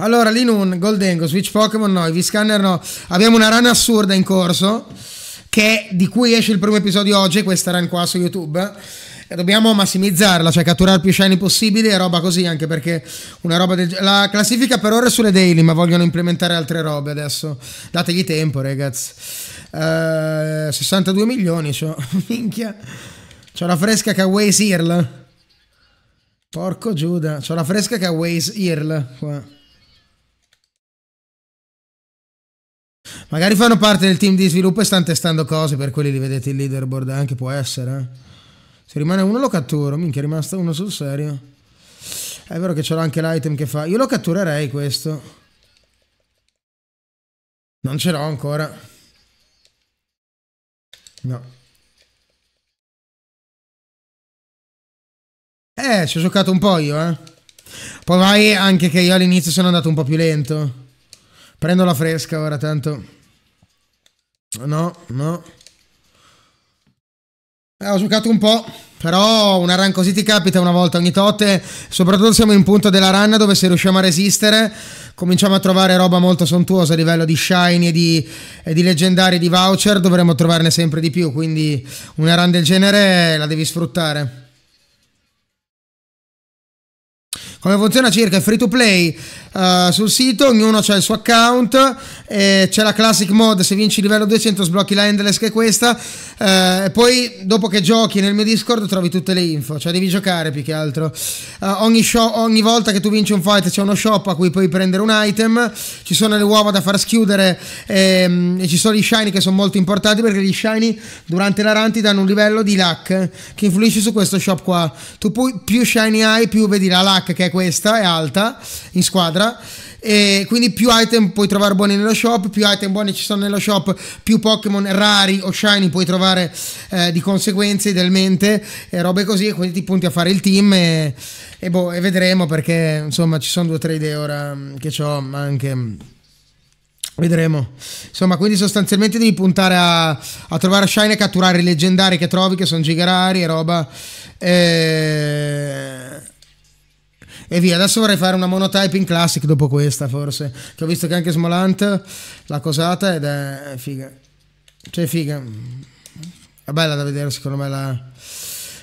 Allora, Linun, Goldengo, Switch Pokémon no, vi scanner no. Abbiamo una run assurda in corso, che, di cui esce il primo episodio oggi, questa run qua su YouTube. E dobbiamo massimizzarla, cioè catturare più shiny possibili e roba così, anche perché una roba del La classifica per ora è sulle daily, ma vogliono implementare altre robe adesso. Dategli tempo, ragazzi. Uh, eh, 62 milioni, c'ho. Minchia. C'ho la fresca che ha Waze Earl. Porco Giuda. C'ho la fresca che ha Waze Earl qua. Magari fanno parte del team di sviluppo e stanno testando cose, per quelli li vedete il leaderboard anche, può essere. Eh. Se rimane uno lo catturo, minchia è rimasto uno sul serio. È vero che c'era anche l'item che fa. Io lo catturerei questo. Non ce l'ho ancora. No. Eh, ci ho giocato un po' io, eh. Poi vai anche che io all'inizio sono andato un po' più lento. Prendo la fresca ora, tanto... No, no. Eh, ho giocato un po', però una run così ti capita una volta ogni tot e soprattutto siamo in punto della run dove se riusciamo a resistere cominciamo a trovare roba molto sontuosa a livello di shiny e di, e di leggendari di voucher, dovremmo trovarne sempre di più, quindi una run del genere la devi sfruttare. Come funziona circa? È free to play? uh, sul sito, ognuno ha il suo account, eh, c'è la classic mod, se vinci livello 200 sblocchi la endless che è questa, eh, e poi dopo che giochi nel mio Discord trovi tutte le info, cioè devi giocare più che altro. Uh, ogni, show, ogni, volta che tu vinci un fight c'è uno shop a cui puoi prendere un item, ci sono le uova da far schiudere ehm, e ci sono gli shiny che sono molto importanti perché gli shiny durante la run ti danno un livello di luck che influisce su questo shop qua. Tu puoi, più shiny hai più vedi la luck che è questa, è alta in squadra e quindi più item puoi trovare buoni nello shop, più item buoni ci sono nello shop, più Pokémon rari o shiny puoi trovare eh, di conseguenza idealmente e robe così e quindi ti punti a fare il team e, e, boh, e vedremo perché insomma ci sono due o tre idee ora mm, che ho anche... Mm, vedremo. Insomma, quindi sostanzialmente devi puntare a, a trovare Shine e catturare i leggendari che trovi, che sono giga rari e roba. E e via. Adesso vorrei fare una monotyping classic dopo questa, forse. Che ho visto che anche Smolant l'ha cosata ed è figa. Cioè, figa. È bella da vedere, secondo me. La...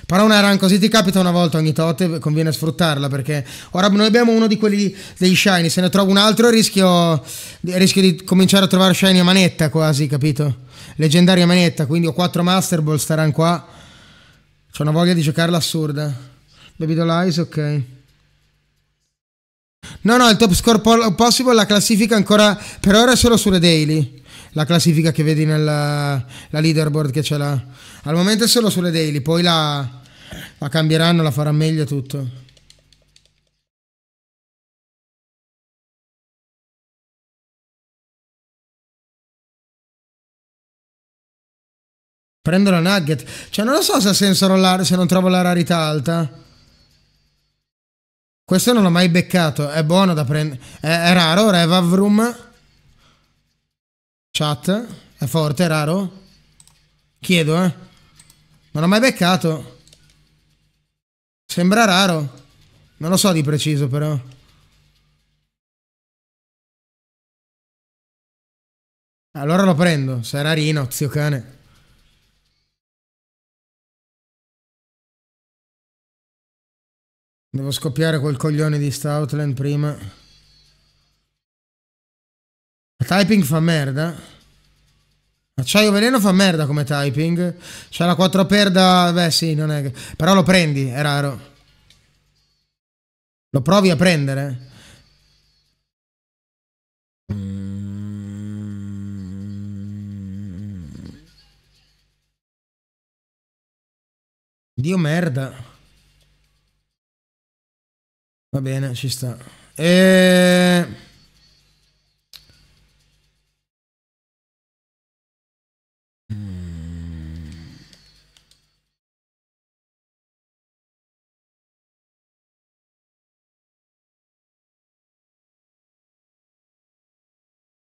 Però una run così ti capita una volta ogni tot, e conviene sfruttarla perché ora noi abbiamo uno di quelli dei shiny, se ne trovo un altro rischio, rischio di cominciare a trovare shiny a manetta quasi, capito? Leggendaria manetta, quindi ho 4 Master Ball, staranno qua. C'ho una voglia di giocarla assurda. Baby Doll ok. No, no, il top score possible, la classifica ancora per ora è solo sulle daily. La classifica che vedi nella leaderboard che ce l'ha. Al momento è solo sulle daily, poi la, la cambieranno, la faranno meglio tutto. Prendo la nugget. Cioè, non lo so se ha senso rollare se non trovo la rarità alta. Questo non l'ho mai beccato. È buono da prendere. È, è, raro. Revavrum. Chat. È forte, è raro. Chiedo, eh. Non l'ho mai beccato. Sembra raro. Non lo so di preciso, però. Allora lo prendo. Sarà Rino, zio cane. Devo scoppiare quel coglione di Stoutland prima. La typing fa merda. Acciaio veleno fa merda come typing. C'è la 4 perda. Beh, sì, non è. che. Però lo prendi, è raro. Lo provi a prendere. Dio merda. Va bene, ci sta. E... Ehm,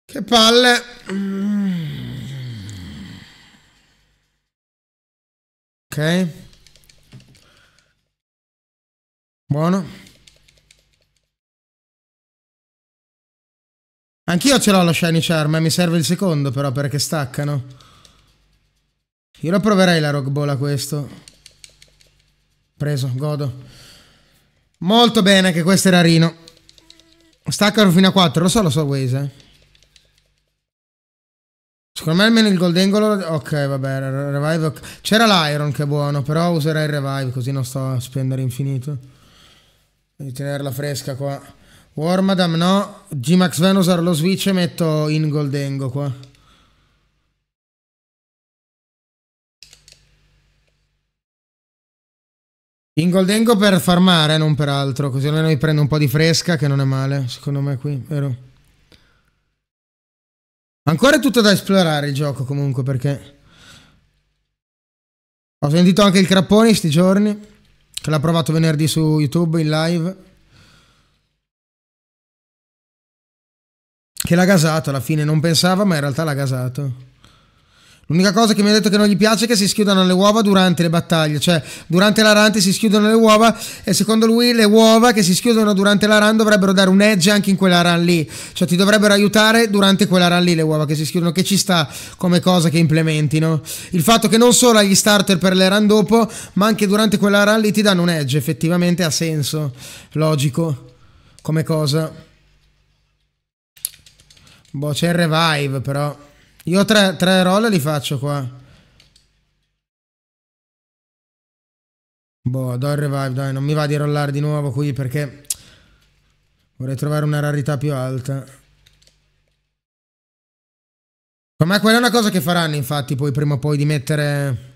che palle! Ok. Buono. Anch'io ce l'ho lo Shiny Charm, eh? mi serve il secondo però perché staccano. Io lo proverei la Rock Ball a questo. Preso, godo. Molto bene che questo è rarino. Staccano fino a 4, lo so, lo so Waze, eh. Secondo me almeno il Golden Golem... Ok, vabbè, Revive... C'era l'Iron che è buono, però userei il Revive così non sto a spendere infinito. Devi tenerla fresca qua. War Madame no, G-Max Venusar lo switch e metto in Goldengo qua. In Goldengo per farmare, non per altro, così almeno mi prendo un po' di fresca che non è male, secondo me qui, vero? Ancora è tutto da esplorare il gioco comunque perché... Ho sentito anche il Crapponi sti giorni, che l'ha provato venerdì su YouTube in live. Che l'ha gasato alla fine, non pensava, ma in realtà l'ha gasato. L'unica cosa che mi ha detto che non gli piace è che si schiudano le uova durante le battaglie, cioè durante la run si schiudono le uova e secondo lui le uova che si schiudono durante la run dovrebbero dare un edge anche in quella run lì, cioè ti dovrebbero aiutare durante quella run lì le uova che si schiudono, che ci sta come cosa che implementino. Il fatto che non solo agli starter per le run dopo, ma anche durante quella run lì ti danno un edge, effettivamente ha senso, logico come cosa. Boh, c'è il revive, però. Io tre, tre roll li faccio qua. Boh, do il revive, dai. Non mi va di rollare di nuovo qui perché... Vorrei trovare una rarità più alta. Ma me quella è una cosa che faranno, infatti, poi prima o poi di mettere...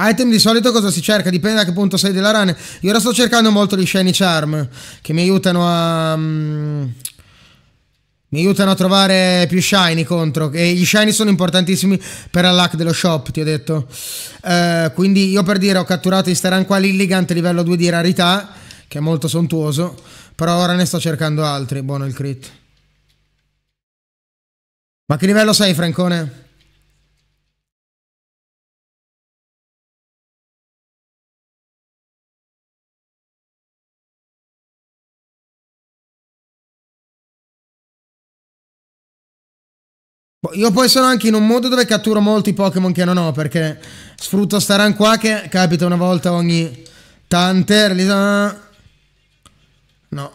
Item di solito cosa si cerca? Dipende da che punto sei della run. Io ora sto cercando molto gli Shiny Charm, che mi aiutano a... Mm, mi aiutano a trovare più shiny contro. E gli shiny sono importantissimi per l'hack dello shop, ti ho detto. Uh, quindi io per dire ho catturato in Staran qua Lilligant livello 2 di rarità, che è molto sontuoso. Però ora ne sto cercando altri. Buono il crit. Ma che livello sei, Francone? Io poi sono anche in un modo dove catturo molti Pokémon che non ho perché sfrutto staran qua che capita una volta ogni tante. No.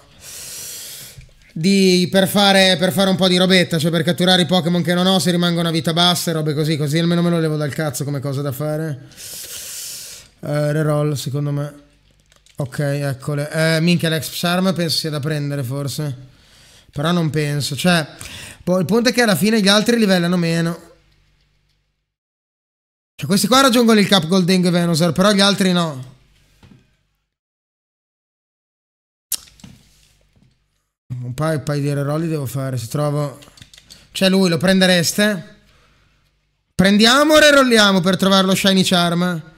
Di, per, fare, per fare un po' di robetta, cioè per catturare i Pokémon che non ho se rimangono a vita bassa e robe così, così almeno me lo levo dal cazzo come cosa da fare. Uh, reroll, secondo me. Ok, eccole. Uh, minchia, l'ex charm penso sia da prendere forse. Però non penso, cioè... Poi boh, il punto è che alla fine gli altri livellano meno. Cioè questi qua raggiungono il Cap Golding e Venusaur, però gli altri no. Un paio, un paio di rerolli devo fare, se trovo... C'è cioè, lui, lo prendereste? Prendiamo o rerolliamo per trovare lo Shiny Charm?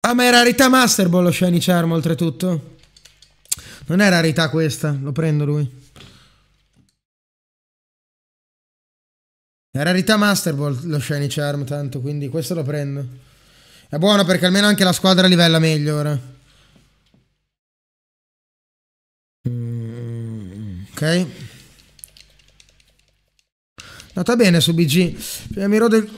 Ah, ma è rarità Master Ball lo Shiny Charm, oltretutto. Non è rarità questa, lo prendo lui. La rarità Master Ball lo Shiny Charm tanto, quindi questo lo prendo. È buono perché almeno anche la squadra livella meglio ora. ok. Nota bene su BG. mi rode il...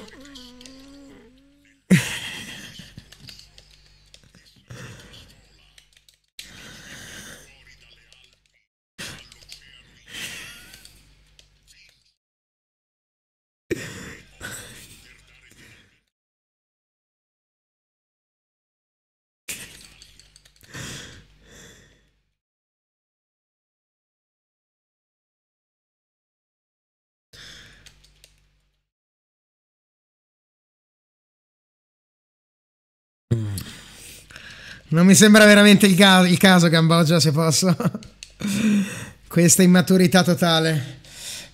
Non mi sembra veramente il, ca- il caso, Cambogia, se posso. Questa immaturità totale.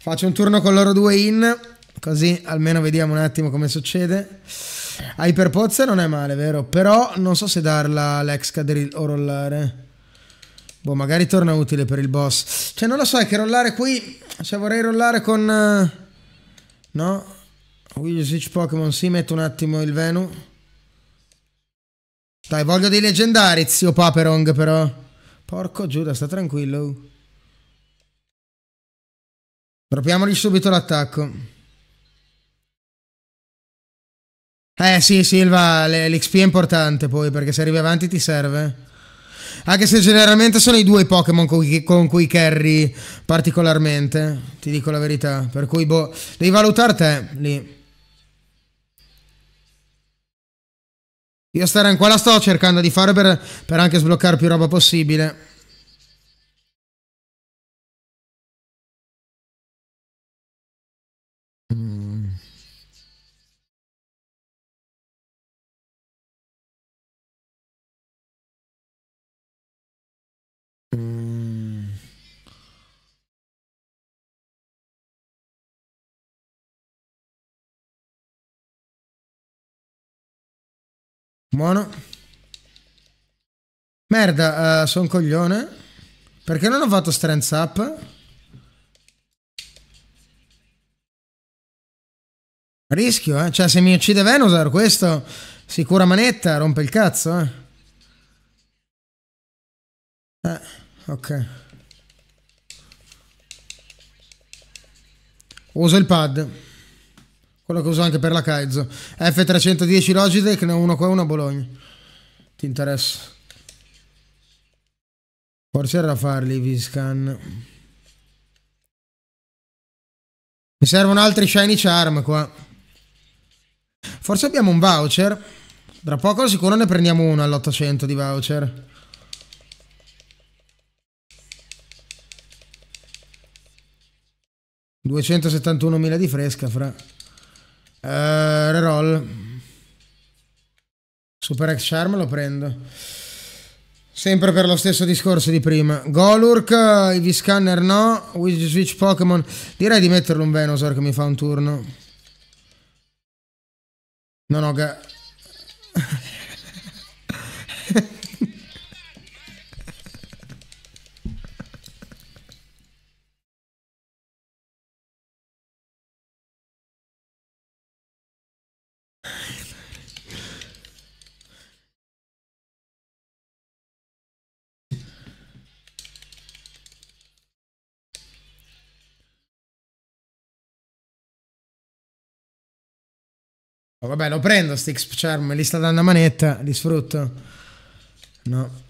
Faccio un turno con loro due in, così almeno vediamo un attimo come succede. Hyperpozza non è male, vero? Però non so se darla all'ex o rollare. Boh, magari torna utile per il boss. Cioè, non lo so, è che rollare qui... Cioè, vorrei rollare con... Eh, no? Will you Switch Pokémon, sì, metto un attimo il Venu. Dai, voglio dei leggendari, zio Paperong, però. Porco Giuda, sta tranquillo. Droppiamogli subito l'attacco. Eh sì, Silva, l'XP è importante poi, perché se arrivi avanti ti serve. Anche se generalmente sono i due Pokémon con cui carry particolarmente, ti dico la verità. Per cui, boh, devi valutare te lì. Io Staran qua la sto cercando di fare per, per anche sbloccare più roba possibile. Buono. Merda, uh, eh, sono coglione. Perché non ho fatto strength up? Rischio, eh. Cioè, se mi uccide Venusaur, questo sicura manetta, rompe il cazzo, eh. Eh, ok. Uso il pad. Quello che uso anche per la Kaizo. F310 Logitech, ne ho uno qua e uno a Bologna. Ti interessa? Forse era da farli i V-scan. Mi servono altri Shiny Charm qua. Forse abbiamo un voucher. Tra poco sicuro ne prendiamo uno all'800 di voucher. ...271.000 di fresca fra... Uh, reroll. Super X Charm lo prendo. Sempre per lo stesso discorso di prima. Golurk, eh, IV Scanner no. Witch Switch Pokémon. Direi di metterlo un Venusaur che mi fa un turno. Non ho... Ga- Oh, vabbè, lo prendo Stix Charm, li sta dando a manetta, li sfrutto. No.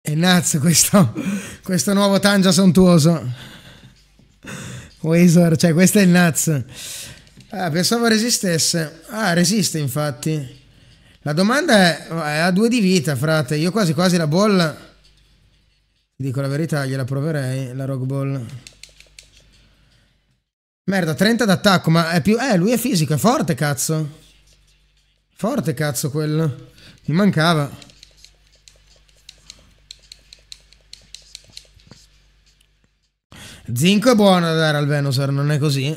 E Naz, questo, questo nuovo Tangia sontuoso. Wazor, cioè questo è il Naz. Ah, pensavo resistesse. Ah, resiste infatti. La domanda è, è a due di vita, frate. Io quasi quasi la bolla... Ti dico la verità, gliela proverei, la Rock Ball. Merda, 30 d'attacco, ma è più... Eh, lui è fisico, è forte, cazzo. Forte, cazzo, quello. Mi mancava. Zinco è buono da dare al Venusaur, non è così?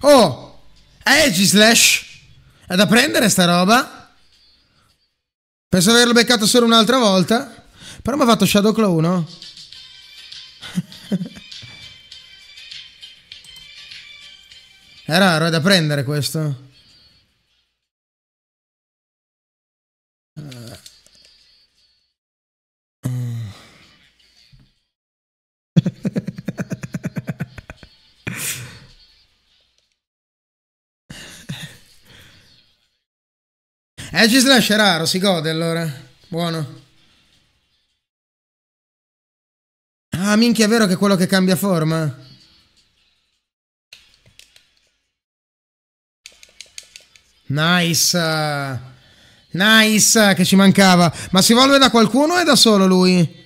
Oh! Edgy Slash! È da prendere sta roba? Penso di averlo beccato solo un'altra volta. Però mi ha fatto Shadow Claw, no? È raro, è da prendere questo. Edge eh, slash è raro, si gode allora. Buono. Ah, minchia, è vero che è quello che cambia forma? Nice. Nice, che ci mancava. Ma si evolve da qualcuno o è da solo lui?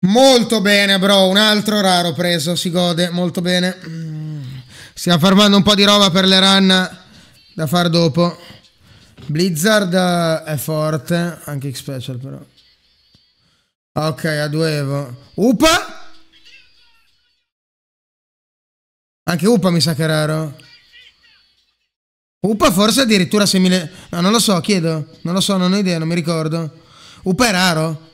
Molto bene, bro. Un altro raro preso. Si gode, molto bene. Stiamo farmando un po' di roba per le run da far dopo. Blizzard eh, è forte, anche X Special però. Ok, a due Evo. Upa! Anche Upa mi sa che è raro. Upa forse addirittura simile... No, non lo so, chiedo. Non lo so, non ho idea, non mi ricordo. Upa è raro.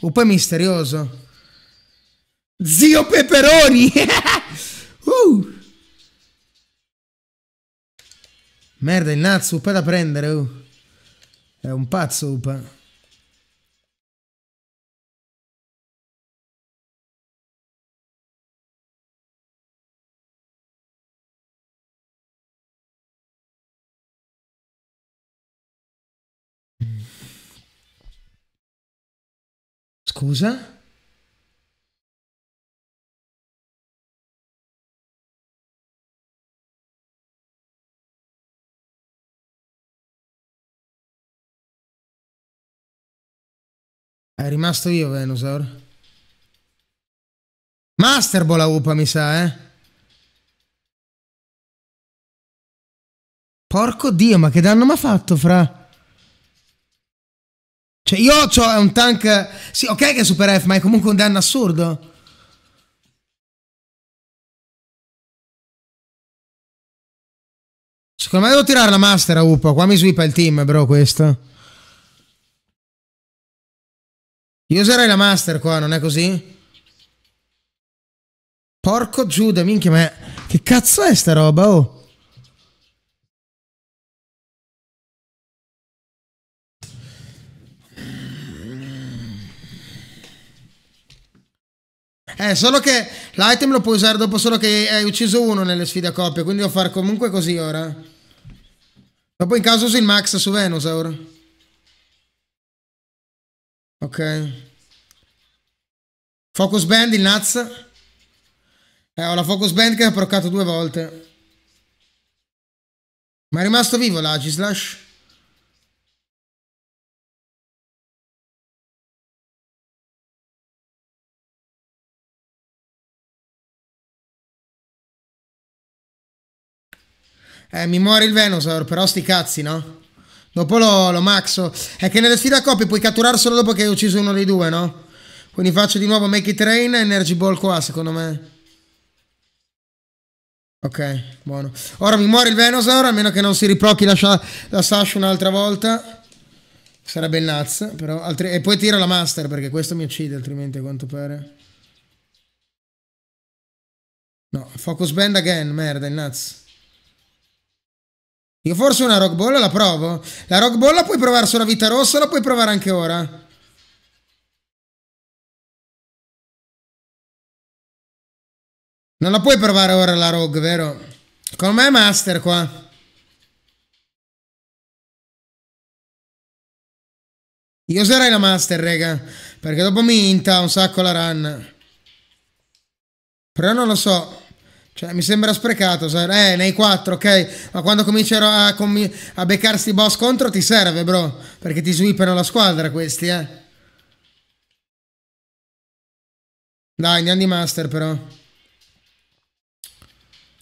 Upa è misterioso. Zio Peperoni! uh! Merda, il Natsu, Upa da prendere, oh. È un pazzo, Upa. Scusa? È rimasto io, Venusaur. Master Ball a UPA, mi sa, eh. Porco Dio, ma che danno mi ha fatto, fra... Cioè, io ho un tank... Sì, ok che è Super F, ma è comunque un danno assurdo. Secondo me devo tirare la master a Upa. Qua mi sweepa il team, bro, questo. Io userei la master qua, non è così? Porco Giuda, minchia, ma... Che cazzo è sta roba, oh? Eh, solo che l'item lo puoi usare dopo solo che hai ucciso uno nelle sfide a coppia, quindi devo fare comunque così ora. Dopo in caso usi il max su Venusaur. Ok. Focus band il Naz. Eh, ho la focus band che ha proccato due volte. Ma è rimasto vivo l'Agislash? Eh, mi muore il Venusaur, però sti cazzi, no? Dopo Lolo, Max. È che nelle sfide a coppie puoi catturare solo dopo che hai ucciso uno dei due, no? Quindi faccio di nuovo Make It Rain e Energy Ball qua, secondo me. Ok, buono. Ora mi muore il Venusaur, a meno che non si riprochi la, la Sash un'altra volta. Sarebbe il Nuts, però. e poi tira la Master, perché questo mi uccide, altrimenti a quanto pare. No, Focus Band again, merda, il Nuts. Io forse una rock ball la provo. La rock ball la puoi provare sulla vita rossa, la puoi provare anche ora. Non la puoi provare ora la rogue, vero? Con me è master qua. Io userei la master, raga. Perché dopo mi inta un sacco la run. Però non lo so. Cioè, mi sembra sprecato, sai? eh, nei quattro, ok, ma quando comincerò a, com- a beccarsi boss contro ti serve, bro, perché ti sweepano la squadra questi, eh. Dai, andiamo di master, però.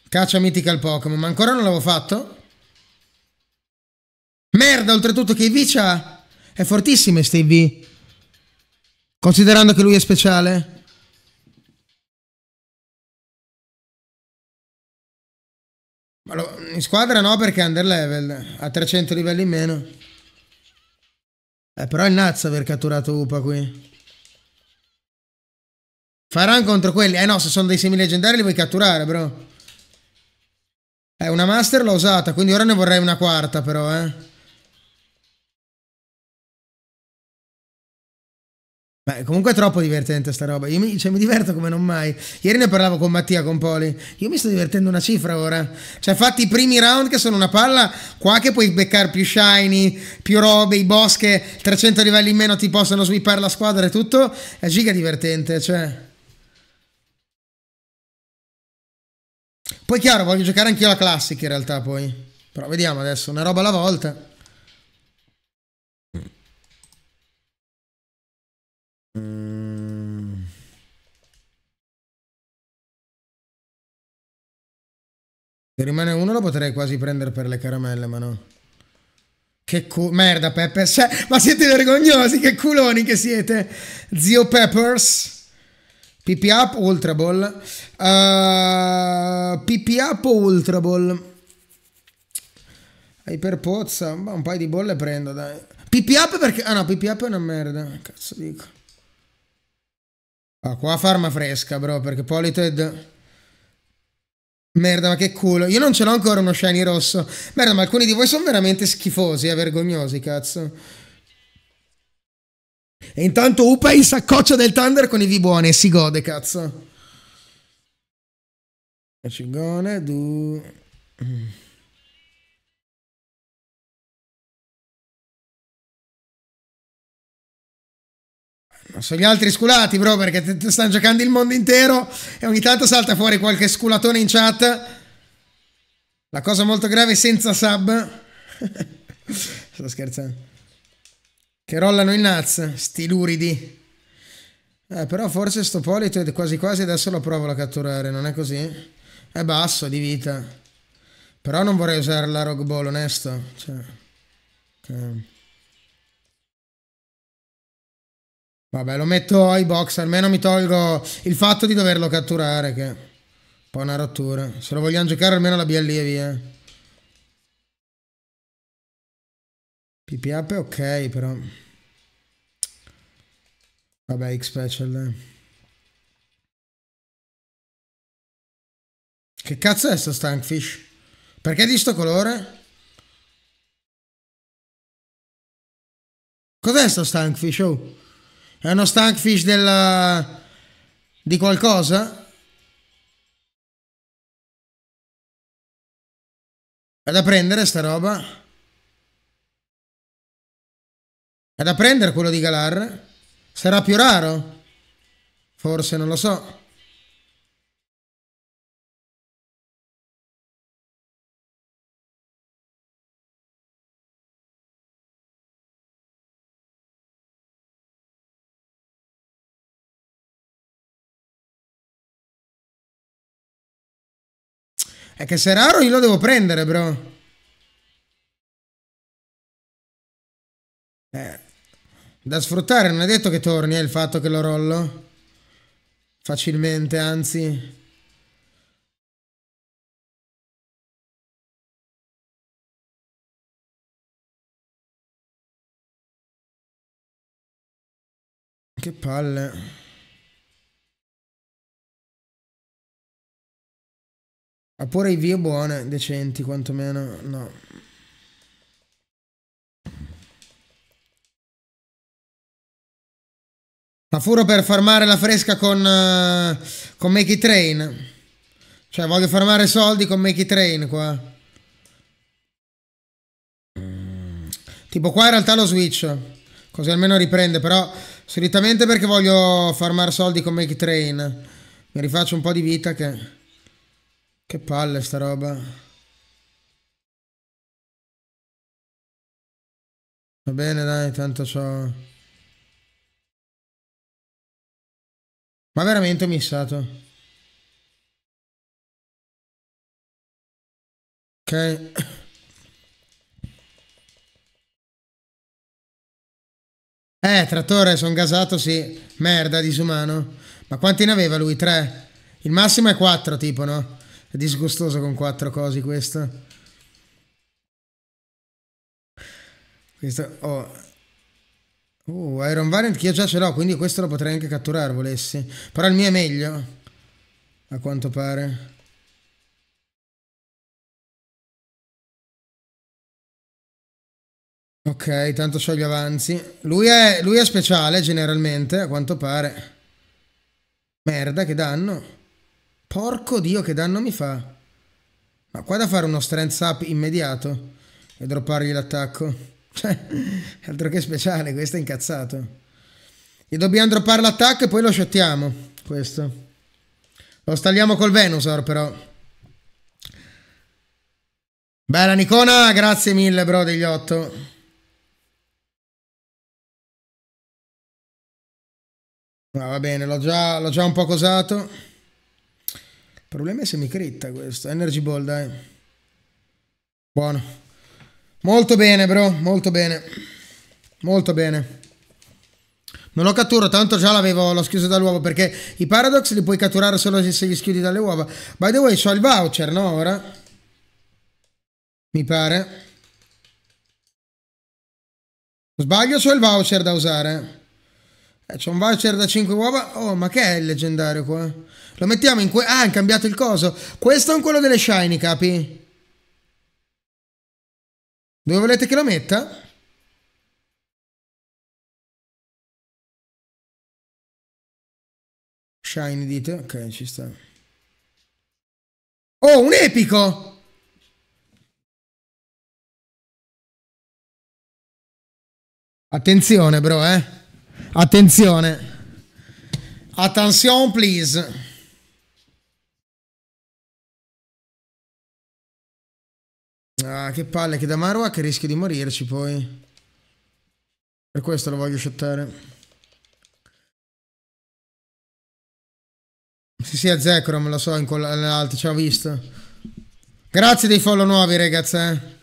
Caccia mitica al Pokémon, ma ancora non l'avevo fatto? Merda, oltretutto che IV c'ha! È fortissimo, Stevie. Considerando che lui è speciale. In squadra no perché è under level, ha 300 livelli in meno. Eh, però è il Naz aver catturato Upa qui. Faran contro quelli. Eh no, se sono dei semi leggendari li vuoi catturare, bro. Eh, una master l'ho usata, quindi ora ne vorrei una quarta però, eh. Beh, comunque è troppo divertente sta roba. Io mi, cioè, mi, diverto come non mai. Ieri ne parlavo con Mattia Compoli. Io mi sto divertendo una cifra ora. Cioè, fatti i primi round che sono una palla. Qua che puoi beccare più shiny, più robe, i boss che 300 livelli in meno ti possono sweepare la squadra e tutto. È giga divertente, cioè. Poi chiaro, voglio giocare anch'io la classic in realtà poi. Però vediamo adesso, una roba alla volta. Ne rimane uno, lo potrei quasi prendere per le caramelle, ma no. Che cu... Merda, Pepper. ma siete vergognosi, che culoni che siete. Zio Peppers. PP Up Ultra Ball. Uh, eh, PP Up Ultra Ball. Iperpozza. Ma un paio di bolle prendo, dai. PP Up perché... Ah no, PP Up è una merda. Cazzo dico. Ah, qua farma fresca, bro, perché Polited... Merda, ma che culo. Io non ce l'ho ancora uno shiny rosso. Merda, ma alcuni di voi sono veramente schifosi e vergognosi, cazzo. E intanto Upa in s'accoccia del Thunder con i V buoni e si gode, cazzo. Cingone, du... Mm. Non sono gli altri sculati, bro, perché stanno giocando il mondo intero e ogni tanto salta fuori qualche sculatone in chat. La cosa molto grave è senza sub. Sto scherzando. Che rollano i nuts, sti luridi. Eh, però forse sto Polito è quasi quasi adesso lo provo a catturare, non è così? È basso di vita. Però non vorrei usare la Rogue Ball, onesto. Cioè... Okay. Vabbè, lo metto ai box, almeno mi tolgo il fatto di doverlo catturare, che è un po' una rottura. Se lo vogliamo giocare almeno la biallievi, eh. PP up è ok, però... Vabbè, X-Special, eh. Che cazzo è sto Stankfish? Perché di sto colore? Cos'è sto Stankfish? Oh? È uno Stankfish della... Eh, di qualcosa? È da prendere sta roba? È da prendere quello di Galar? Sarà più raro? Forse, non lo so. È che se è raro io lo devo prendere, bro. Eh, da sfruttare non è detto che torni, è eh, il fatto che lo rollo. Facilmente, anzi. Che palle. Ha pure i vie buone, decenti quantomeno, no. Ma furo per farmare la fresca con, uh, con Make Train. Cioè, voglio farmare soldi con Make Train qua. Tipo qua in realtà lo switch Così almeno riprende Però solitamente perché voglio farmare soldi con Make Train Mi rifaccio un po' di vita che che palle sta roba. Va bene dai, tanto so. Ma veramente ho missato. Ok. Eh, trattore, sono gasato, sì. Merda, disumano. Ma quanti ne aveva lui? Tre? Il massimo è quattro, tipo, no? È disgustoso con quattro cosi questo. Questo... Oh. Uh, Iron Variant che io già ce l'ho, quindi questo lo potrei anche catturare volessi. Però il mio è meglio, a quanto pare. Ok, tanto so gli avanzi. Lui è, lui è speciale generalmente, a quanto pare. Merda, che danno. Porco dio che danno mi fa. Ma qua da fare uno strength up immediato e droppargli l'attacco. Cioè, altro che speciale, questo è incazzato. Gli dobbiamo droppare l'attacco e poi lo shottiamo. Questo. Lo stagliamo col Venusaur però. Bella Nicona, grazie mille bro degli otto. Ah, va bene, l'ho già, già un po' cosato problema è se mi critta questo. Energy ball, dai. Buono. Molto bene, bro. Molto bene. Molto bene. Non lo catturo, tanto già l'avevo, l'ho schiuso dall'uovo perché i paradox li puoi catturare solo se, se li schiudi dalle uova. By the way, so il voucher, no? Ora? Mi pare. Sbaglio, so il voucher da usare. Eh, c'è un voucher da 5 uova. Oh, ma che è il leggendario qua? Lo mettiamo in... Que- ah, hanno cambiato il coso. Questo è un quello delle shiny, capi? Dove volete che lo metta? Shiny dite? Ok, ci sta. Oh, un epico! Attenzione, bro, eh. Attenzione. Attenzione, please. Ah, che palle che da Marwa che rischio di morirci poi. Per questo lo voglio shottare. Sì, sì, a Zekrom, lo so, in quell'altro, ci ho visto. Grazie dei follow nuovi, ragazzi. Eh.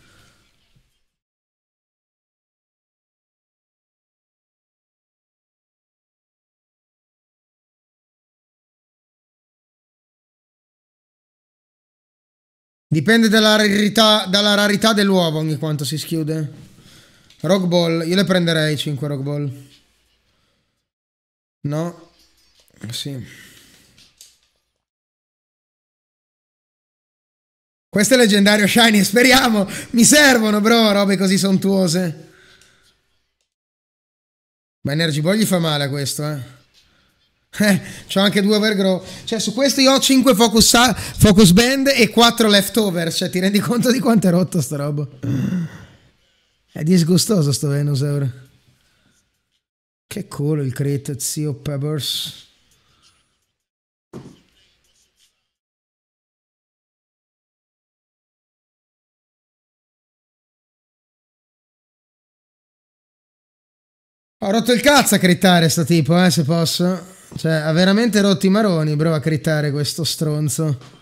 Dipende dalla rarità, dalla rarità dell'uovo ogni quanto si schiude. Rock ball, io le prenderei 5 rock ball. No? Sì. Questo è leggendario Shiny, speriamo. Mi servono, bro, robe così sontuose. Ma Energy Boy gli fa male a questo, eh. Eh, c'ho anche due overgrow. Cioè, su questo io ho 5 focus, focus band e 4 leftover. Cioè, ti rendi conto di quanto è rotto sta roba? È disgustoso sto Venusaur. Che culo il crit, zio Peppers. Ho rotto il cazzo a crittare sto tipo, eh, se posso. Cioè, ha veramente rotto i maroni, bro, a crittare questo stronzo.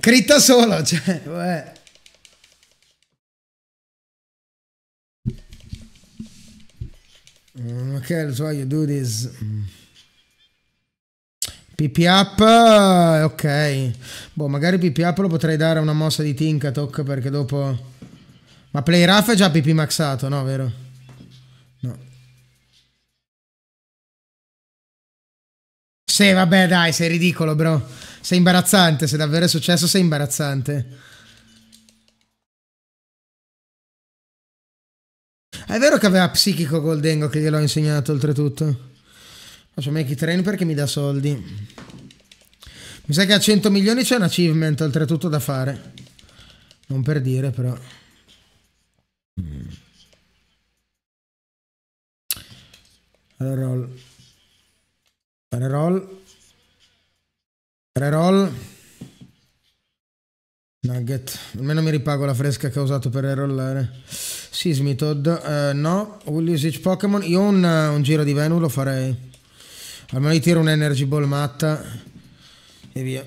Critta solo, cioè, vabbè. Mm, okay, so you do this. Mm. PP up, eh, ok. Boh, magari PP up lo potrei dare a una mossa di Tinkatok perché dopo... Ma Play Raff è già PP maxato, no, vero? No. Sì, vabbè, dai, sei ridicolo, bro. Sei imbarazzante, se davvero è successo sei imbarazzante. È vero che aveva psichico Goldengo che gliel'ho insegnato oltretutto? Faccio make it rain perché mi dà soldi. Mi sa che a 100 milioni c'è un achievement oltretutto da fare. Non per dire però. Allora roll. Fare roll. Fare roll. Nugget. Almeno mi ripago la fresca che ho usato per rollare. Sismitod. Uh, eh, no. Will use each Pokémon. Io un, uh, un giro di Venu lo farei. Almeno gli tiro un energy ball matta e via.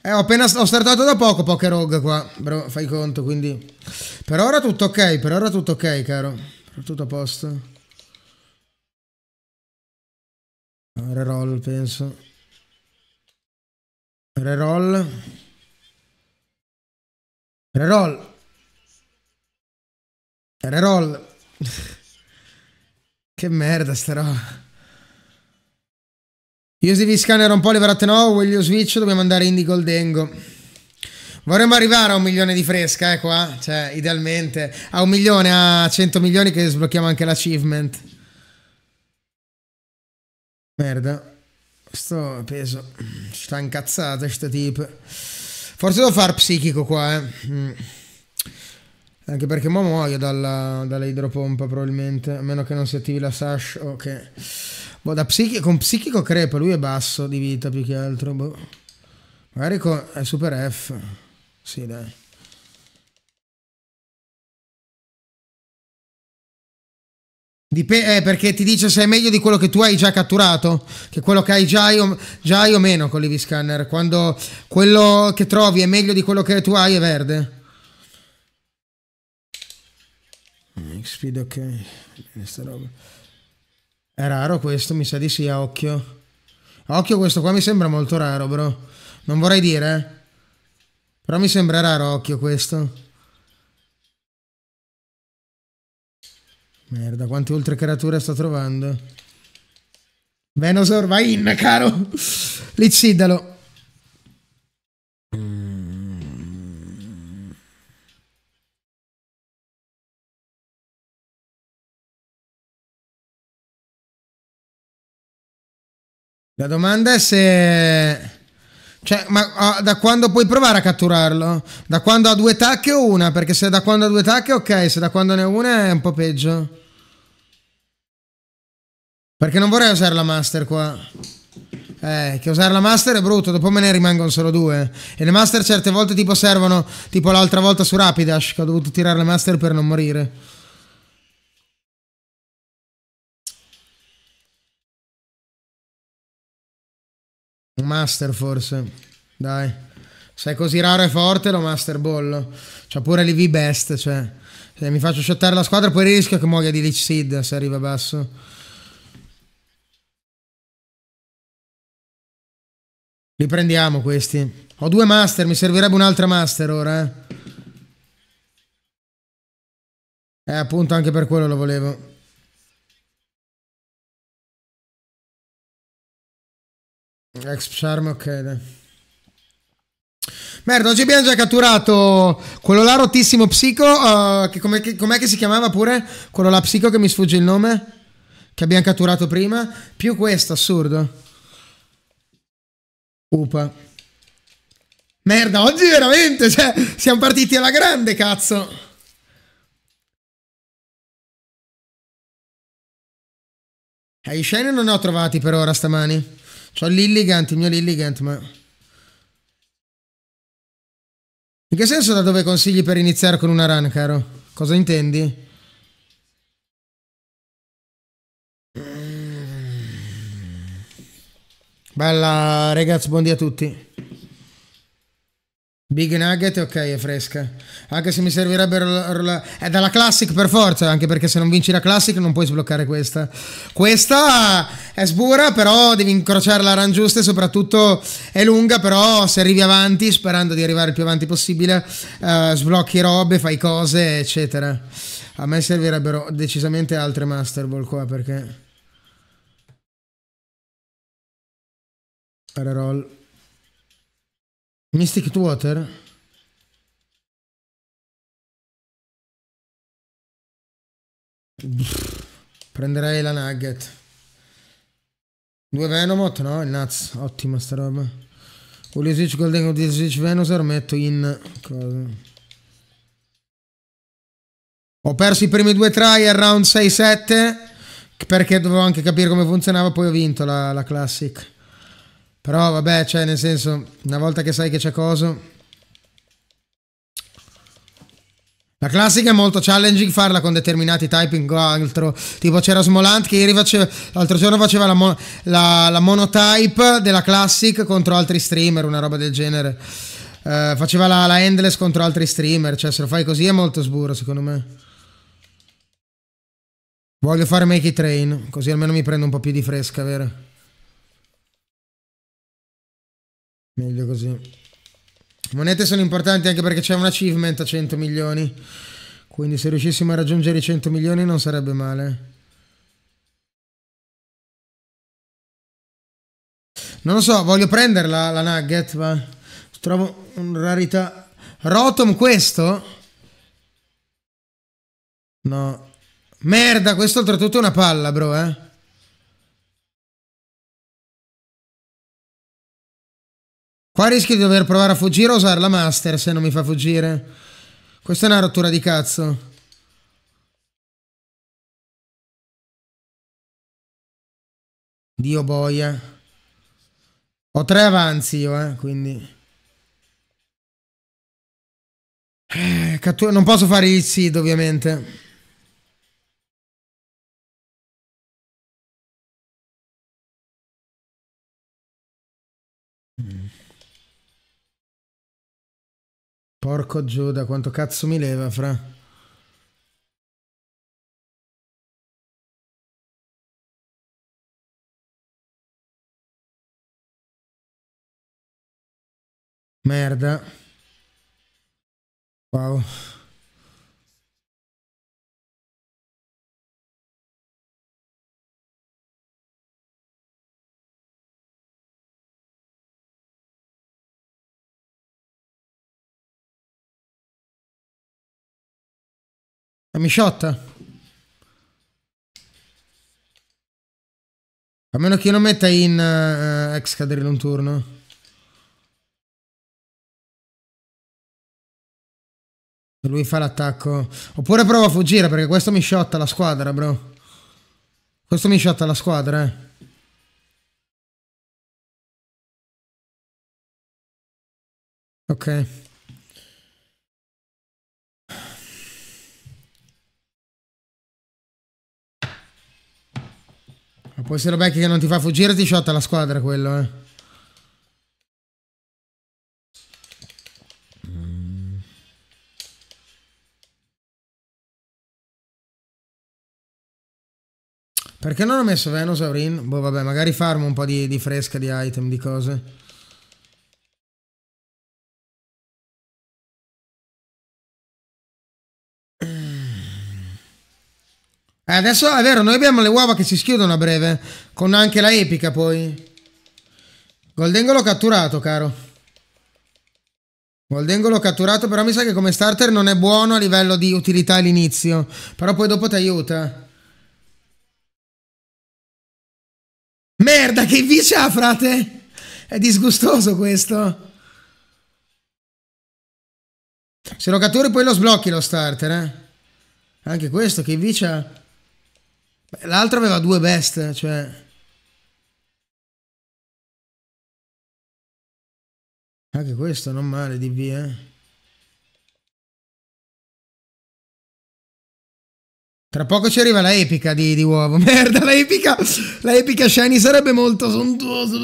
Eh, ho appena ho startato da poco Poker Rogue qua, bro, fai conto, quindi... Per ora tutto ok, per ora tutto ok, caro. tutto a posto. Reroll, penso. Reroll. Reroll. Reroll. che merda sta roba. Use TV scanner un po' le liberate no, voglio switch, dobbiamo andare indie goldengo. Vorremmo arrivare a un milione di fresca, ecco, eh qua, cioè idealmente. A un milione, a 100 milioni che sblocchiamo anche l'achievement. Merda. Sto peso. Sta incazzato sta tipo. Forse devo far psichico qua, eh. Mm. Anche perché mo muoio dalla, dalla idropompa probabilmente, a meno che non si attivi la sash, ok. Boh, da psichi- con psichico crepa, lui è basso di vita più che altro. Boh. Magari con- è super F. Sì, dai. Dip- eh, perché ti dice se è meglio di quello che tu hai già catturato, che quello che hai già, io, già hai o meno con l'EV scanner. Quando quello che trovi è meglio di quello che tu hai è verde. Speed mm, ok, Questa roba. È raro questo, mi sa di sì, a occhio. A occhio questo qua mi sembra molto raro, bro. Non vorrei dire, eh. però mi sembra raro a occhio questo. Merda, quante ultra creature sto trovando. Venusaur, vai in, caro! Lizzidalo. La domanda è se... Cioè, ma ah, da quando puoi provare a catturarlo? Da quando ha due tacche o una? Perché se da quando ha due tacche, ok, se da quando ne ha una è un po' peggio. Perché non vorrei usare la master qua. Eh, che usare la master è brutto, dopo me ne rimangono solo due. E le master certe volte tipo servono, tipo l'altra volta su Rapidash, che ho dovuto tirare le master per non morire. Un master forse. Dai. Se è così raro e forte lo master bollo. C'ha pure l'EV best, cioè. Se mi faccio shottare la squadra poi rischio che muoia di Lich Seed se arriva basso. Li prendiamo questi. Ho due master, mi servirebbe un'altra master ora, eh. Eh, appunto anche per quello lo volevo. Ex Charm, ok, Merda, oggi abbiamo già catturato quello là rottissimo psico, uh, che com'è, che, com che si chiamava pure? Quello là psico che mi sfugge il nome, che abbiamo catturato prima, più questo, assurdo. Upa. Merda, oggi veramente, cioè, siamo partiti alla grande, cazzo. E eh, i Shine non ne ho trovati per ora stamani. C'ho Lilligant, il mio Lilligant, ma... In che senso da dove consigli per iniziare con una run, caro? Cosa intendi? Bella, ragazzi, buon a tutti. Big Nugget, ok, è fresca. Anche se mi servirebbero. rola, rola, è dalla Classic per forza, anche perché se non vinci la Classic non puoi sbloccare questa. Questa è sbura, però devi incrociare la run giusta e soprattutto è lunga, però se arrivi avanti, sperando di arrivare il più avanti possibile, eh, sblocchi robe, fai cose, eccetera. A me servirebbero decisamente altre Master Ball qua perché... Roll. Mystic Water? prenderei la Nugget. Due Venomoth, no? Il Nuts, ottima sta roba. Voglio Switch Golden con Switch Venusaur, metto in... Cosa? Ho perso i primi due try al round 6-7, perché dovevo anche capire come funzionava, poi ho vinto la, la Classic. Però vabbè, cioè nel senso, una volta che sai che c'è coso... La classica è molto challenging farla con determinati typing o altro. Tipo c'era Smolant che ieri faceva, l'altro giorno faceva la, mo, la, la, monotype della classic contro altri streamer, una roba del genere. Eh, faceva la, la, endless contro altri streamer. Cioè, se lo fai così è molto sburo secondo me. Voglio fare Make It Rain, così almeno mi prendo un po' più di fresca, vero? Meglio così. Monete sono importanti anche perché c'è un achievement a 100 milioni. Quindi se riuscissimo a raggiungere i 100 milioni non sarebbe male. Non lo so, voglio prenderla la nugget, ma trovo un rarità. Rotom questo? No. Merda, questo oltretutto è una palla, bro, eh. Qua rischi di dover provare a fuggire o usare la master se non mi fa fuggire. Questa è una rottura di cazzo. Dio boia. Ho tre avanzi io, eh, quindi... Eh, non posso fare il seed, ovviamente. Porco Giuda, quanto cazzo mi leva, fra. Merda. Wow. Fammi shot. A meno che io non metta in uh, cadere in un turno. E lui fa l'attacco. Oppure prova a fuggire perché questo mi shotta la squadra, bro. Questo mi shotta la squadra, eh. Ok. Ma poi se lo becchi che non ti fa fuggire ti shotta la squadra quello, eh. Perché non ho messo Venus Aurin? Boh, vabbè, magari farmo un po' di, di fresca di item, di cose. Eh, adesso è vero, noi abbiamo le uova che si schiudono a breve. Con anche la epica poi. Goldengolo catturato, caro. Goldengolo catturato, però mi sa che come starter non è buono a livello di utilità all'inizio. Però poi dopo ti aiuta. Merda, che vice ha, frate? È disgustoso questo. Se lo catturi poi lo sblocchi lo starter, eh. Anche questo, che vice ha? L'altro aveva due best, cioè... Anche questo non male di via. Eh. Tra poco ci arriva la epica di, di uovo. Merda, la epica, la epica shiny sarebbe molto sontuosa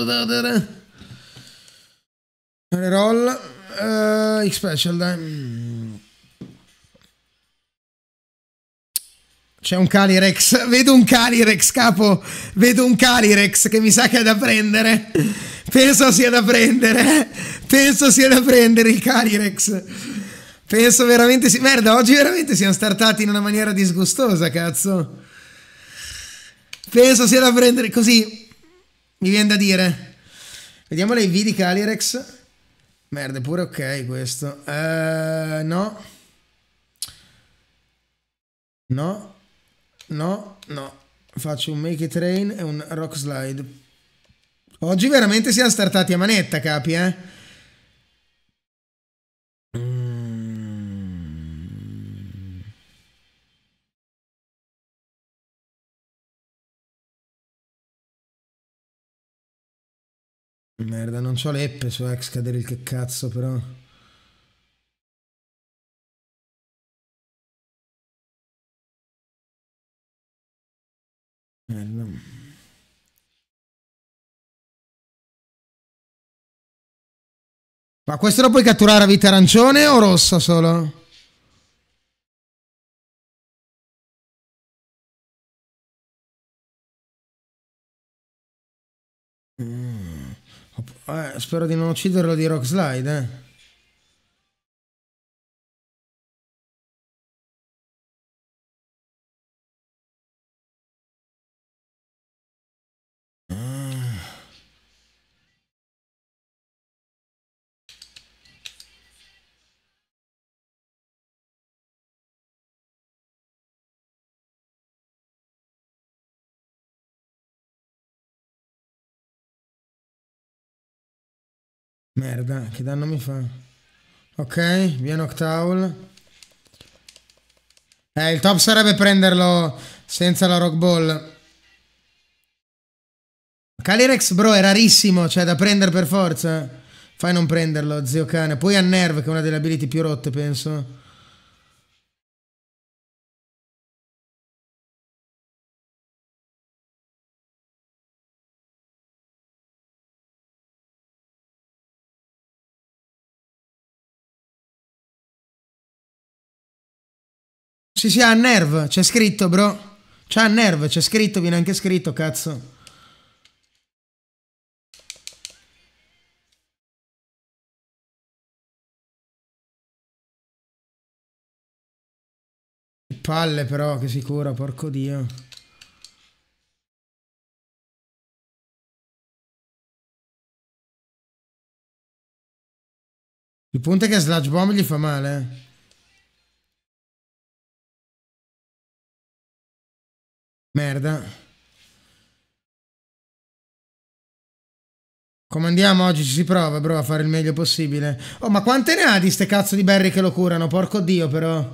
Reroll. Uh, eh, X-Special, dai. Mm. C'è un Calirex, vedo un Calirex capo, vedo un Calirex che mi sa che è da prendere. Penso sia da prendere, penso sia da prendere il Calirex. Penso veramente si... Merda, oggi veramente siamo startati in una maniera disgustosa, cazzo. Penso sia da prendere così, mi viene da dire. Vediamo le V di Calirex. Merda, pure ok questo. Uh, no. No. No, no. Faccio un Make It Rain e un Rock Slide. Oggi veramente siamo startati a manetta, capi, eh? Merda, non c'ho l'eppe su il che cazzo però. non... Ma questo lo puoi catturare a vita arancione o rossa solo? Mm. Eh, spero di non ucciderlo di Rock Slide, eh. Merda, che danno mi fa? Ok, via Noctowl. Eh, il top sarebbe prenderlo senza la Rock Ball. Calirex, bro, è rarissimo, cioè da prendere per forza. Fai non prenderlo, zio cane. Poi a Nerve, che è una delle ability più rotte, penso. Sì, sì, a Nerv, c'è scritto, bro. C'ha a Nerv, c'è scritto, viene anche scritto, cazzo. palle però che si porco dio. Il punto è che Sludge Bomb gli fa male. Eh. Merda. Comandiamo oggi, ci si prova, bro, a fare il meglio possibile. Oh, ma quante ne ha di ste cazzo di berry che lo curano? Porco dio, però.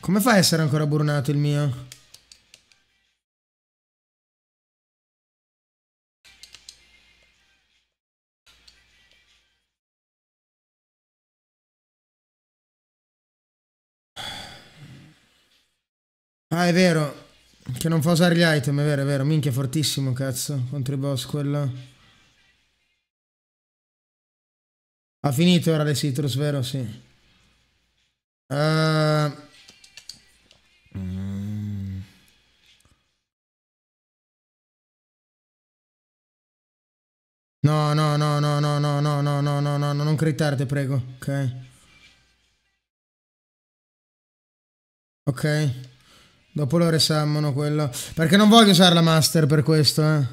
Come fa a essere ancora burnato il mio? Ah, è vero. Che non fa usare gli item, è vero, è vero. Minchia, è fortissimo, cazzo. Contro i boss, quello. Ha finito ora le citrus, vero? Sì. Uh... Mm. No, no, no, no, no, no, no, no, no, no, no, non critarte, prego. Ok. Ok. Dopo lo resammono quello. Perché non voglio usare la master per questo, eh.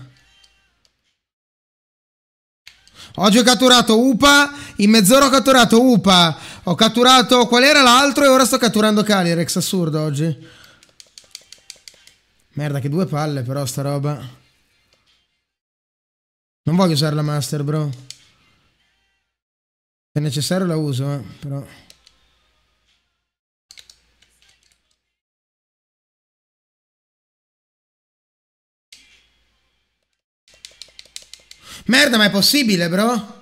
Oggi ho catturato Upa, in mezz'ora ho catturato Upa, ho catturato qual era l'altro e ora sto catturando Calirex, assurdo oggi. Merda, che due palle però sta roba. Non voglio usare la master, bro. Se necessario la uso, eh, però... Merda, ma è possibile, bro?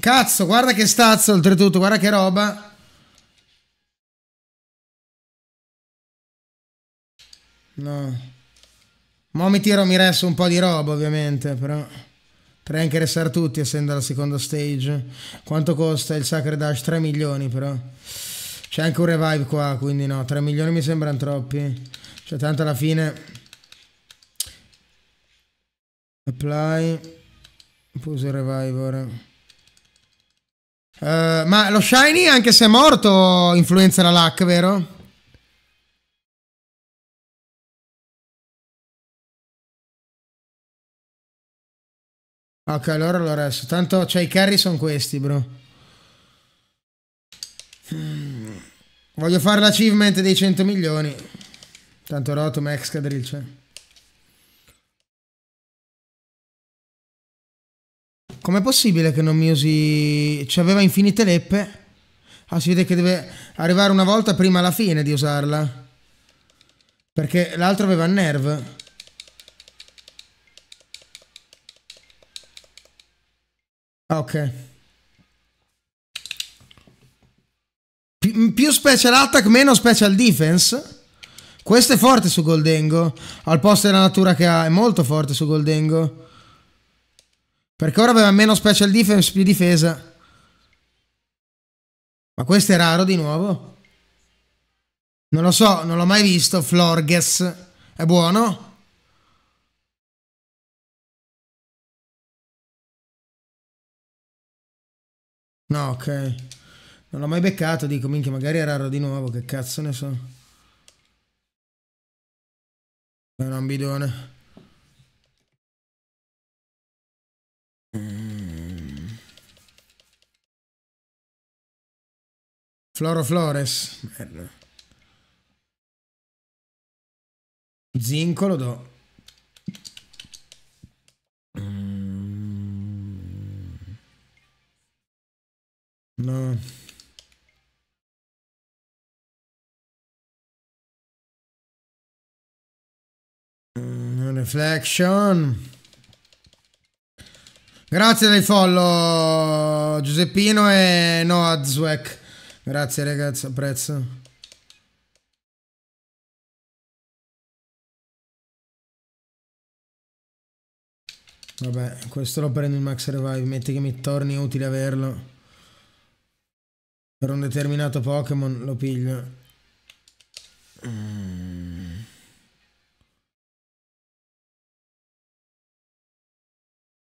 Cazzo, guarda che stazzo oltretutto, guarda che roba. No. Mo mi tiro, mi resto un po' di roba ovviamente, però... Potrei anche restare tutti essendo la seconda stage. Quanto costa il Sacred Dash? 3 milioni però. C'è anche un revive qua, quindi no, 3 milioni mi sembrano troppi. Cioè tanto alla fine... Apply. Puse il revive ora. Uh, ma lo shiny, anche se è morto, influenza la luck, vero? Ok, allora lo resto. Tanto, cioè, i carry sono questi, bro. Voglio fare l'achievement dei 100 milioni. Tanto roto, Excadrill c'è. Cioè. Com'è possibile che non mi usi... Ci cioè, aveva infinite leppe? Ah, si vede che deve arrivare una volta prima alla fine di usarla. Perché l'altro aveva nerve. Ah, ok. Pi più special attack, meno special defense? Questo è forte su Goldengo. Al posto della natura che ha, è molto forte su Goldengo. Perché ora aveva meno special defense, più difesa. Ma questo è raro di nuovo. Non lo so, non l'ho mai visto. Florges è buono. No, ok. Non l'ho mai beccato, dico, minchia, magari è raro di nuovo, che cazzo ne so. È un ambidone. Floro Flores. Merda. Zinco lo do. No. Mm, no Reflection. Grazie del follow Giuseppino e Zweck. Grazie ragazzi, apprezzo. Vabbè, questo lo prendo il Max Revive, metti che mi torni utile averlo per un determinato Pokémon lo piglio.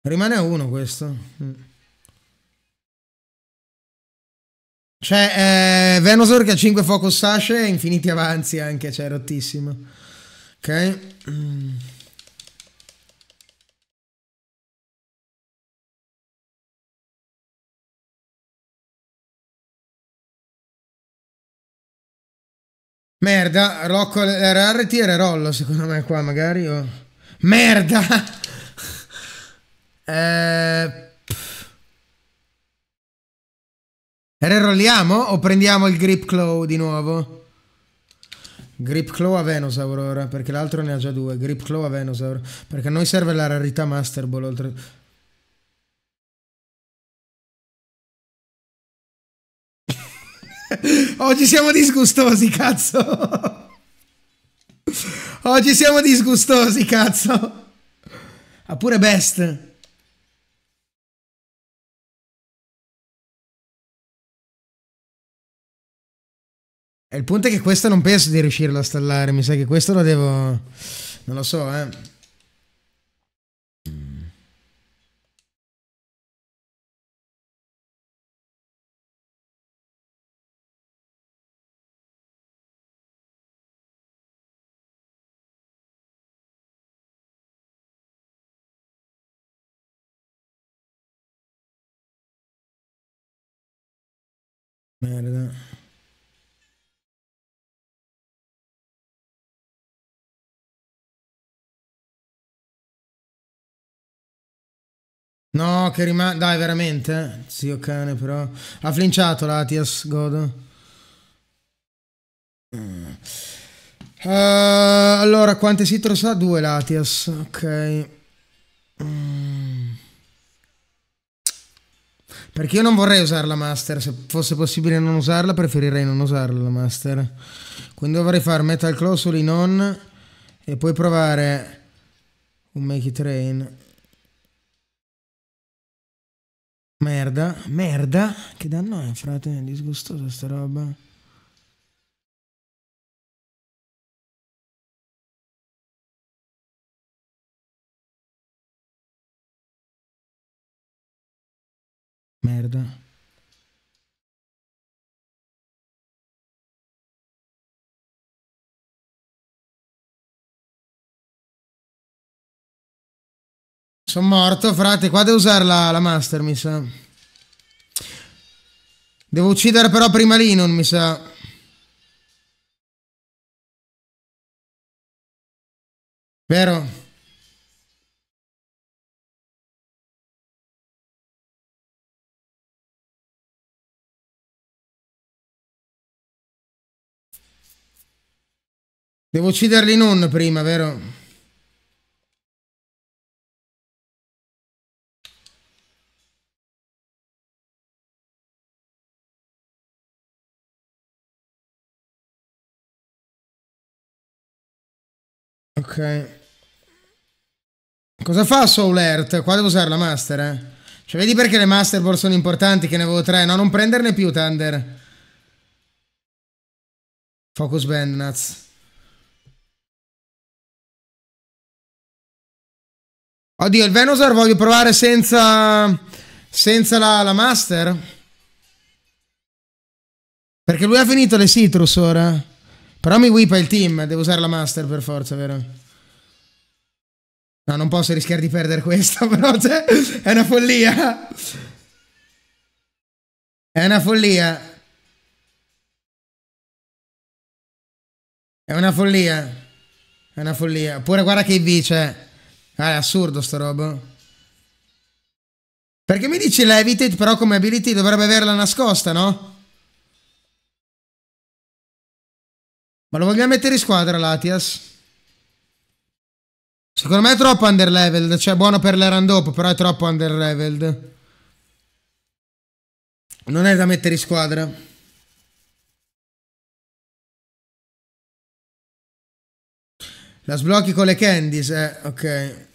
Rimane a uno questo. Cioè, eh, Venusaur che ha 5 Focus Sashe e infiniti avanzi anche, cioè, è rottissimo. Ok. Mm. Merda, Rocco era RT era Rollo, secondo me qua magari o... Merda! eh... Rerolliamo o prendiamo il Grip Claw di nuovo? Grip Claw a Venusaur ora, perché l'altro ne ha già due. Grip Claw a Venusaur, perché a noi serve la rarità Master Ball oltre... Oggi siamo disgustosi, cazzo. Oggi siamo disgustosi, cazzo. Ha pure best. E il punto è che questo non penso di riuscirlo a stallare, mi sa che questo lo devo... non lo so, eh. Merda. No, che rimane... Dai, veramente? Zio cane, però... Ha flinciato l'Atias, godo. Uh, eh. eh, allora, quante si trova? Due l'Atias, ok. Mm. Perché io non vorrei usare la master, se fosse possibile non usarla preferirei non usarla la master. Quindi dovrei fare Metal Claw solo e poi provare un Make It Rain. Merda, merda, che danno è frate, è disgustosa sta roba. Merda. Sono morto, frate. Qua devo usare la, la master, mi sa. Devo uccidere però prima Linon, mi sa. Vero? Devo ucciderli non prima, vero? Ok. Cosa fa Soul Earth? Qua devo usare la Master, eh? Cioè, vedi perché le Master Ball sono importanti, che ne avevo tre? No, non prenderne più, Thunder. Focus Bandnuts. Oddio, il Venusaur voglio provare senza... Senza la, la Master? Perché lui ha finito le Citrus ora. Però mi whipa il team, devo usare la Master per forza, vero? No, non posso rischiare di perdere questo, però cioè, è una follia. È una follia. È una follia. È una follia. Oppure guarda che IV c'è. Cioè. Ah, è assurdo sta roba. Perché mi dice Levitate, però come ability dovrebbe averla nascosta, no? Ma lo vogliamo mettere in squadra, Latias? Secondo me è troppo underleveled, cioè buono per l'eran dopo, però è troppo underleveled. Non è da mettere in squadra. La sblocchi con le candies, eh, ok.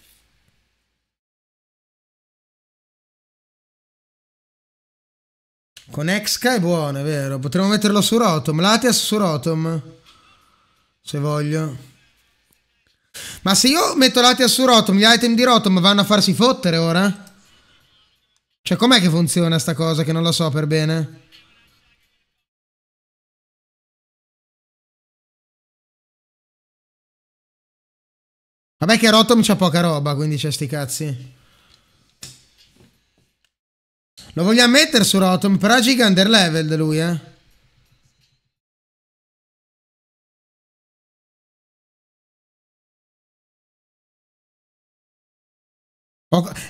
Con Exca è buono, è vero. Potremmo metterlo su Rotom. Latias su Rotom. Se voglio. Ma se io metto Latias su Rotom, gli item di Rotom vanno a farsi fottere ora? Cioè, com'è che funziona sta cosa che non lo so per bene? Vabbè che Rotom c'ha poca roba, quindi c'è sti cazzi. Lo vogliamo mettere su Rotom, però è giga underleveled lui, eh.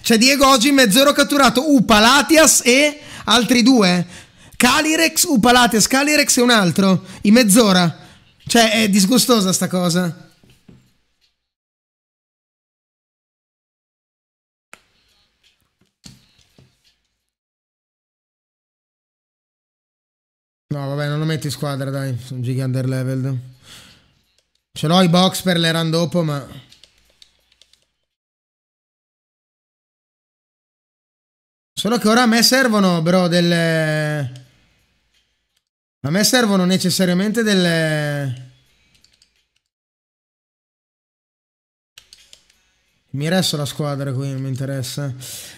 Cioè Diego oggi mezz'ora catturato Upalatias uh, e altri due. Calirex, Upalatias, uh, Calirex e un altro. In mezz'ora. Cioè, è disgustosa sta cosa. No, vabbè, non lo metti in squadra, dai. Sono gighi underleveled. Ce l'ho i box per le run dopo, ma... Solo che ora a me servono, bro, delle... A me servono necessariamente delle... Mi resto la squadra qui, non mi interessa.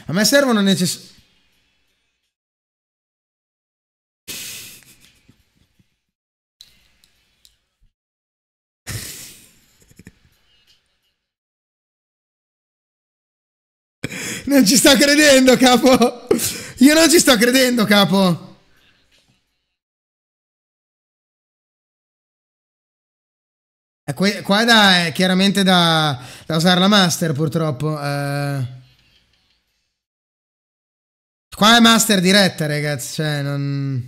A me servono necessariamente... Non ci sto credendo, capo. Io non ci sto credendo, capo. Eh, qua da, è eh, chiaramente da, da, usare la master purtroppo. Uh, qua è master diretta ragazzi. Cioè, non...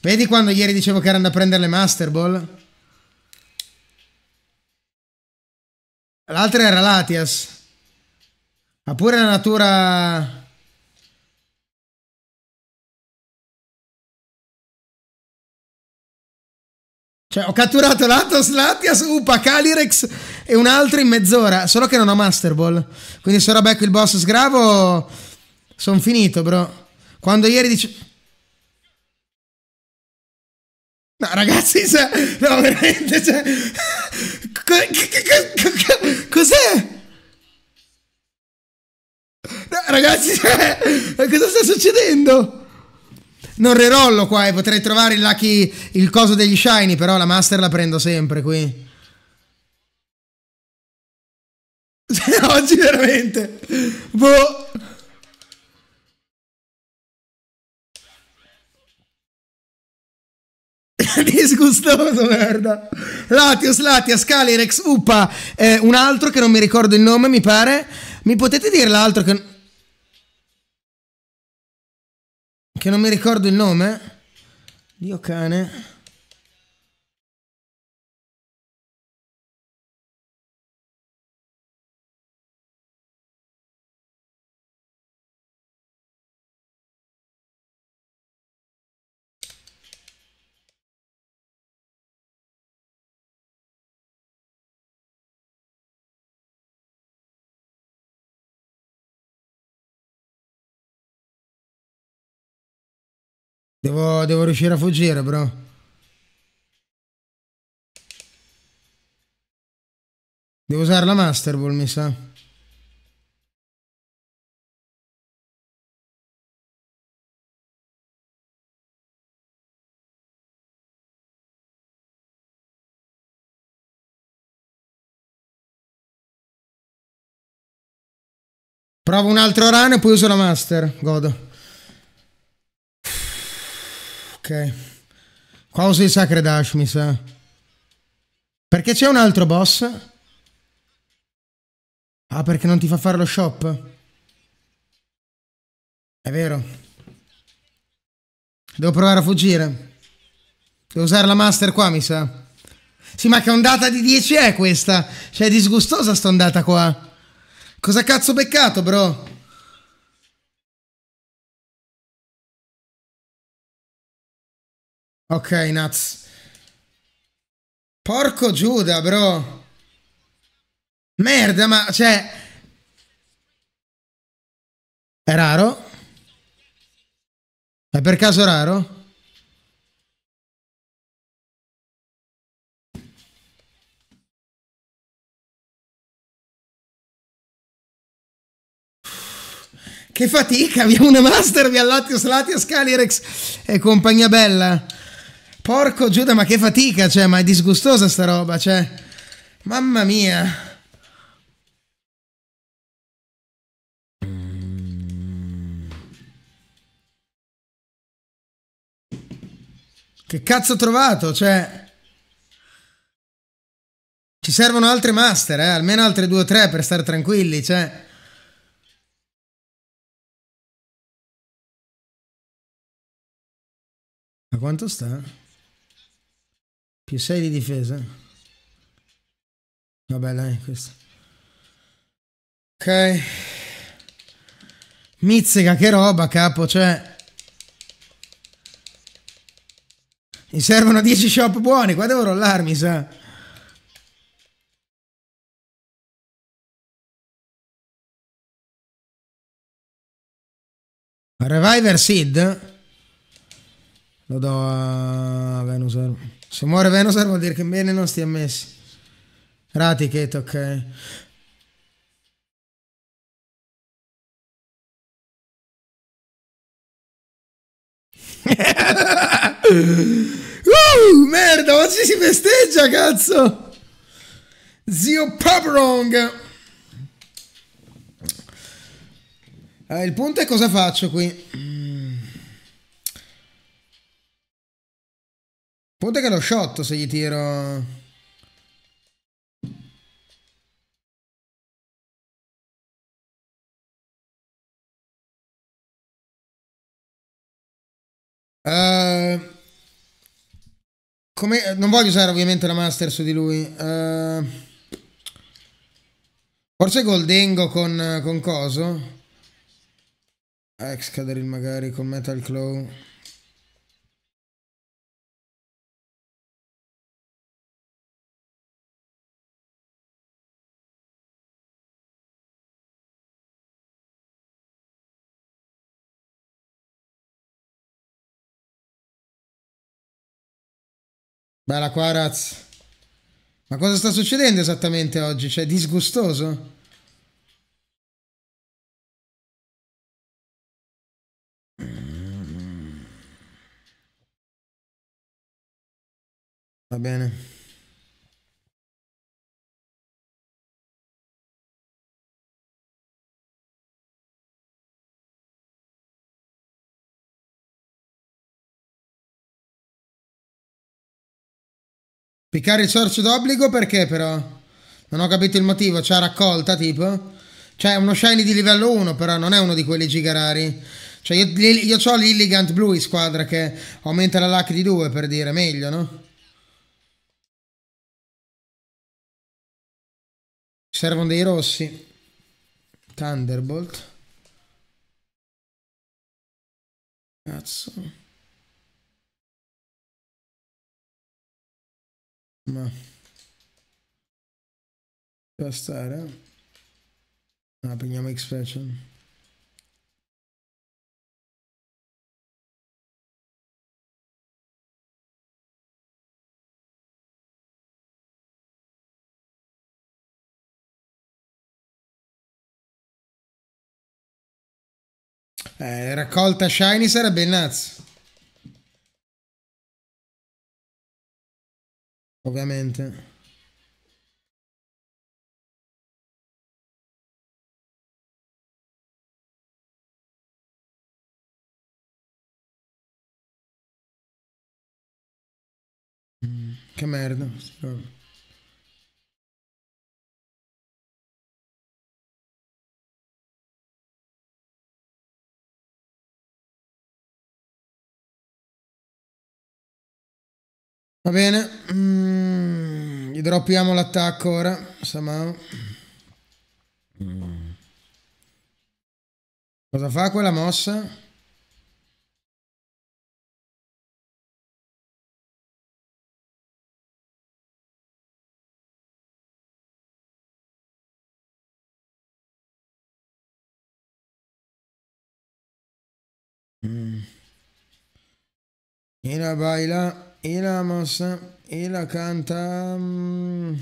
Vedi quando ieri dicevo che erano da prendere le master ball? L'altra era Latias. Ha pure la natura... Cioè, ho catturato l'Atos Latias, Upa, Calyrex e un altro in mezz'ora, solo che non ho Master Ball. Quindi se ora becco il boss sgravo, sono finito, bro. Quando ieri dice... No, ragazzi, cioè, no, veramente, cioè... No, ragazzi, cioè, cosa sta succedendo? Non rerollo qua e eh, potrei trovare il, lucky, il coso degli shiny, però la master la prendo sempre qui. Oggi veramente. Boh. Disgustoso, merda. Latios, Latias, Calirex, Uppa. Eh, un altro che non mi ricordo il nome, mi pare. Mi potete dire l'altro che... Che non mi ricordo il nome? Dio cane. Devo, devo riuscire a fuggire, bro. Devo usare la Master Ball, mi sa. Provo un altro run e poi uso la Master. Godo. Ok. Qua uso i Sacred Dash, mi sa. Eh. Perché c'è un altro boss? Ah, perché non ti fa fare lo shop? È vero. Devo provare a fuggire. Devo usare la master qua, mi sa. Sì, ma che ondata di 10 è questa? Cioè, è disgustosa sta ondata qua. Cosa cazzo beccato, bro? Ok, Nats. Porco Giuda, bro. Merda, ma cioè... È raro? È per caso raro? Che fatica, abbiamo una Master, via Latios, Latias, Calirex e compagnia bella. Porco Giuda, ma che fatica, cioè, ma è disgustosa sta roba, cioè. Mamma mia. Che cazzo ho trovato? Cioè. Ci servono altre master, eh? Almeno altre due o tre per stare tranquilli, cioè. Ma quanto sta? Più 6 di difesa. Vabbè, dai, eh, questo. Ok. Mizzica, che roba, capo, cioè... Mi servono 10 shop buoni, qua devo rollarmi, sa. Reviver Seed? Lo do a Venus. Eh. Se muore Venosar vuol dire che bene non stia messi. Ratiket, ok. uh, merda, oggi si festeggia, cazzo! Zio Paprong! Eh, il punto è cosa faccio qui. Conta che lo shot se gli tiro... Uh, come, non voglio usare ovviamente la master su di lui. Uh, forse Goldengo con, con coso. Excadrill magari con Metal Claw. Bella qua, Ma cosa sta succedendo esattamente oggi? Cioè, disgustoso? Va bene. Piccare il sorcio d'obbligo perché però? Non ho capito il motivo, c'ha raccolta tipo? Cioè è uno shiny di livello 1 però non è uno di quelli gigarari. Cioè io, io ho l'illigant blu in squadra che aumenta la luck di 2 per dire, meglio no? Servono dei rossi. Thunderbolt. Cazzo. Ma... Può stare. Ah, prendiamo x Eh, raccolta shiny sarebbe il ovviamente mm. che merda Va bene. Mm, gli droppiamo l'attacco ora. Samao. Cosa fa quella mossa? Mira, mm. baila e la mossa e la canta mm.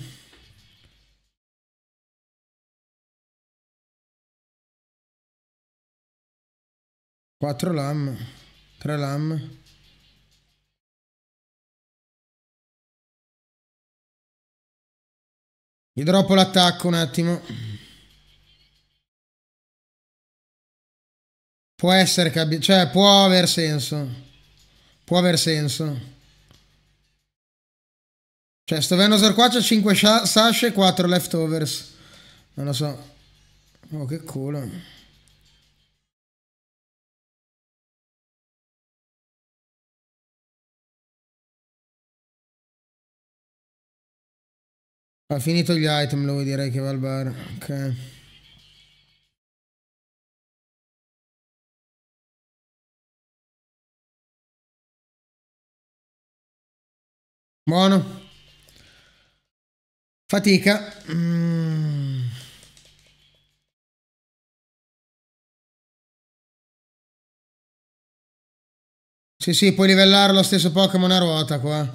quattro lam tre lam gli droppo l'attacco un attimo può essere che abbia cioè può aver senso può aver senso cioè, sto Venusaur qua c'ha 5 sasce e 4 leftovers. Non lo so. Oh, che culo. Ha finito gli item lui, direi che va al bar. Ok. Buono. Fatica. Mm. Sì, sì, puoi livellare lo stesso Pokémon a ruota qua.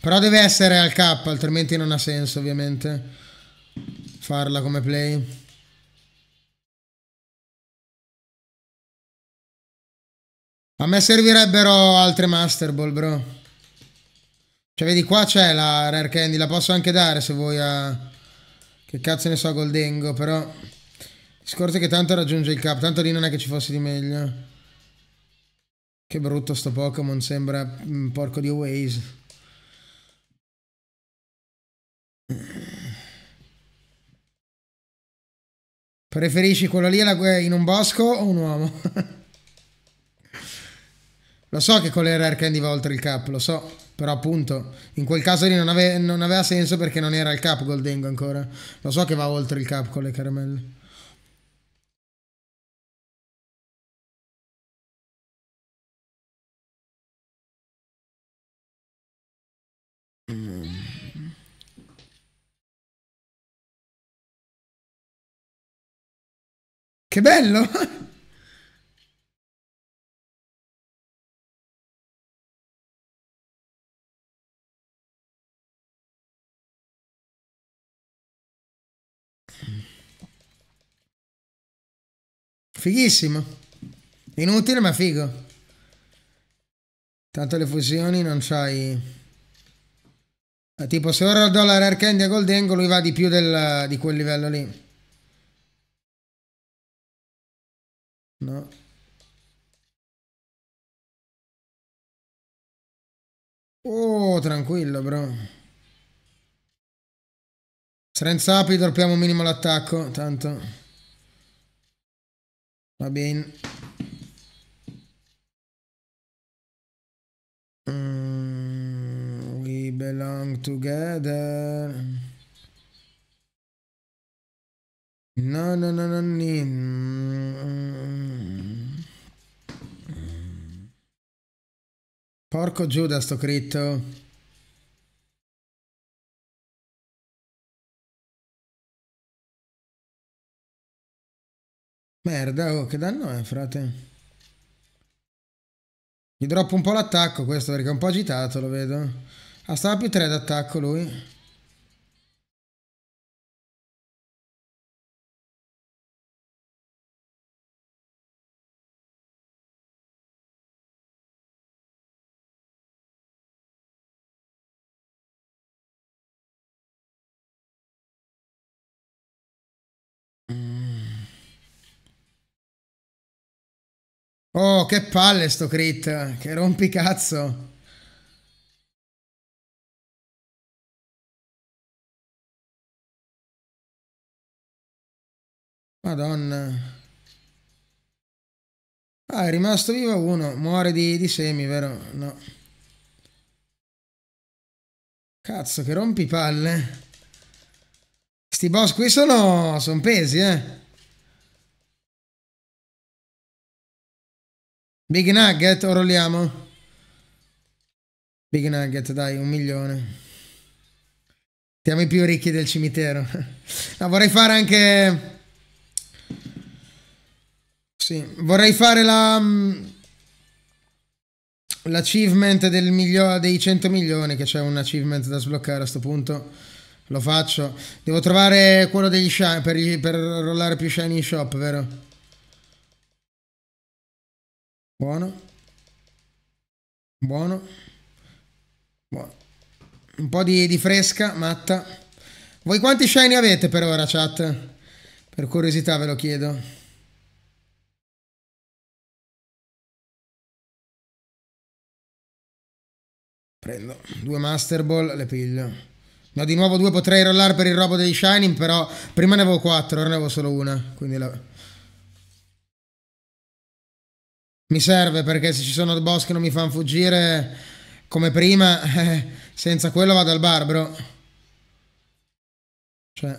Però deve essere al K, altrimenti non ha senso ovviamente farla come play. A me servirebbero altre Master Ball, bro. Cioè, vedi, qua c'è la Rare Candy, la posso anche dare se vuoi a... Che cazzo ne so Goldengo, però... Il discorso che tanto raggiunge il cap, tanto lì non è che ci fosse di meglio. Che brutto sto Pokémon, sembra un porco di Waze. Preferisci quello lì in un bosco o un uomo? lo so che con le rare candy va oltre il cap, lo so. Però appunto, in quel caso lì non, ave non aveva senso perché non era il cap Goldengo ancora. Lo so che va oltre il cap con le caramelle. Che bello! Fighissimo. Inutile ma figo. Tanto le fusioni non c'hai... Eh, tipo se ora il dollaro Arcandia Gold Angle lui va di più del, di quel livello lì. No. Oh, tranquillo, bro. Senza api droppiamo un minimo l'attacco, tanto... Va bene. Mm, we belong together. No, no, no, no, no. Mm, mm, mm. Porco Giuda sto critto. Merda, oh, che danno è, frate? Gli droppo un po' l'attacco questo perché è un po' agitato, lo vedo. Ah, stava più 3 d'attacco lui. Oh, che palle sto crit, che rompicazzo. Madonna. Ah, è rimasto vivo uno. Muore di, di semi, vero? No. Cazzo, che rompipalle. Sti boss qui sono... sono pesi, eh. Big Nugget o rolliamo? Big Nugget, dai, un milione. Siamo i più ricchi del cimitero. No, vorrei fare anche... Sì, vorrei fare la... Mm, l'achievement del milio... dei 100 milioni, che c'è un achievement da sbloccare a questo punto. Lo faccio. Devo trovare quello degli shiny per, per rollare più shiny shop, vero? Buono. Buono. Buono. Un po' di, di, fresca, matta. Voi quanti shiny avete per ora, chat? Per curiosità ve lo chiedo. Prendo due Master Ball, le piglio. No, di nuovo due potrei rollare per il robo dei Shining, però prima ne avevo quattro, ora ne avevo solo una, quindi la... mi serve perché se ci sono boss che non mi fanno fuggire come prima, eh, senza quello vado al bar, Cioè,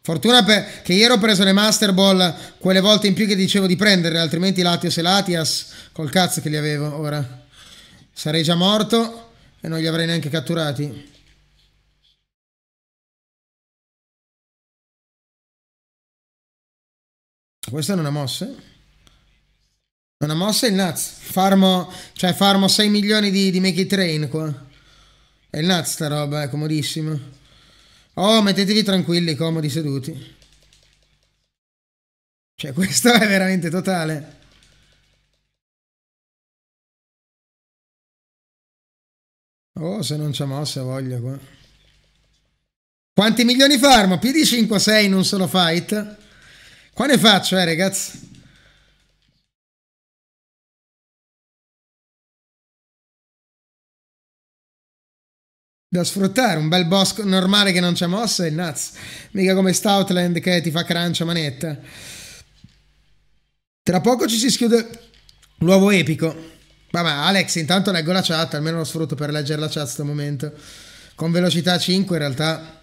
fortuna per, che ieri ho preso le Master Ball quelle volte in più che dicevo di prendere, altrimenti Latios e Latias, col cazzo che li avevo ora. Sarei già morto e non li avrei neanche catturati. Questa non è una mossa? Una mossa è il nuts. Farmo, cioè farmo 6 milioni di, di make it rain qua. È il nuts sta roba, è comodissimo. Oh, mettetevi tranquilli, comodi, seduti. Cioè, questo è veramente totale. Oh, se non c'è mossa voglia qua. Quanti milioni farmo? Più di 5-6 in un solo fight? Qua ne faccio, eh, ragazzi. da sfruttare. Un bel bosco normale che non c'è mossa e il nuts. Mica come Stoutland che ti fa crunch a manetta. Tra poco ci si schiude l'uovo epico. Vabbè, Alex, intanto leggo la chat, almeno lo sfrutto per leggere la chat sto momento. Con velocità 5 in realtà.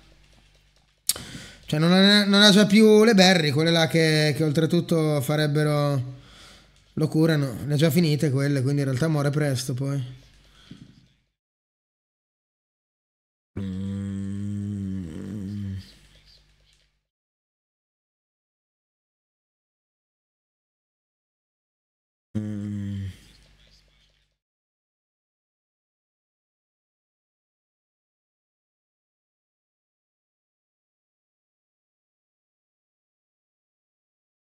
Cioè non ha, non ha già più le berry, quelle là che, che oltretutto farebbero... Lo curano, le ha già finite quelle, quindi in realtà muore presto poi.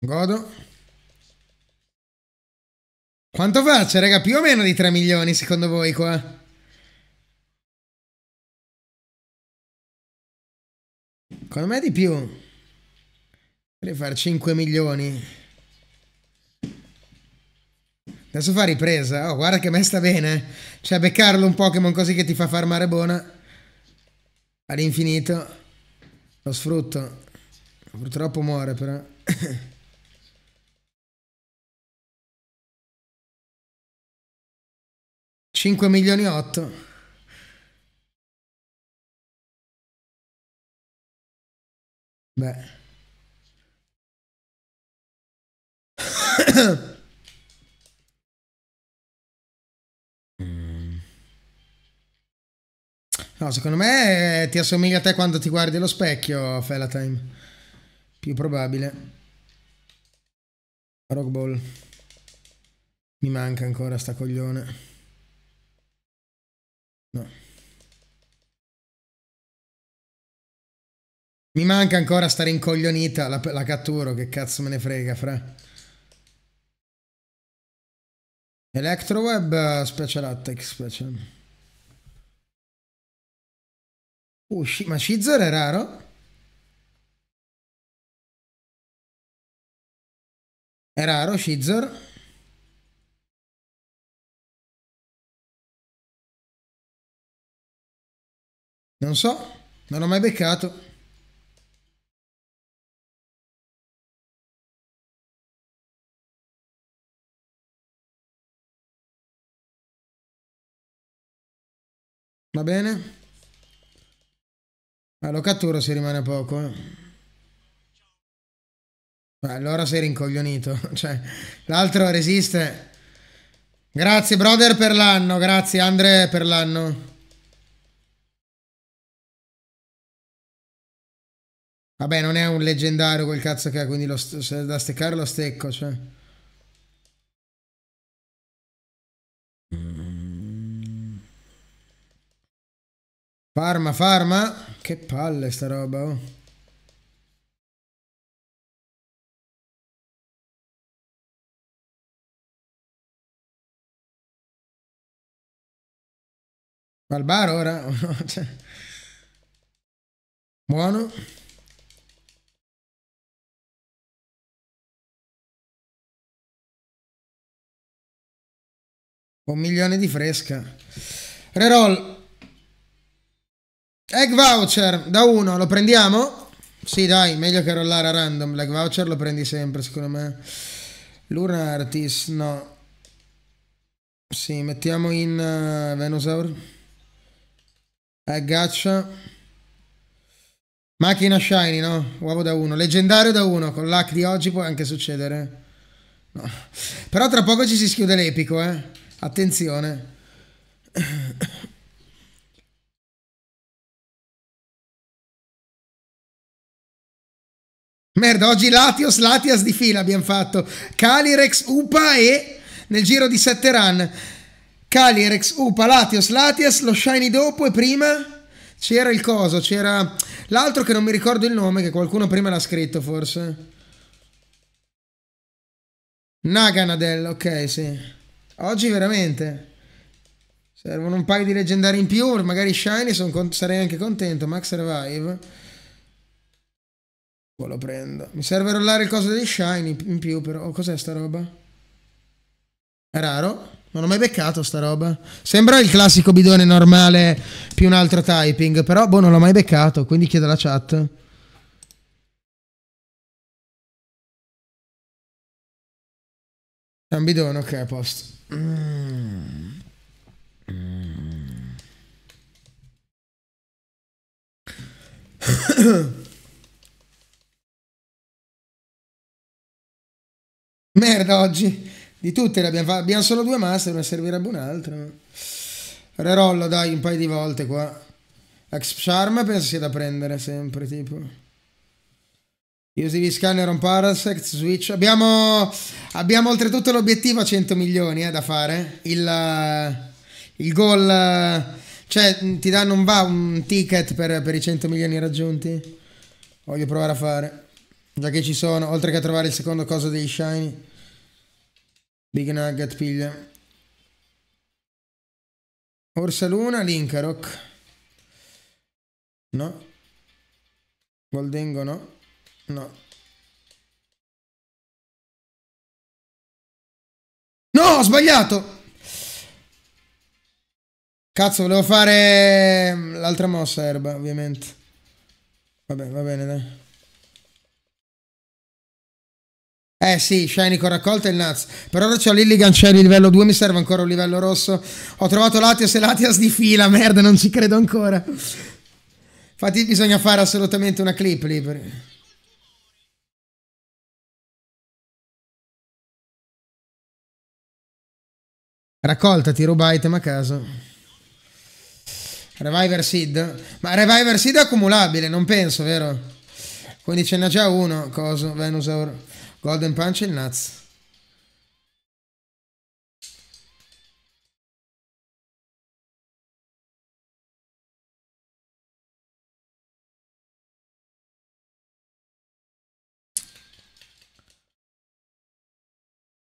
Godo. Quanto faccio, raga? Più o meno di 3 milioni, secondo voi, qua? Secondo me di più. Potrei fare 5 milioni. Adesso fa ripresa. Oh, guarda che a me sta bene. Eh. Cioè, beccarlo un Pokémon così che ti fa farmare buona. All'infinito. Lo sfrutto. Purtroppo muore, però. 5 milioni e 8. Beh. Mm. No, secondo me eh, ti assomiglia a te quando ti guardi allo specchio, Felatime. Più probabile. Rockball. Mi manca ancora sta coglione. No. Mi manca ancora stare incoglionita, la, la catturo, che cazzo me ne frega, fra. Electroweb Special Attack Special. Uh, ma Shizor è raro? È raro Shizor? Non so, non ho mai beccato. Va bene? Ma lo catturo se rimane poco, eh. Allora sei rincoglionito. Cioè, l'altro resiste. Grazie, brother, per l'anno. Grazie, Andre, per l'anno. Vabbè, non è un leggendario quel cazzo che ha, quindi lo st- se da steccare lo stecco, cioè. Farma, farma? Che palle sta roba, oh. Al bar ora? Cioè. Buono. Un milione di fresca. Reroll. Egg voucher da 1, lo prendiamo? Sì dai, meglio che rollare a random. L'egg voucher lo prendi sempre secondo me. Lunar Artist, no. Sì, mettiamo in uh, Venusaur. Egg gaccia. Macchina shiny, no? Uovo da 1. Leggendario da 1. Con l'hack di oggi può anche succedere. No. Però tra poco ci si schiude l'epico, eh. Attenzione. Merda, oggi Latios, Latias di fila abbiamo fatto. Calirex, Upa e nel giro di 7 run. Calirex, Upa, Latios, Latias, lo shiny dopo e prima c'era il coso, c'era l'altro che non mi ricordo il nome, che qualcuno prima l'ha scritto forse. Naganadel, ok, sì. Oggi veramente servono un paio di leggendari in più, magari Shiny con- sarei anche contento, Max Revive. Oh, lo prendo. Mi serve rollare il coso dei Shiny in più però. Oh, cos'è sta roba? È raro. Non ho mai beccato sta roba. Sembra il classico bidone normale più un altro typing, però boh, non l'ho mai beccato, quindi chiedo alla chat. È un bidone, ok, a posto. Mm. Merda oggi. Di tutte le abbiamo, abbiamo solo due master, ma servirebbe un'altra. Rerollo dai un paio di volte qua. Axe Charm penso sia da prendere sempre, tipo. USV Scanner on Parasect Switch. Abbiamo, abbiamo oltretutto l'obiettivo a 100 milioni eh, da fare. Il, eh, il goal. Eh, cioè, mm, ti danno un, va, un ticket per, per i 100 milioni raggiunti. Voglio provare a fare. Già che ci sono, oltre che a trovare il secondo coso degli shiny. Big Nugget piglia. Orsa Luna, Linkarok. No. Goldengo no. No. No, ho sbagliato! Cazzo, volevo fare mm, l'altra mossa erba, ovviamente. Vabbè, va bene, dai. Eh sì, Shiny con raccolta e il Nuts. Per ora c'ho Lilligan Shiny livello 2, mi serve ancora un livello rosso. Ho trovato Latias e Latias di fila, merda, non ci credo ancora. Infatti bisogna fare assolutamente una clip lì. Per... Raccolta, tiro by, tema a caso. Reviver Seed. Ma Reviver Seed è accumulabile, non penso, vero? Quindi ce n'è già uno, coso, Venusaur, Golden Punch e il Nuts.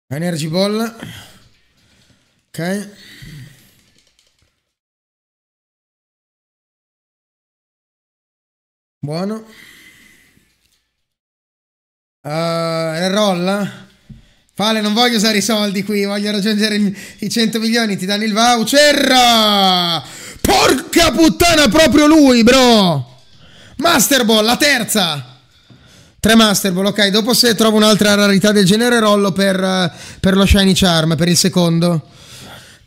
Energy Ball buono uh, rolla Fale, non voglio usare i soldi qui, voglio raggiungere il, i 100 milioni, ti danno il voucher! Porca puttana, proprio lui, bro! Masterball, la terza! Tre Masterball, ok, dopo se trovo un'altra rarità del genere rollo per, eh, per lo Shiny Charm, per il secondo.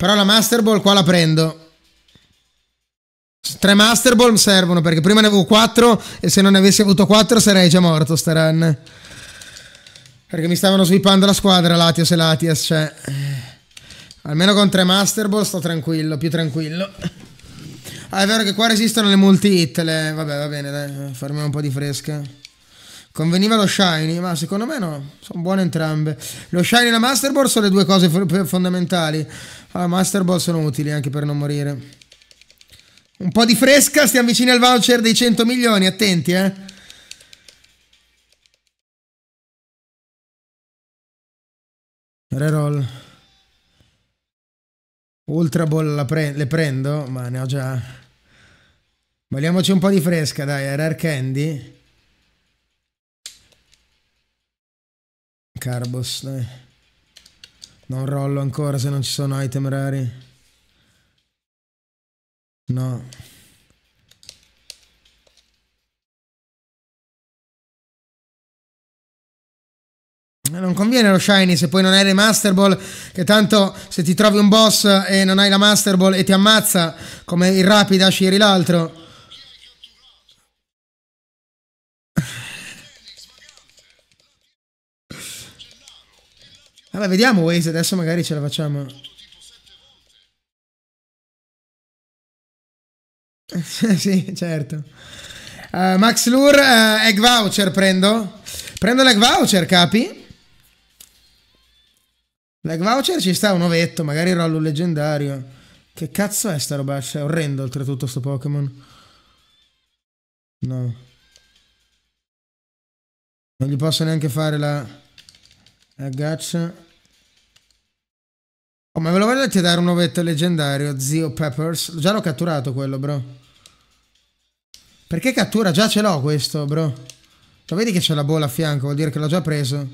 Però la Master Ball qua la prendo. Tre Master Ball mi servono perché prima ne avevo quattro e se non ne avessi avuto quattro sarei già morto sta Perché mi stavano sweepando la squadra Latios e Latias, cioè... Eh. Almeno con tre Master Ball sto tranquillo, più tranquillo. Ah, è vero che qua resistono le multi-hit, le... Vabbè, va bene, dai, farmi un po' di fresca. Conveniva lo Shiny, ma secondo me no, sono buone entrambe. Lo Shiny e la Master Ball sono le due cose fondamentali. La Master Ball sono utili anche per non morire. Un po' di fresca, stiamo vicini al voucher dei 100 milioni, attenti eh. Reroll. Ultra Ball pre le prendo, ma ne ho già. Vogliamoci un po' di fresca, dai, Rare Candy. Carbos, dai. Non rollo ancora se non ci sono item rari. No. Eh, non conviene lo shiny se poi non hai le Master Ball, che tanto se ti trovi un boss e non hai la Master Ball e ti ammazza, come il rapida ieri l'altro, Vabbè, vediamo Waze, adesso magari ce la facciamo. sì, certo. Uh, Max Lur, uh, egg voucher prendo. Prendo l'egg voucher, capi? L'egg voucher ci sta un ovetto, magari rollo un leggendario. Che cazzo è sta roba? È orrendo oltretutto sto Pokémon. No. Non gli posso neanche fare la... Ragazza. Eh, oh, ma ve lo vedete dare un ovetto leggendario, zio Peppers? Già l'ho catturato quello, bro. Perché cattura? Già ce l'ho questo, bro. Lo cioè, vedi che c'è la bolla a fianco, vuol dire che l'ho già preso.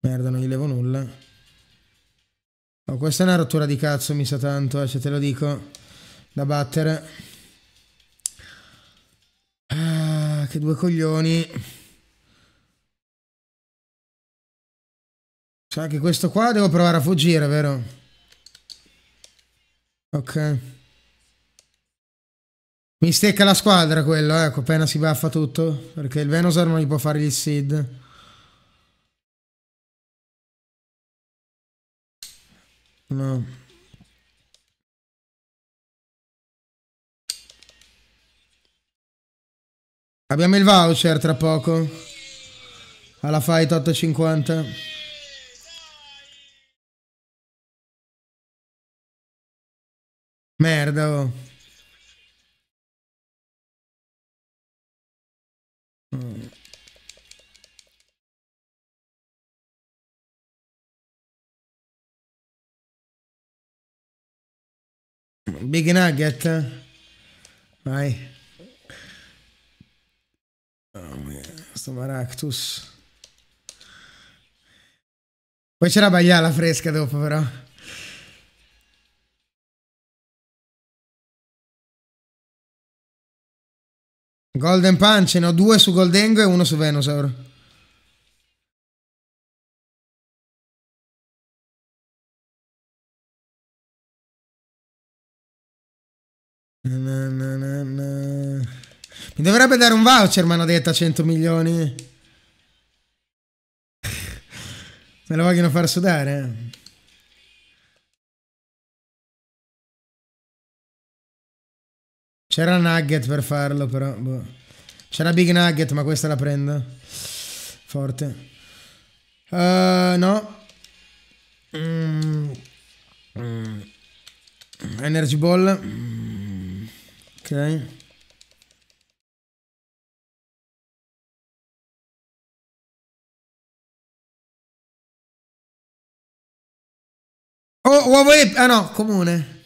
Merda, non gli levo nulla. Oh, questa è una rottura di cazzo, mi sa tanto, eh, se te lo dico. Da battere. Ah. Ah, che due coglioni. Sa cioè, che questo qua devo provare a fuggire, vero? Ok. Mi stecca la squadra quello, eh, ecco, appena si baffa tutto. Perché il Venosar non gli può fare gli seed. No. Abbiamo il voucher tra poco. Alla fight 850. Merda, oh. Mm. Big Nugget. Vai. Oh, sto Maractus. Poi c'era Bagliala fresca dopo però. Golden Punch, ne ho Due su Goldengo e uno su Venusaur. Dovrebbe dare un voucher, mi hanno detto, a 100 milioni. Me lo vogliono far sudare. Eh. C'era un Nugget per farlo, però. Boh. C'era Big Nugget, ma questa la prendo. Forte. Uh, no. Mm. mm. Energy Ball. Mm. Ok. Oh, uovo Huawei, ah no, comune.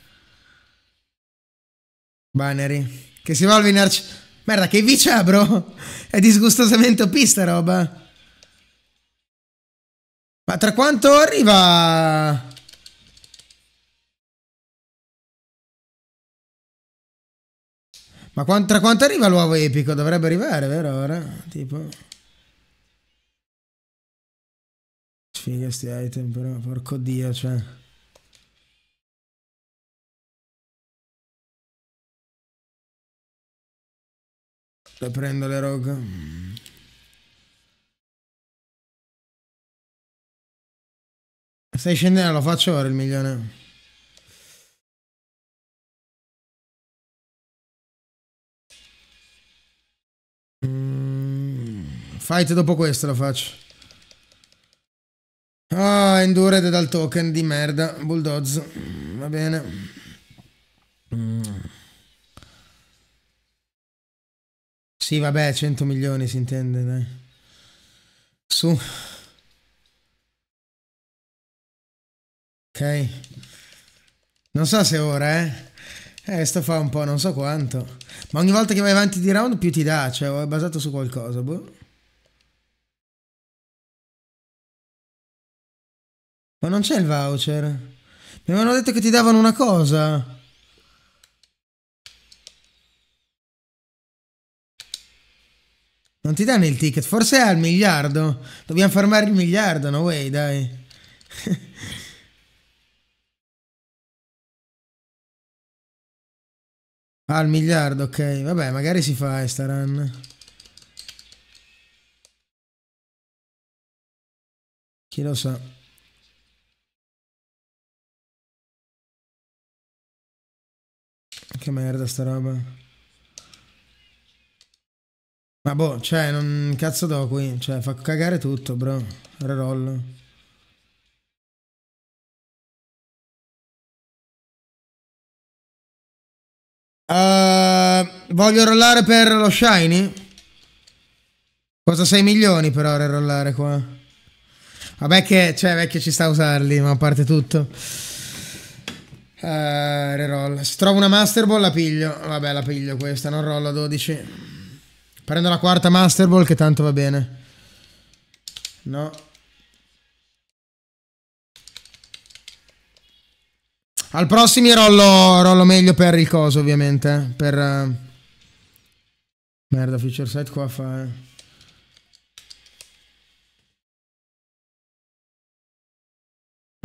Binary. Che si evolve in arci... Merda, che vi bro? È disgustosamente OP sta roba. Ma tra quanto arriva... Ma quant tra quanto arriva l'uovo epico? Dovrebbe arrivare, vero? Ora? Tipo... Sfiga sti item, però, porco dio, cioè... La prendo le roga. Stai scendendo, lo faccio ora il milione. Mm, fight dopo questo lo faccio. Ah, Endured dal token di merda. Bulldoze. Mm, va bene. Mm. Sì, vabbè, 100 milioni si intende, dai. Su. Ok. Non so se ora, eh. Eh, sto fa un po', non so quanto. Ma ogni volta che vai avanti di round più ti dà, cioè è basato su qualcosa, boh. Ma non c'è il voucher. Mi avevano detto che ti davano una cosa. Non ti danno il ticket, forse è al miliardo. Dobbiamo fermare il miliardo, no way, dai. al ah, miliardo, ok. Vabbè, magari si fa questa eh, run. Chi lo sa. Che merda sta roba. Ma boh, cioè, non cazzo do qui. Cioè, fa cagare tutto, bro. Reroll. Uh, ehm, voglio rollare per lo shiny? Cosa 6 milioni però rerollare qua. Vabbè che, cioè, vecchio ci sta a usarli, ma a parte tutto. Uh, reroll. Se trovo una Master Ball la piglio. Vabbè, la piglio questa, non rollo a 12. Prendo la quarta Master Ball che tanto va bene. No. Al prossimo rollo, rollo meglio per il coso, ovviamente. Eh. Per... Uh... Merda, feature set qua fa... Eh.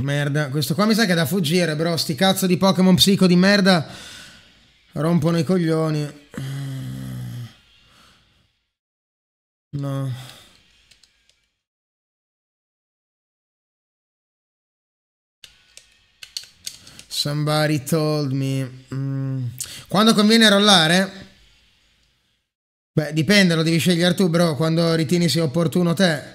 Merda, questo qua mi sa che è da fuggire, bro. Sti cazzo di Pokémon psico di merda rompono i coglioni. No. Somebody told me. Mm. Quando conviene rollare? Beh, dipende, lo devi scegliere tu, bro, quando ritieni sia opportuno te.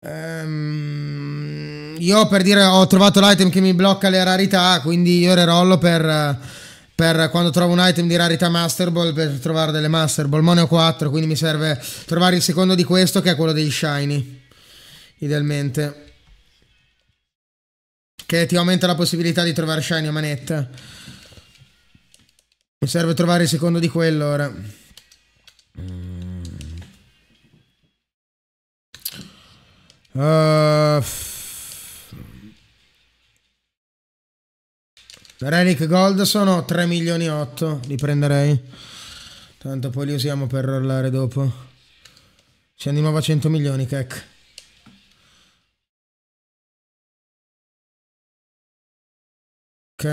Um, io per dire ho trovato l'item che mi blocca le rarità, quindi io re rollo per per quando trovo un item di rarità Master Ball per trovare delle Master Ball. Mo ne ho 4, quindi mi serve trovare il secondo di questo che è quello degli Shiny. Idealmente. Che ti aumenta la possibilità di trovare Shiny a manetta. Mi serve trovare il secondo di quello ora. Mm. Uh, Relic Gold sono 3 milioni e 8, li prenderei. Tanto poi li usiamo per rollare dopo. Siamo di nuovo a 100 milioni, Kek. Ok.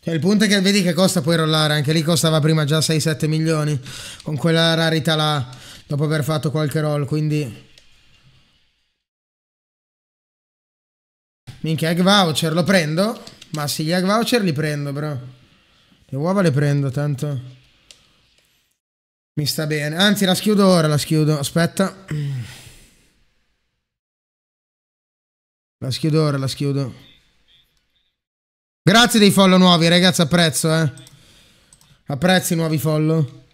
Cioè, il punto è che vedi che costa poi rollare, anche lì costava prima già 6-7 milioni con quella rarità là, dopo aver fatto qualche roll, quindi... Minchia, egg voucher, lo prendo? Ma sì, gli egg voucher li prendo, bro. Le uova le prendo, tanto. Mi sta bene. Anzi, la schiudo ora, la schiudo. Aspetta. La schiudo ora, la schiudo. Grazie dei follow nuovi, ragazzi, apprezzo, eh. Apprezzo i nuovi follow.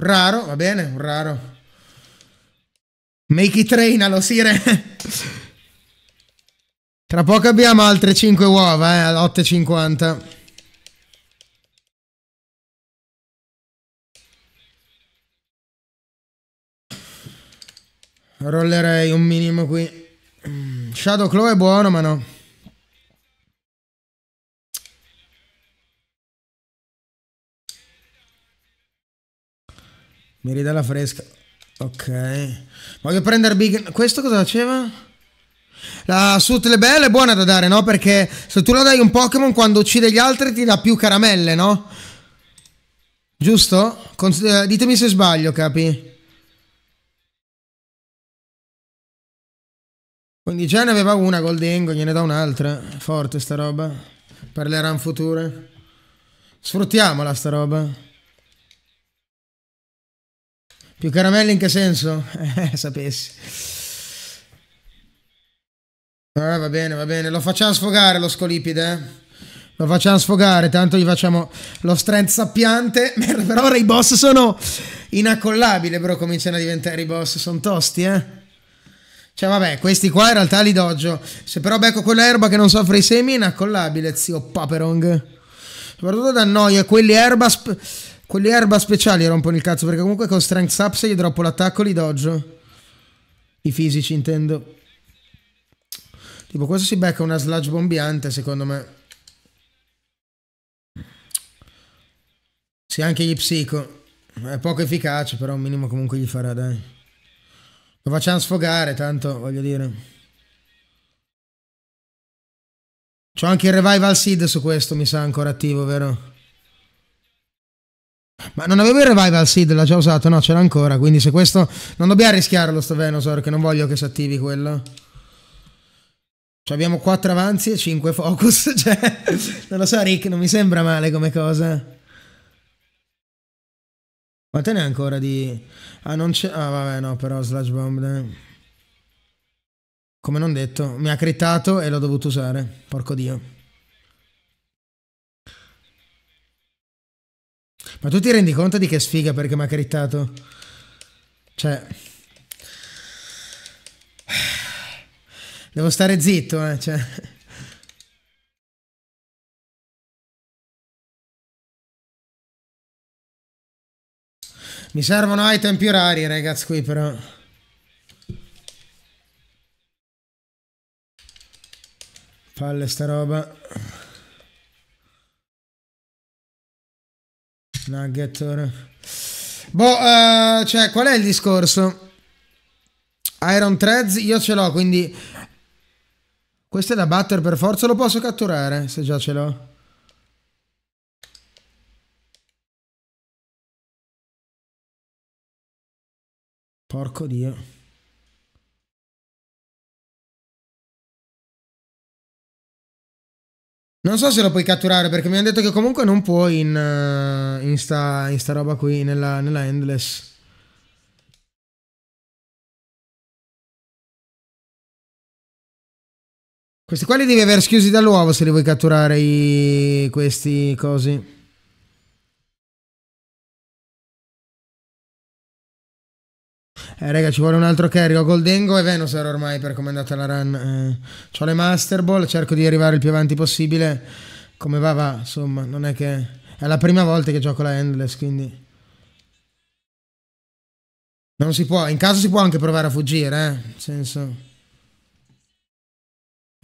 Un raro, va bene, un raro. Make it rain allo sire. Tra poco abbiamo altre 5 uova, eh, all'8.50. Rollerei un minimo qui. Mm, Shadow Claw è buono, ma no. Mi ridà la fresca. Ok. Voglio prendere Big... Questo cosa faceva? La suit le belle è buona da dare, no? Perché se tu la dai un Pokémon, quando uccide gli altri ti dà più caramelle, no? Giusto? Con... Eh, ditemi se sbaglio, capi. Quindi già ne aveva una Goldengo, gliene dà un'altra. Forte sta roba. Parlerà in futuro. Sfruttiamola sta roba. Più caramelle in che senso? Eh, sapessi. Ah, va bene, va bene. Lo facciamo sfogare lo scolipide, eh? Lo facciamo sfogare, tanto gli facciamo lo strength sappiante. Per ora i boss sono inaccollabili, però cominciano a diventare i boss, sono tosti, eh. Cioè, vabbè, questi qua in realtà li doggio. Se però becco quell'erba che non soffre i semi, è inaccollabile, zio Paperong. Soprattutto da e eh, quelli erba... Sp- quelle erba speciali rompono il cazzo perché comunque con Strength Up se gli droppo l'attacco li doggio. I fisici intendo. Tipo questo si becca una sludge bombiante secondo me. Sì anche gli psico. È poco efficace però un minimo comunque gli farà dai. Lo facciamo sfogare tanto voglio dire. C'ho anche il revival seed su questo, mi sa ancora attivo, vero? Ma non avevo il revival seed, l'ha già usato, no, ce l'ha ancora, quindi se questo... Non dobbiamo rischiarlo sto Venusaur, che non voglio che si attivi quello. Cioè abbiamo 4 avanzi e 5 focus, cioè... Non lo so Rick, non mi sembra male come cosa. Ma te ne ancora di... Ah, non c'è... Ah, vabbè, no, però Sludge Bomb, dai. Come non detto, mi ha crittato e l'ho dovuto usare, porco dio. Ma tu ti rendi conto di che sfiga perché mi ha crittato? Cioè... Devo stare zitto, eh, cioè... Mi servono item più rari, ragazzi, qui però. Palle sta roba. Nugget. Boh, uh, cioè, qual è il discorso? Iron Threads io ce l'ho, quindi... Questo è da battere per forza, lo posso catturare se già ce l'ho. Porco Dio. Non so se lo puoi catturare perché mi hanno detto che comunque non puoi in, eh, in, sta, in sta, roba qui, nella, nella Endless. Questi qua li devi aver schiusi dall'uovo se li vuoi catturare i... questi cosi. Eh, raga, ci vuole un altro carry. Ho Goldengo e Venusaur ormai per come è andata la run. Eh, ho le Master Ball, cerco di arrivare il più avanti possibile. Come va, va. Insomma, non è che... È la prima volta che gioco la Endless, quindi... Non si può, in caso si può anche provare a fuggire, eh. Nel senso...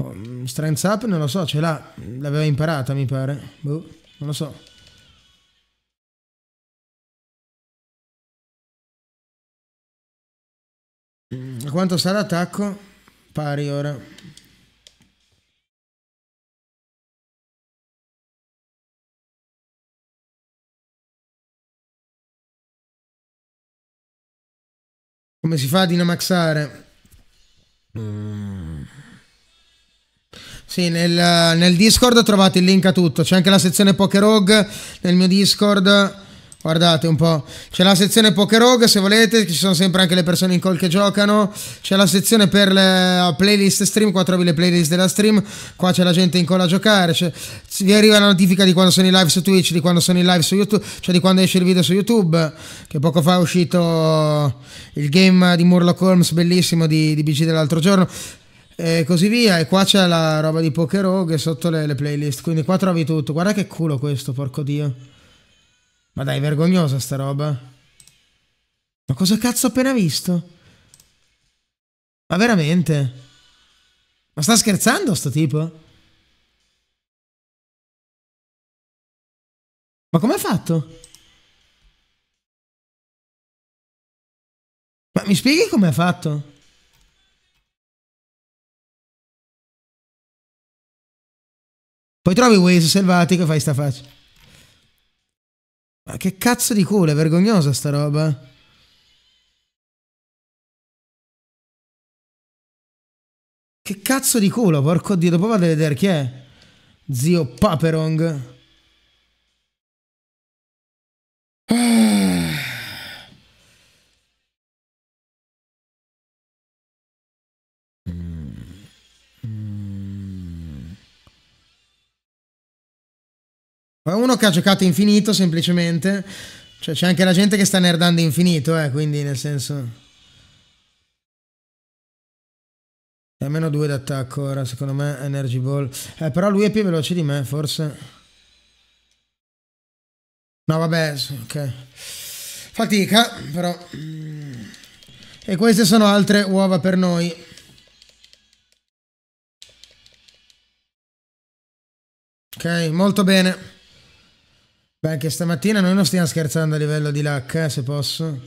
Oh, mm, strength up non lo so, ce l'ha. L'aveva imparata, mi pare. Boh, non lo so. quanto sta l'attacco? Pari ora. Come si fa a dinamaxare? Sì, nel, nel, Discord trovate il link a tutto. C'è anche la sezione Rogue nel mio Discord Guardate un po', c'è la sezione Poker Rogue se volete, ci sono sempre anche le persone in call che giocano, c'è la sezione per la playlist stream, qua trovi le playlist della stream, qua c'è la gente in call a giocare, cioè, vi arriva la notifica di quando sono in live su Twitch, di quando sono in live su YouTube, cioè di quando esce il video su YouTube, che poco fa è uscito il game di Murloc Holmes bellissimo di, di BG dell'altro giorno, e così via. E qua c'è la roba di Poker Rogue sotto le, le playlist, quindi qua trovi tutto. Guarda che culo questo, porco dio. Ma dai, vergognosa sta roba. Ma cosa cazzo ho appena visto? Ma veramente? Ma sta scherzando sto tipo? Ma come ha fatto? Ma mi spieghi come ha fatto? Poi trovi Waze selvatico e fai sta faccia. Ma che cazzo di culo, è vergognosa sta roba. Che cazzo di culo, porco dio, dopo vado a vedere chi è. Zio Paperong. È uno che ha giocato infinito semplicemente. Cioè c'è anche la gente che sta nerdando infinito, eh, quindi nel senso... È meno due d'attacco ora, secondo me, Energy Ball. Eh, però lui è più veloce di me, forse. No, vabbè, ok. Fatica, però... E queste sono altre uova per noi. Ok, molto bene. Beh, anche stamattina noi non stiamo scherzando a livello di lac, eh, se posso.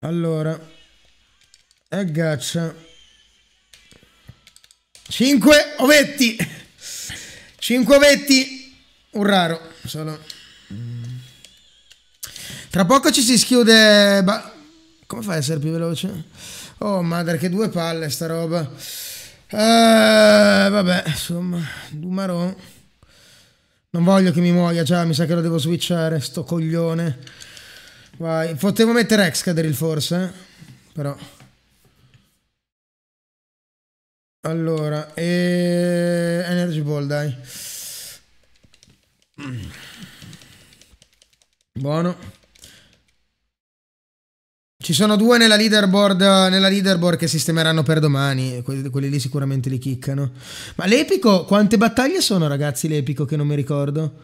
Allora, aggaccia. 5 ovetti. 5 ovetti. Un raro solo. Tra poco ci si schiude... Come fa a essere più veloce? Oh, madre, che due palle sta roba. Eh, vabbè, insomma, Dumaron. Non voglio che mi muoia già, cioè, mi sa che lo devo switchare, sto coglione. Vai, potevo mettere Excadrill forse, eh? però... Allora, e... Energy Ball, dai. Buono. Ci sono due nella leaderboard, nella leaderboard, che sistemeranno per domani, quelli, quelli lì sicuramente li kickano. Ma l'epico, quante battaglie sono ragazzi l'epico che non mi ricordo?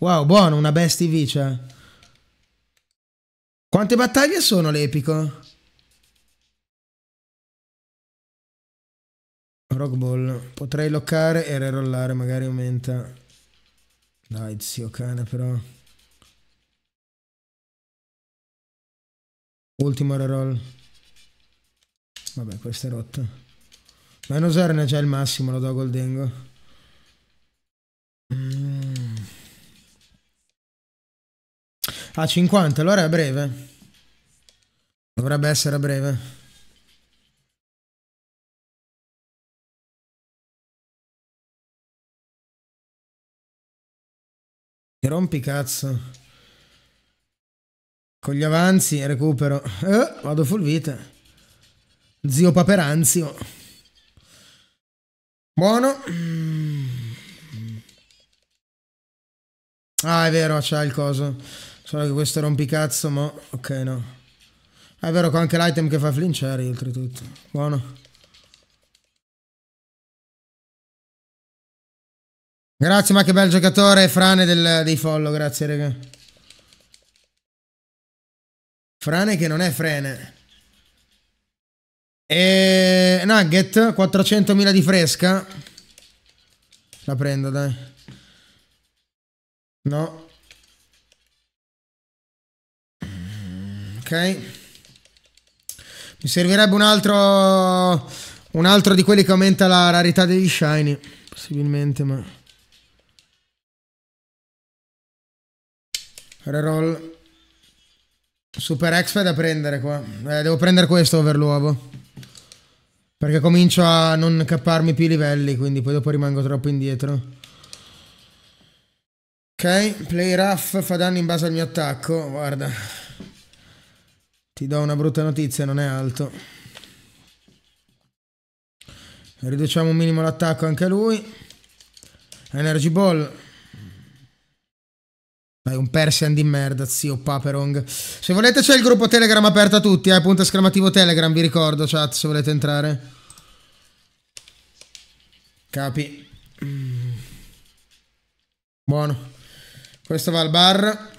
Wow, buono, una bestie vicia. Cioè. Quante battaglie sono l'epico? Rock potrei loccare e rerollare, magari aumenta. Dai zio cane però. Ultimo reroll. Vabbè, questa è rotta. Meno Zern è già il massimo, lo do a Goldengo. Mm. A 50, allora è a breve. Dovrebbe essere a breve. Mi rompi cazzo. Con gli avanzi recupero. Eh, vado full vita. Zio Paperanzio. Buono. Ah, è vero, c'ha il coso. Solo che questo un rompicazzo, ma... Ok, no. è vero che ho anche l'item che fa flincere, oltretutto. Buono. Grazie, ma che bel giocatore, Frane del, dei follow, grazie, raga. Frane che non è frene. E Nugget, 400.000 di fresca. La prendo, dai. No. Ok. Mi servirebbe un altro... Un altro di quelli che aumenta la rarità degli shiny. Possibilmente, ma... Reroll. Super extra da prendere qua. Eh, devo prendere questo over l'uovo. Perché comincio a non capparmi più i livelli, quindi poi dopo rimango troppo indietro. Ok, play rough fa danno in base al mio attacco. Guarda. Ti do una brutta notizia, non è alto. Riduciamo un minimo l'attacco anche a lui. Energy ball. Dai, un Persian di merda, zio Paperong. Se volete c'è il gruppo Telegram aperto a tutti, eh, punto esclamativo Telegram, vi ricordo, chat, se volete entrare. Capi. Buono. Questo va al bar.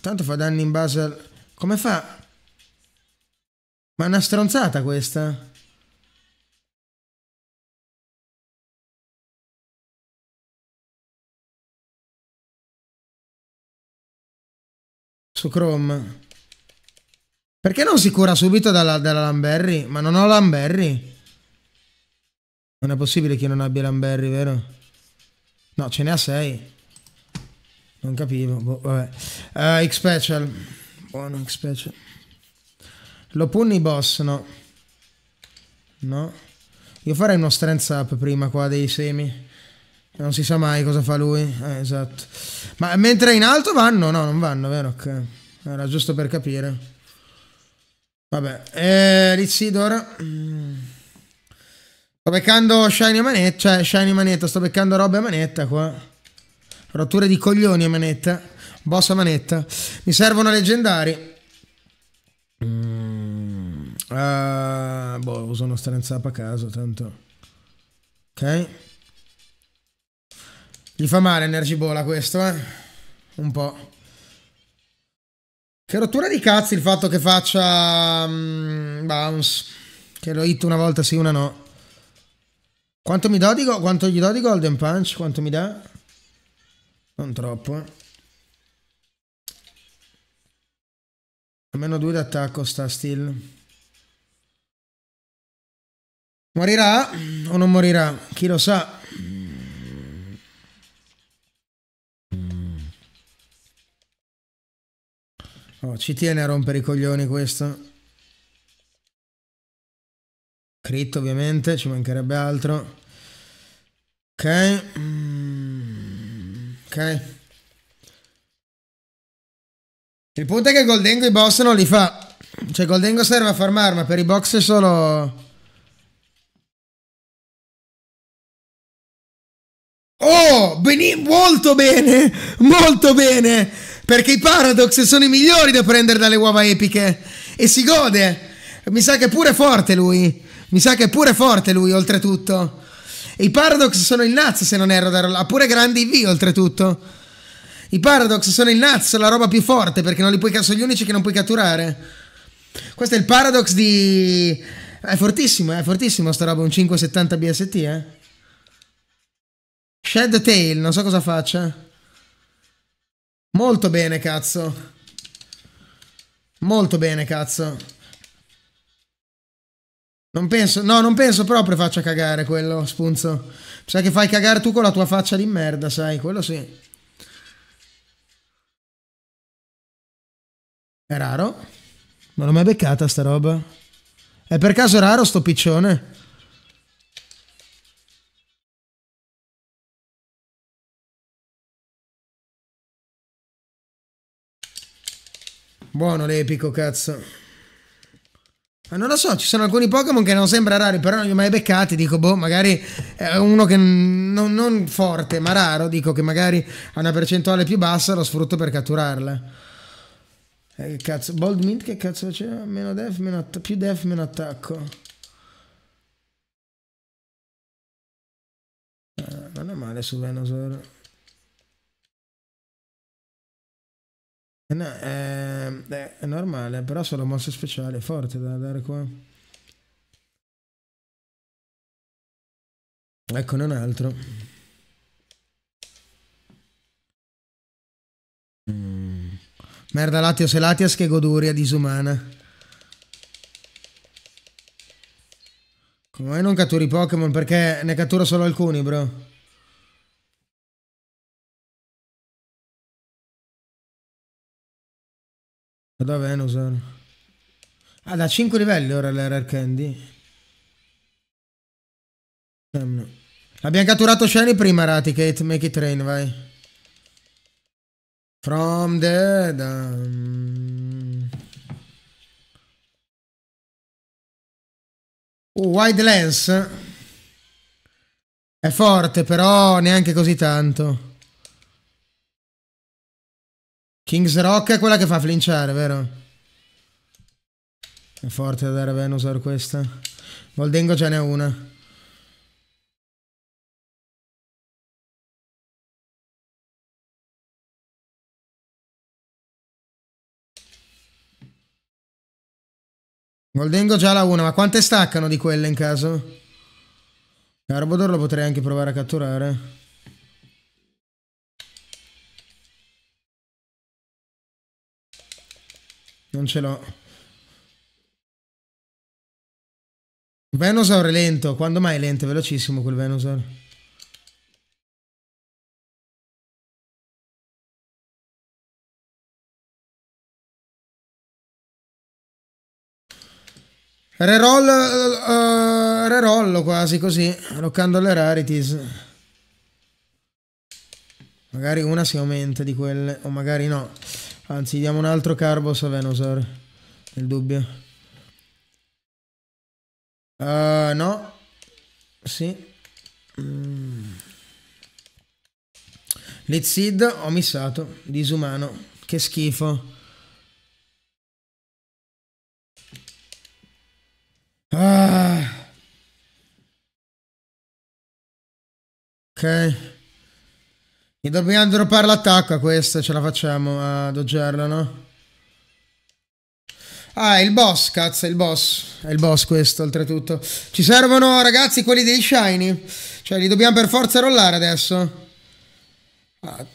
Tanto fa danni in base al... Come fa? Ma è una stronzata questa. su Chrome. Perché non si cura subito dalla, dalla Lamberry? Ma non ho Lamberry. Non è possibile che io non abbia Lamberry, vero? No, ce ne ha 6. Non capivo. Boh, vabbè. Uh, eh, X-Special. Buono X-Special. Lo punni boss, no. No. Io farei uno strength up prima qua dei semi. Cioè, non si sa mai cosa fa lui. Eh, esatto. Ma mentre in alto vanno? No, non vanno, vero? Okay. Era giusto per capire. Vabbè. Eh, Rizzidor. Sto beccando Shiny Manetta. Cioè, Shiny Manetta. Sto beccando robe a manetta qua. Rotture di coglioni a manetta. Boss a manetta. Mi servono leggendari. Mm, uh, boh, uso uno stranzap a caso, tanto. Ok. Gli fa male Energy Energibola questo, eh? Un po'. Che rottura di cazzo il fatto che faccia um, bounce. Che lo hit una volta sì, una no. Quanto mi do di Quanto gli do di Golden Punch? Quanto mi dà? Non troppo, eh. Almeno due d'attacco sta still. Morirà o non morirà? Chi lo sa? Oh, ci tiene a rompere i coglioni questo. Crit ovviamente, ci mancherebbe altro. Ok. Mm, ok. Il punto è che Goldengo i boss non li fa. Cioè Goldengo serve a farmare, ma per i box è solo... Oh, molto bene, molto bene. Perché i Paradox sono i migliori da prendere dalle uova epiche. E si gode. Mi sa che è pure forte lui. Mi sa che è pure forte lui, oltretutto. E I Paradox sono il Naz, se non erro, da Ha pure grandi V, oltretutto. I Paradox sono il Naz, la roba più forte, perché non li puoi, sono gli unici che non puoi catturare. Questo è il Paradox di... È fortissimo, è fortissimo sta roba, un 570 BST, eh. Shed Tail, non so cosa faccia. Molto bene, cazzo. Molto bene, cazzo. Non penso, no, non penso proprio faccia cagare quello, spunzo. Sa che fai cagare tu con la tua faccia di merda, sai, quello sì. È raro? Non l'ho mai beccata sta roba. È per caso raro sto piccione? Buono l'epico, cazzo. Ma non lo so, ci sono alcuni Pokémon che non sembra rari, però non li ho mai beccati. Dico, boh, magari è eh, uno che non, non forte, ma raro. Dico che magari ha una percentuale più bassa, lo sfrutto per catturarla. Eh, cazzo, Bold Mint che cazzo faceva? Meno def, meno att- più def, meno attacco. Ah, non è male su Venusaur. Eh, no, eh Ehm, eh, è normale, però sono mosse speciali, forte da dare qua. Eccone un altro. Mm. Merda Latios e Latias che goduria disumana. Come mai non catturi Pokémon? Perché ne catturo solo alcuni, bro. Da Venusaur. Ah, da 5 livelli ora l'Error Candy. Abbiamo catturato Shiny prima, Raticate. Make it rain, vai. From the... Um... Uh, Wide Lens. È forte, però neanche così tanto. King's Rock è quella che fa flinciare, vero? È forte da dare a Venusaur questa. Voldengo ce n'è una. Voldengo già la 1, ma quante staccano di quelle in caso? Carbodor lo potrei anche provare a catturare. Non ce l'ho. Venusaur lento. Quando mai è lento? velocissimo quel Venusaur. Reroll, uh, rerollo quasi così, roccando le rarities. Magari una si aumenta di quelle, o magari no. Anzi, diamo un altro Carbos a Venusaur. Nel dubbio. Uh, no. Sì. Mm. Litzid ho missato. Disumano. Che schifo. Ah. Ok. E dobbiamo droppare l'attacco a questo, ce la facciamo a doggerla, no? Ah, è il boss, cazzo, è il boss. È il boss questo, oltretutto. Ci servono, ragazzi, quelli dei shiny. Cioè, li dobbiamo per forza rollare adesso. Ah.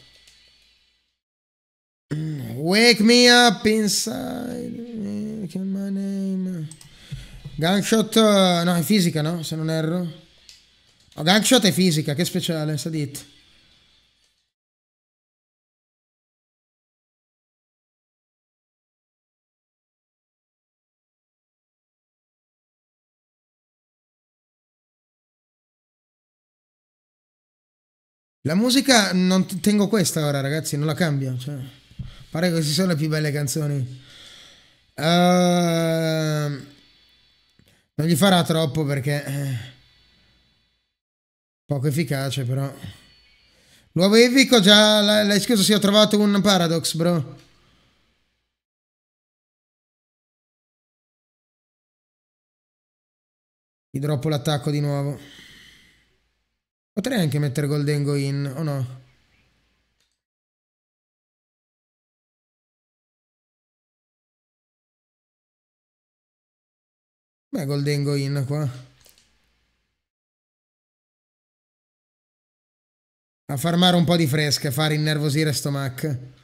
Wake me up inside. Che my name. Gunshot, no, è fisica, no? Se non erro. No, gunshot è fisica, che speciale, sta dito. La musica, non tengo questa ora ragazzi, non la cambio. Cioè, pare che ci sono le più belle canzoni. Uh, non gli farà troppo perché... Eh, poco efficace però. l'uovo evico già, l'hai scuso, si ho trovato un paradox bro. Gli droppo l'attacco di nuovo. Potrei anche mettere Golden Goin, o no? Beh, Golden Goin qua. A farmare un po' di fresca, far innervosire sto Mac.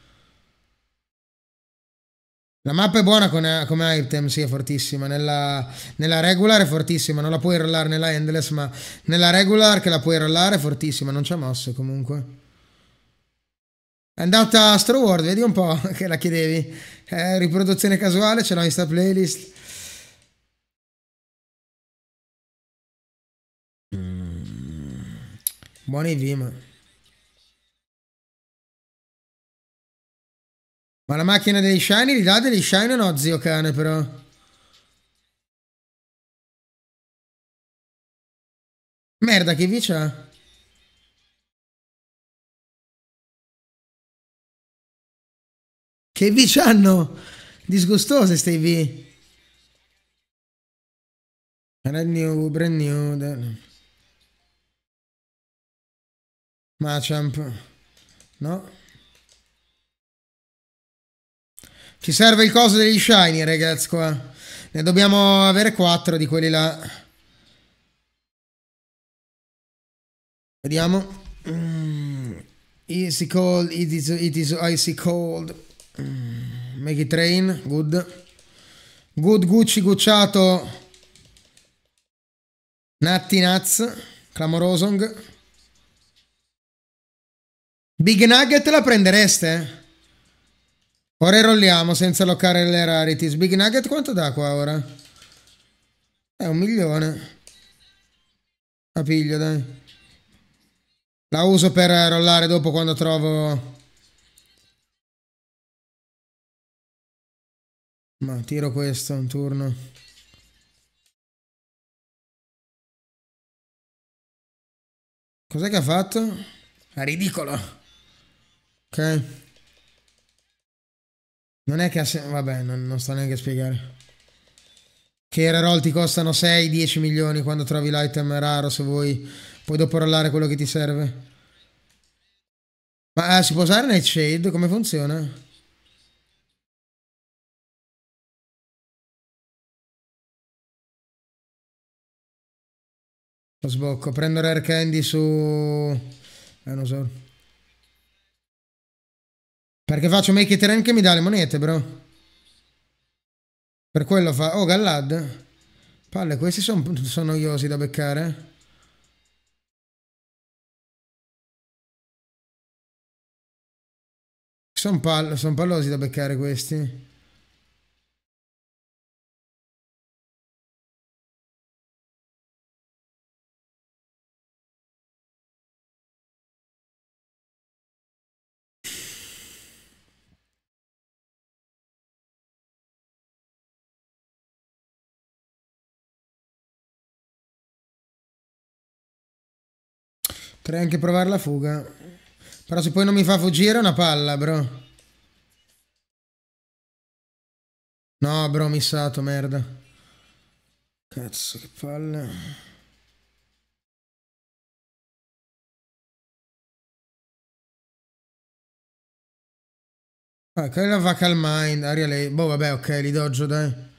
La mappa è buona come, eh, come item, sì, è fortissima. Nella, nella, regular è fortissima, non la puoi rollare nella endless, ma nella regular che la puoi rollare è fortissima, non c'è mosse comunque. È andata Astro World, vedi un po' che la chiedevi. Eh, riproduzione casuale, ce l'ho in sta playlist. Mm. Buona IV, ma... Ma la macchina degli shiny li dà degli shiny o no, zio cane, però? Merda, che vi c'ha? Che vi c'hanno? Disgustose ste vi. Brand new, brand new. Done. Machamp. No. Ci serve il coso degli shiny, ragazzi, qua. Ne dobbiamo avere quattro di quelli là. Vediamo. Mm. Easy cold, it is, it is icy cold. Mm. Make it rain, good. Good Gucci Gucciato. Natti Nuts, clamorosong. Big Nugget la prendereste? Eh? Ora rolliamo senza loccare le rarities. Big Nugget quanto dà qua ora? È eh, un milione. La piglio, dai. La uso per rollare dopo quando trovo... Ma tiro questo un turno. Cos'è che ha fatto? È ridicolo. Ok. Non è che ha senso. Vabbè, non, non, sto neanche a spiegare. Che Rerol ti costano 6-10 milioni quando trovi l'item raro se vuoi. Puoi dopo rollare quello che ti serve. Ma eh, si può usare Nightshade? Come funziona? Lo sbocco. Prendo Rare Candy su... Eh, non so. Perché faccio make it rain che mi dà le monete, bro. Per quello fa... Oh, Gallad. Palle, questi sono son noiosi da beccare. Eh. Sono pal son pallosi da beccare questi. Potrei anche provare la fuga. Però se poi non mi fa fuggire è una palla, bro. No, bro, missato, merda. Cazzo, che palla. Ah, quella va calm aria lei. Boh, vabbè, ok, li doggio, dai.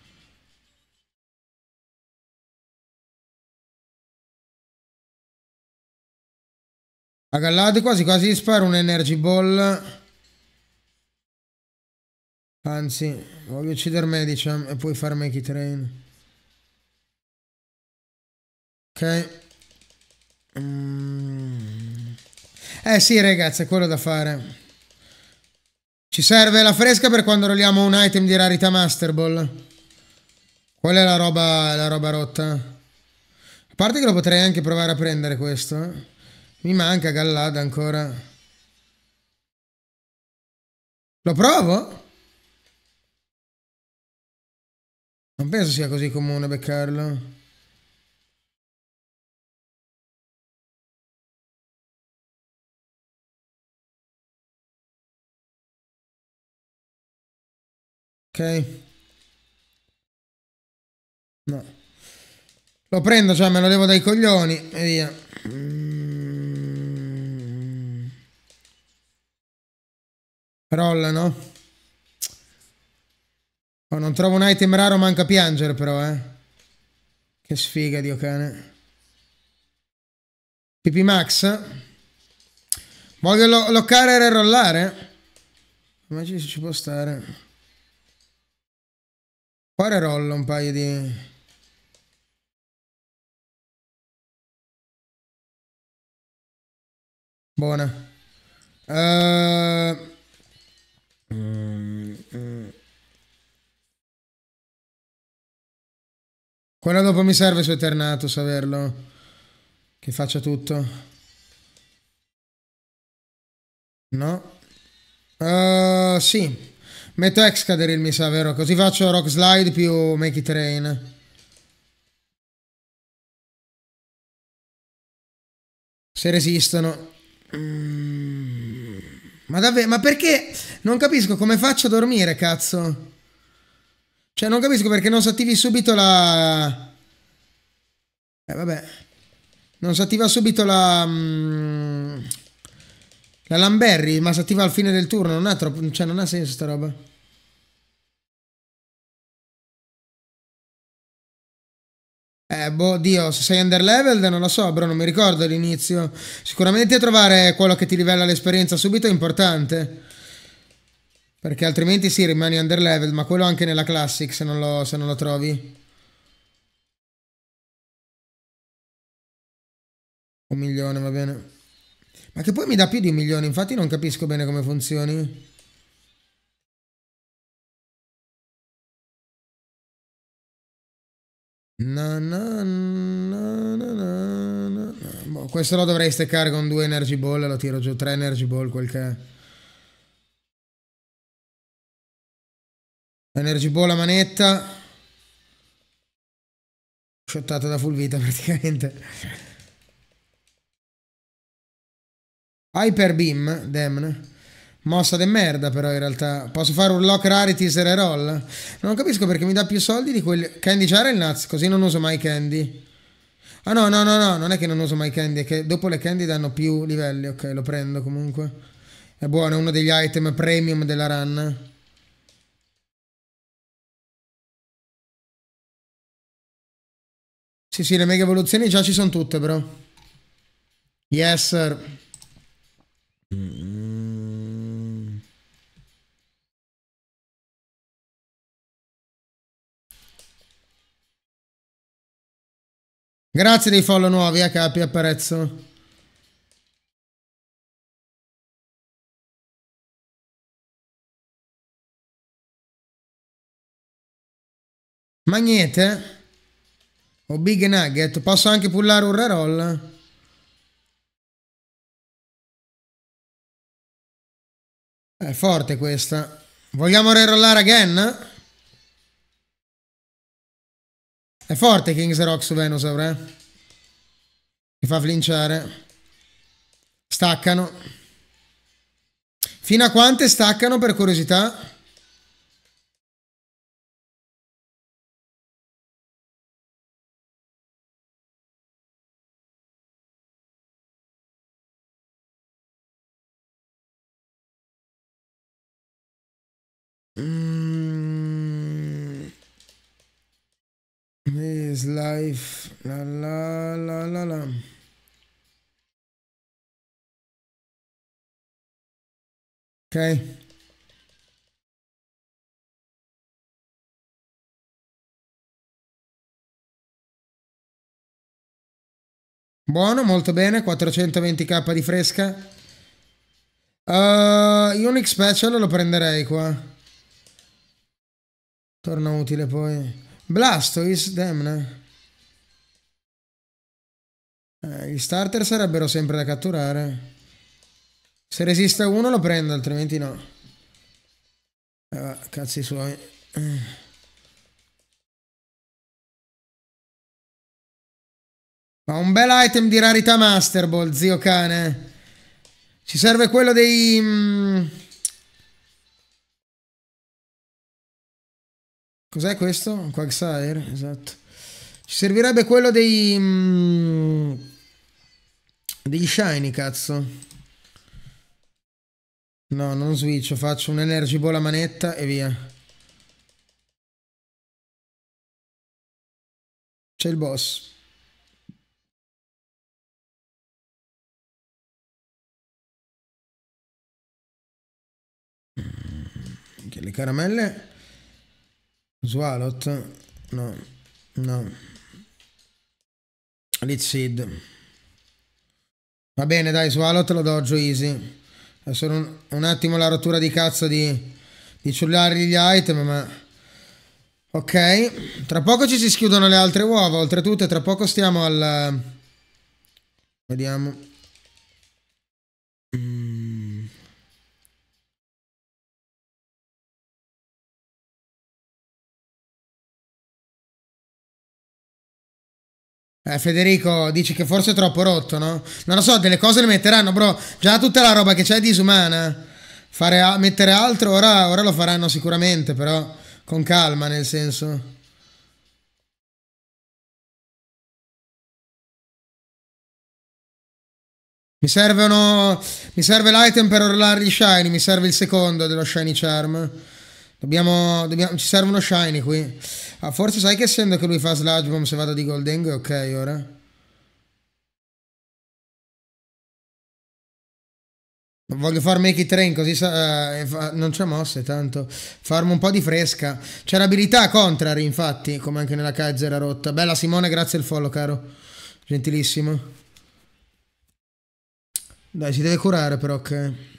A Gallade quasi quasi sparo un energy ball. Anzi, voglio uccidere Medicam eh, e poi far make it Ok. Mm. Eh sì ragazzi, è quello da fare. Ci serve la fresca per quando rolliamo un item di rarità Master Ball. Qual è la roba, la roba rotta. A parte che lo potrei anche provare a prendere questo. Eh. Mi manca Gallada ancora. Lo provo? Non penso sia così comune beccarlo. Ok. No. Lo prendo, cioè me lo devo dai coglioni e via. Mm. Rollano. Oh, non trovo un item raro, manca piangere però, eh. Che sfiga, Dio cane. PP Max. Voglio lo loccare e rollare. Immagini se ci può stare. Qua rollo un paio di... Buona. Uh, Mm, mm. Quella dopo mi serve su Eternato saperlo. Che faccia tutto. No. Uh, sì. Metto Excadrill il misa, vero? Così faccio Rock Slide più Make It Rain. Se resistono. Mm. Ma davvero? Ma perché? Non capisco come faccio a dormire, cazzo. Cioè, non capisco perché non si attivi subito la... Eh, vabbè. Non si attiva subito la... Mm, la Lamberry, ma si attiva al fine del turno. Non ha troppo... Cioè, non ha senso sta roba. Eh, boh, Dio, se sei underleveled non lo so, bro, non mi ricordo all'inizio. Sicuramente trovare quello che ti livella l'esperienza subito è importante. Perché altrimenti sì, rimani under level, ma quello anche nella Classic se non lo, se non lo trovi. Un milione, va bene. Ma che poi mi dà più di un milione, infatti non capisco bene come funzioni. Na, na, na, boh, questo lo dovrei staccare con due energy ball, lo tiro giù, tre energy ball, quel che è. Energy Ball a manetta. Shottata da full vita praticamente. Hyper Beam, damn. Mossa de merda però in realtà. Posso fare un lock rarity se re Non capisco perché mi dà più soldi di quelli... Candy c'era il Nuts, così non uso mai Candy. Ah no, no, no, no, non è che non uso mai Candy, è che dopo le Candy danno più livelli. Ok, lo prendo comunque. È buono, è uno degli item premium della run. Sì, sì, le mega evoluzioni già ci sono tutte, però. Yes, sir. Grazie dei follow nuovi, a eh, capi, apprezzo. Magnete? Eh. Ho Big Nugget. Posso anche pullare un reroll? È forte questa. Vogliamo rerollare again? È forte Kings Rock su Venusaur, eh, eh? Mi fa flinciare. Staccano. Fino a quante staccano per curiosità? life. La la la la la. Ok. Buono, molto bene, 420k di fresca. Uh, Unix Special lo prenderei qua. Torna utile poi. Blastoise, damn. Eh. Eh, gli starter sarebbero sempre da catturare. Se resiste uno lo prendo, altrimenti no. Eh, cazzi suoi. Ma un bel item di rarità Master Ball, zio cane. Ci serve quello dei... Mm, cos'è questo? Un Quagsire, esatto. Ci servirebbe quello dei... Mm, degli shiny, cazzo. No, non switch, faccio un energy ball a manetta e via. C'è il boss. Mm, che le caramelle. Swalot. No. No. Lead seed. Va bene, dai, Swallow te lo doggio easy. È solo un, un, attimo la rottura di cazzo di, di ciullare gli item, ma... Ok, tra poco ci si schiudono le altre uova, oltretutto, tra poco stiamo al... Vediamo. Mm. Eh, Federico dici che forse è troppo rotto, no? Non lo so, delle cose le metteranno, bro. Già tutta la roba che c'è è disumana. Fare a- mettere altro ora, ora lo faranno sicuramente, però con calma, nel senso. Mi, servono, mi serve l'item per orlargli shiny, mi serve il secondo dello shiny charm. Dobbiamo, dobbiamo, ci servono shiny qui. Ah, forse sai che essendo che lui fa sludge bomb se vado di Goldengo è ok ora? Voglio far make it rain così uh, non c'è mosse tanto. Farmi un po' di fresca. C'è l'abilità contrary infatti, come anche nella Kaiser rotta. Bella Simone, grazie al follow caro. Gentilissimo. Dai, si deve curare però che...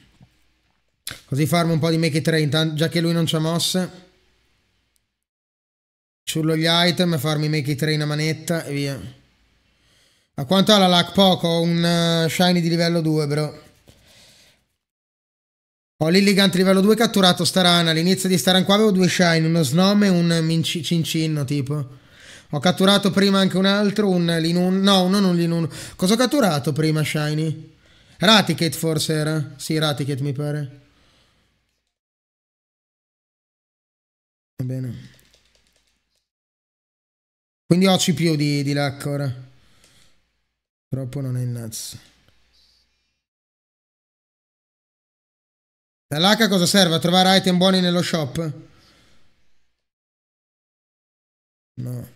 Così farmi un po' di make it rain, già che lui non c'ha mosse. Sullo gli item, farmi make it rain a manetta e via. A quanto ha la lac? Poco, ho un uh, shiny di livello 2, bro. Ho Lilligant livello 2 catturato Starana. All'inizio di Staran qua avevo due shiny, uno Snom e un Cincinno, tipo. Ho catturato prima anche un altro, un Linun. No, non un Linun. Cosa ho catturato prima, Shiny? Raticate forse era? Sì, Raticate mi pare. Va bene. Quindi ho CPU di, di LAC ora. Purtroppo non è il NAS. L'H a cosa serve? A trovare item buoni nello shop? No.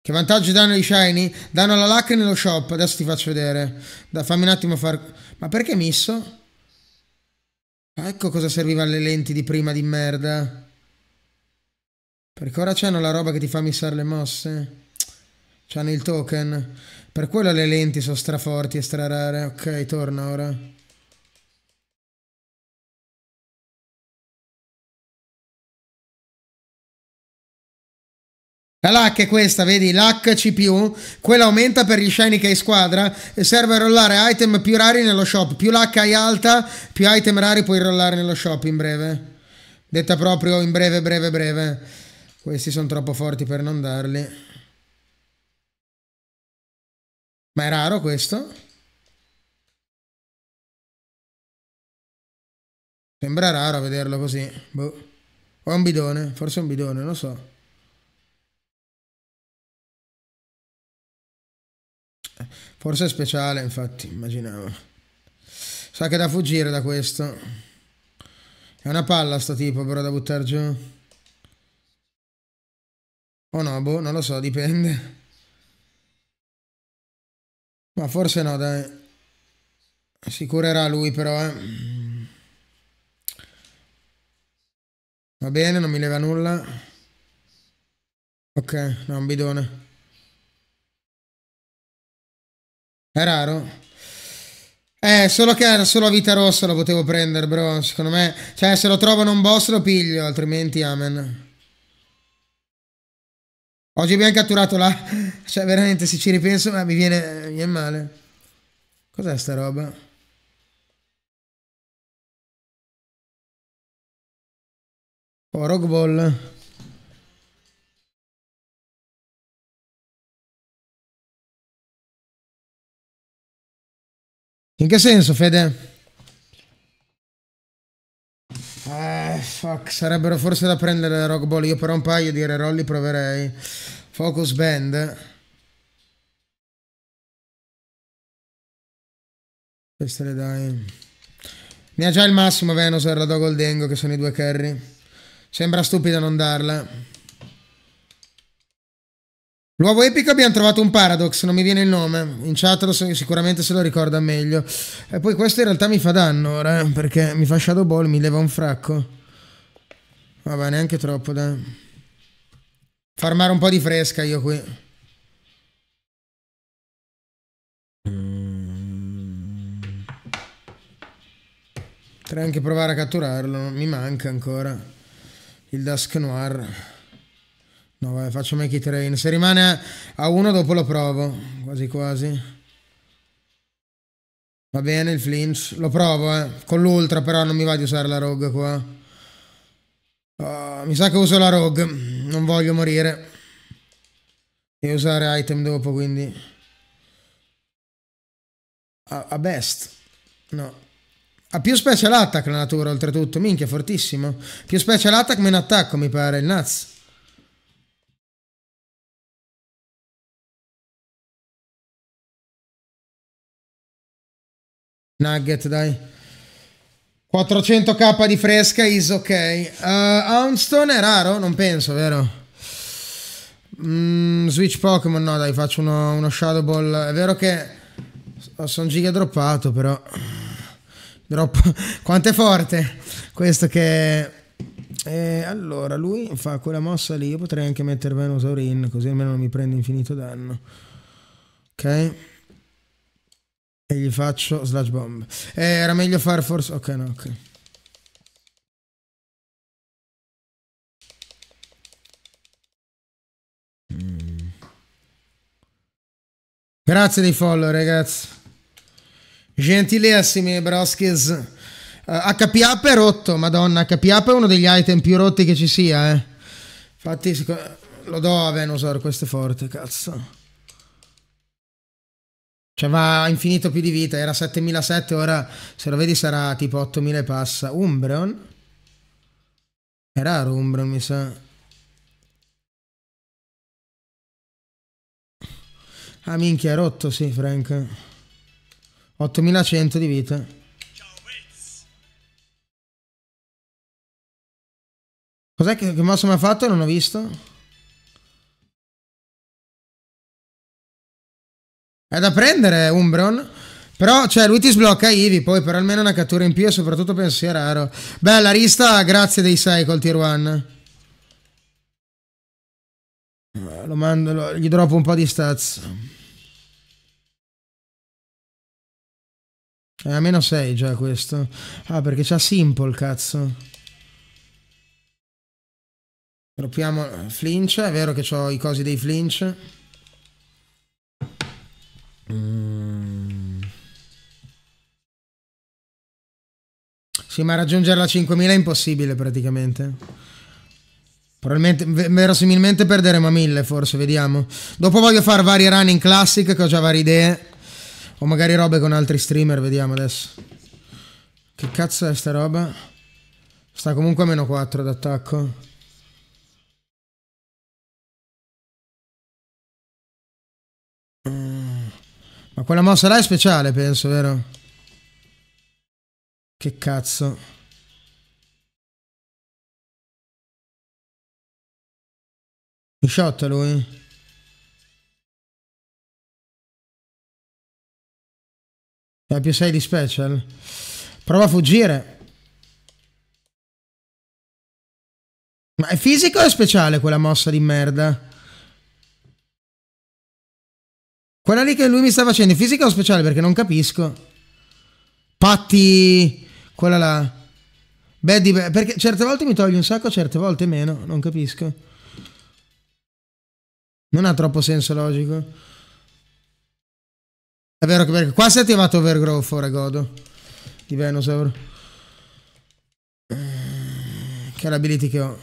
Che vantaggi danno i shiny? Danno la LAC nello shop. Adesso ti faccio vedere. Da, fammi un attimo far... Ma perché misso? Ecco cosa serviva alle lenti di prima di merda. Per ora c'hanno la roba che ti fa missare le mosse. C'hanno il token. Per quello le lenti sono straforti e strarare. Ok, torna ora. La LAC è questa, vedi, LAC CPU, quella aumenta per gli shiny che hai squadra e serve a rollare item più rari nello shop. Più LAC hai alta, più item rari puoi rollare nello shop in breve. Detta proprio in breve, breve, breve. Questi sono troppo forti per non darli. Ma è raro questo? Sembra raro vederlo così. Boh. O un bidone, forse è un bidone, non lo so. Forse è speciale, infatti, immaginavo. Sa che è da fuggire da questo. È una palla sto tipo, però, da buttare giù. O oh no, boh, non lo so, dipende. Ma forse no, dai. Si curerà lui però, eh. Va bene, non mi leva nulla. Ok, no, un bidone. È raro. Eh, solo che era solo a vita rossa lo potevo prendere, bro. Secondo me... Cioè, se lo trovano un boss lo piglio, altrimenti amen. Oggi abbiamo catturato la... Cioè, veramente, se ci ripenso, ma mi viene, mi viene male. Cos'è sta roba? Oh, Rogue Ball. In che senso, Fede? Ah fuck, sarebbero forse da prendere le rock ball. Io però un paio di rerolli proverei. Focus band. Queste le dai. Ne ha già il massimo Venus e Radò Goldengo, che sono i due carry. Sembra stupido non darle. L'uovo epico abbiamo trovato un paradox, non mi viene il nome, in chat so, sicuramente se lo ricorda meglio. E poi questo in realtà mi fa danno ora, eh, perché mi fa shadow ball, mi leva un fracco. Vabbè, neanche troppo, dai. Farmare un po' di fresca io qui. Potrei anche provare a catturarlo, mi manca ancora il Dusk Noir. No, vabbè, faccio Make It Rain. Se rimane a uno dopo lo provo, quasi quasi. Va bene il flinch, lo provo eh. Con l'ultra però non mi va di usare la rogue qua. Uh, mi sa che uso la rogue. Non voglio morire. E usare item dopo, quindi... A, a best. No. Ha più special attack la natura, oltretutto. Minchia, fortissimo. Più special attack, meno attacco, mi pare. Il Nuts. Nugget, dai. 400k di fresca is ok. Uh, Houndstone è raro? Non penso, vero? Mm, Switch Pokémon, no dai, faccio uno, uno, Shadow Ball. È vero che sono giga droppato, però... Drop... Quanto è forte questo che... Eh, allora, lui fa quella mossa lì. Io potrei anche mettere Venosaurin, così almeno non mi prende infinito danno. Ok. E gli faccio Sludge bomb. Eh, era meglio fare forse... Ok, no, ok. Grazie dei follow, ragazzi. Gentilissimi, broskis. Uh, eh, HP è rotto, madonna. HP è uno degli item più rotti che ci sia, eh. Infatti, lo do a Venusaur, questo è forte, cazzo. Cioè va infinito più di vita, era 7007, ora se lo vedi sarà tipo 8000 e passa. Umbreon? È raro Umbreon, mi sa. Ah minchia, è rotto, sì, Frank. 8100 di vita. Cos'è che, che mossa mi ha fatto? Non ho visto. È da prendere Umbron. Però, cioè, lui ti sblocca Ivi, poi per almeno una cattura in più e soprattutto pensieraro. Bella rista, grazie dei cycle tier 1. Eh, lo mando, lo, gli droppo un po' di stats. È a meno 6 già questo. Ah, perché c'ha Simple, cazzo. Droppiamo Flinch, è vero che ho i cosi dei Flinch. Sì, ma raggiungere la 5.000 è impossibile praticamente. Probabilmente, verosimilmente perderemo a 1000 forse, vediamo. Dopo voglio fare varie run in classic che ho già varie idee. O magari robe con altri streamer, vediamo adesso. Che cazzo è sta roba? Sta comunque a meno 4 d'attacco. Quella mossa là è speciale, penso, vero? Che cazzo. Mi shot lui? Ha più 6 di special. Prova a fuggire. Ma è fisico o è speciale quella mossa di merda? Quella lì che lui mi sta facendo in fisica o speciale perché non capisco. Patti, quella là. Beh, perché certe volte mi togli un sacco, certe volte meno, non capisco. Non ha troppo senso logico. È vero che perché qua si è attivato Overgrowth, ora godo. Di Venusaur. Eh, che è l'ability che ho.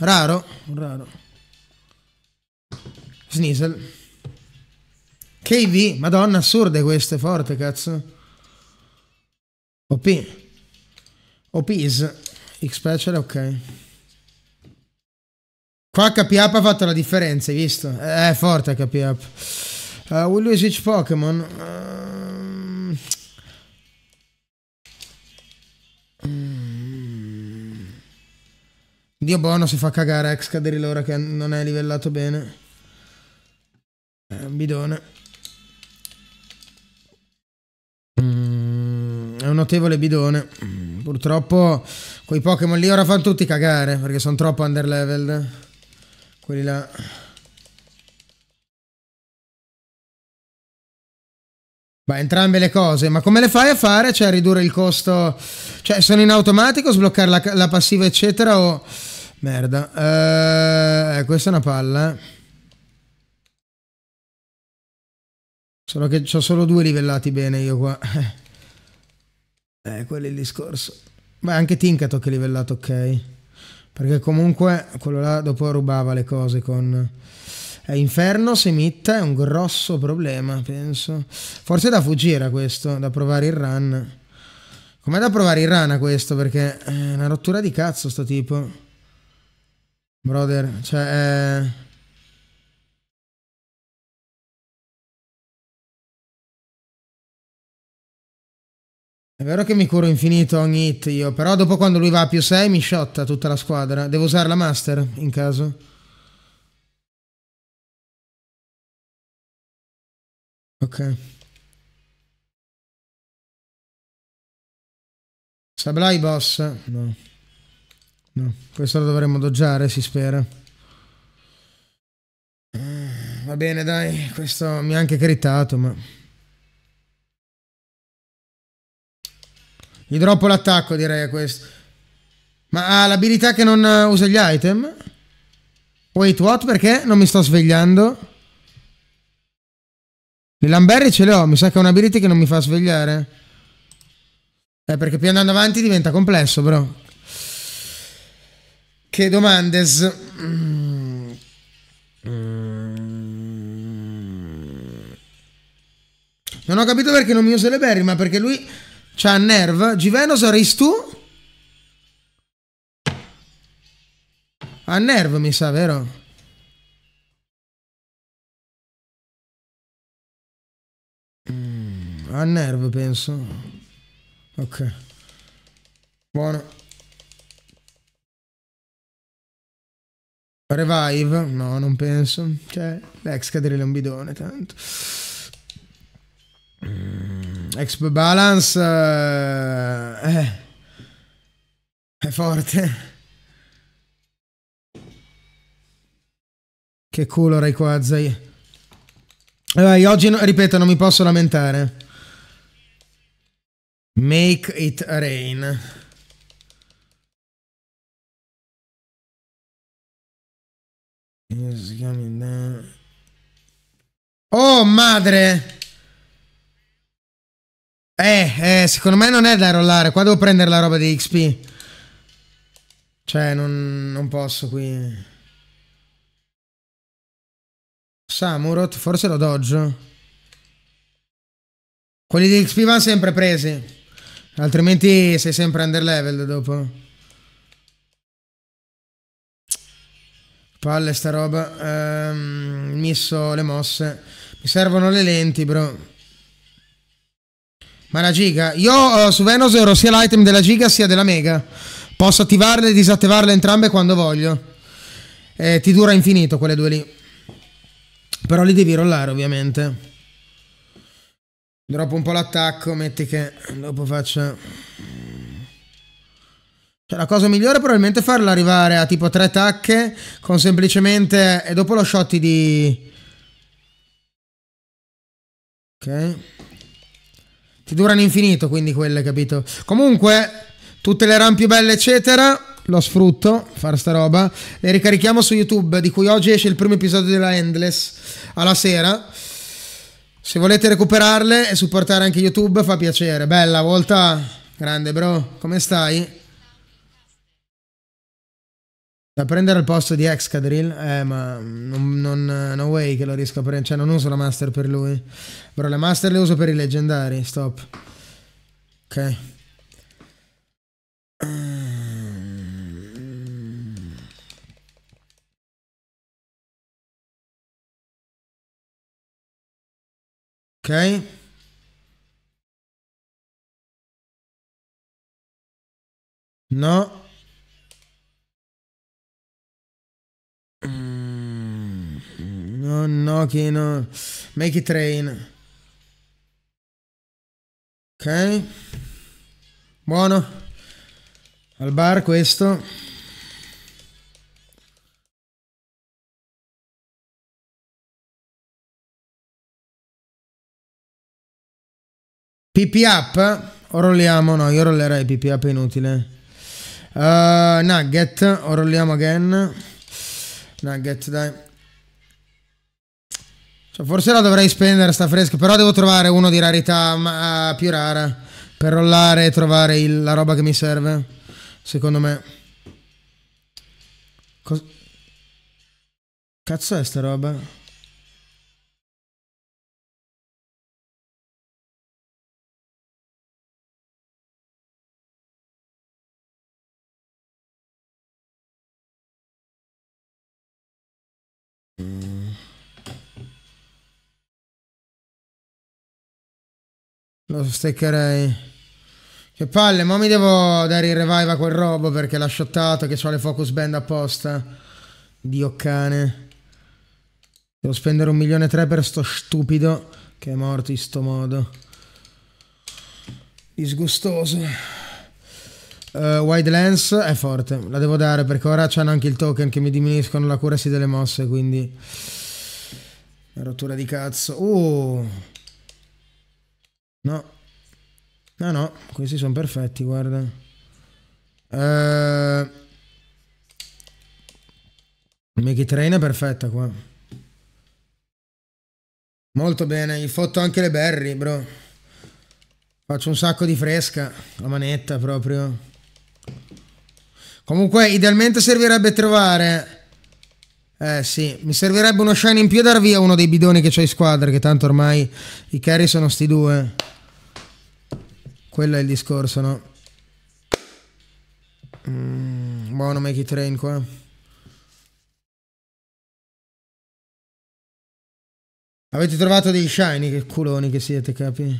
Raro, raro. Sneasel. KV, madonna, assurde queste, forte, cazzo. OP. OPs. X-Special, ok. Qua HP ha fatto la differenza, hai visto? È eh, forte HP Uh, eh, will you switch Pokémon? Um... Dio buono si fa cagare Excadrillora che non è livellato bene. È eh, un bidone. è un notevole bidone. Purtroppo quei Pokémon lì ora fanno tutti cagare perché sono troppo underleveled. Quelli là. Beh, entrambe le cose, ma come le fai a fare? Cioè, a ridurre il costo... Cioè, sono in automatico, sbloccare la, la passiva, eccetera, o... Merda. Eh, eh questa è una palla, eh. Solo che ho solo due livellati bene io qua. Eh, quello è il discorso. Beh, anche Tinkatok è livellato ok. Perché comunque quello là dopo rubava le cose con... Eh, Inferno, Semitta è un grosso problema, penso. Forse è da fuggire a questo, da provare il run. Com'è da provare il run a questo? Perché eh, è una rottura di cazzo sto tipo. Brother, cioè... Eh... È vero che mi curo infinito ogni hit io, però dopo quando lui va a più 6 mi shotta tutta la squadra. Devo usare la master, in caso. Ok. Sablai boss? No. No, questo lo dovremmo doggiare, si spera. Eh, va bene, dai, questo mi ha anche critato, ma... Gli droppo l'attacco, direi a questo. Ma ha l'abilità che non eh, usa gli item? Wait, what? Perché non mi sto svegliando? Le Lamberry ce le ho, mi sa che è un'ability che non mi fa svegliare. Eh, perché più andando avanti diventa complesso, però. Che domande. Mm. Mm. Non ho capito perché non mi usa le berry, ma perché lui C'ha Nerv. Giveno, sarei tu? A Nerv, mi sa, vero? Mm, a Nerv, penso. Ok. Buono. Revive? No, non penso. Cioè, l'ex cadere è un bidone, tanto. Mm. Expo Balance eh, eh, è forte. Che culo Rayquaza. Eh, oggi, no, ripeto, non mi posso lamentare. Make it rain. Oh madre! Eh, eh, secondo me non è da rollare. Qua devo prendere la roba di XP. Cioè, non, non posso qui. Samurot, forse lo dodge. Quelli di XP vanno sempre presi. Altrimenti sei sempre under leveled dopo. Palle sta roba. Ehm, misso le mosse. Mi servono le lenti, bro. Ma la giga, io uh, su Venus ero sia l'item della giga sia della mega. Posso attivarle e disattivarle entrambe quando voglio. Eh, ti dura infinito quelle due lì. Però li devi rollare ovviamente. Droppo un po' l'attacco, metti che dopo faccia... Cioè, la cosa migliore è probabilmente farla arrivare a tipo tre tacche con semplicemente... E dopo lo shot di... Ok. Ti durano infinito quindi quelle, capito? Comunque, tutte le rampe belle, eccetera, lo sfrutto, fare sta roba. Le ricarichiamo su YouTube, di cui oggi esce il primo episodio della Endless, alla sera. Se volete recuperarle e supportare anche YouTube fa piacere. Bella volta, grande bro, come stai? Da prendere al posto di Excadrill, eh, ma non, non, no way che lo riesco a prendere, cioè non uso la Master per lui. Però le Master le uso per i leggendari, stop. Ok. Ok. No. No, no, che no. Make it rain. Ok. Buono. Al bar questo. PP up. O rolliamo? No, io rollerei PP up è inutile. Uh, nugget. O rolliamo again. Nugget, dai. Cioè, forse la dovrei spendere sta fresca, però devo trovare uno di rarità ma, eh, più rara per rollare e trovare il, la roba che mi serve. Secondo me. Cos Cazzo è sta roba? Lo steccherei. Che palle, ma mi devo dare il revive a quel robo perché l'ha shottato che so le focus band apposta. Dio cane. Devo spendere un milione e tre per sto stupido che è morto in sto modo. Disgustoso. Uh, eh, wide Lens è forte, la devo dare perché ora c'hanno anche il token che mi diminuiscono la curasi delle mosse, quindi... Una rottura di cazzo. Uh... No. No, no, questi sono perfetti, guarda. Eh... Megatrain è perfetta qua. Molto bene, gli fotto anche le berry, bro. Faccio un sacco di fresca, la manetta proprio. Comunque, idealmente servirebbe trovare... Eh sì, mi servirebbe uno shine in più e dar via uno dei bidoni che c'ho in squadra, che tanto ormai i carry sono sti due. Quello è il discorso, no? Mm, buono boh, Make It Rain qua. Avete trovato dei shiny, che culoni che siete, capi?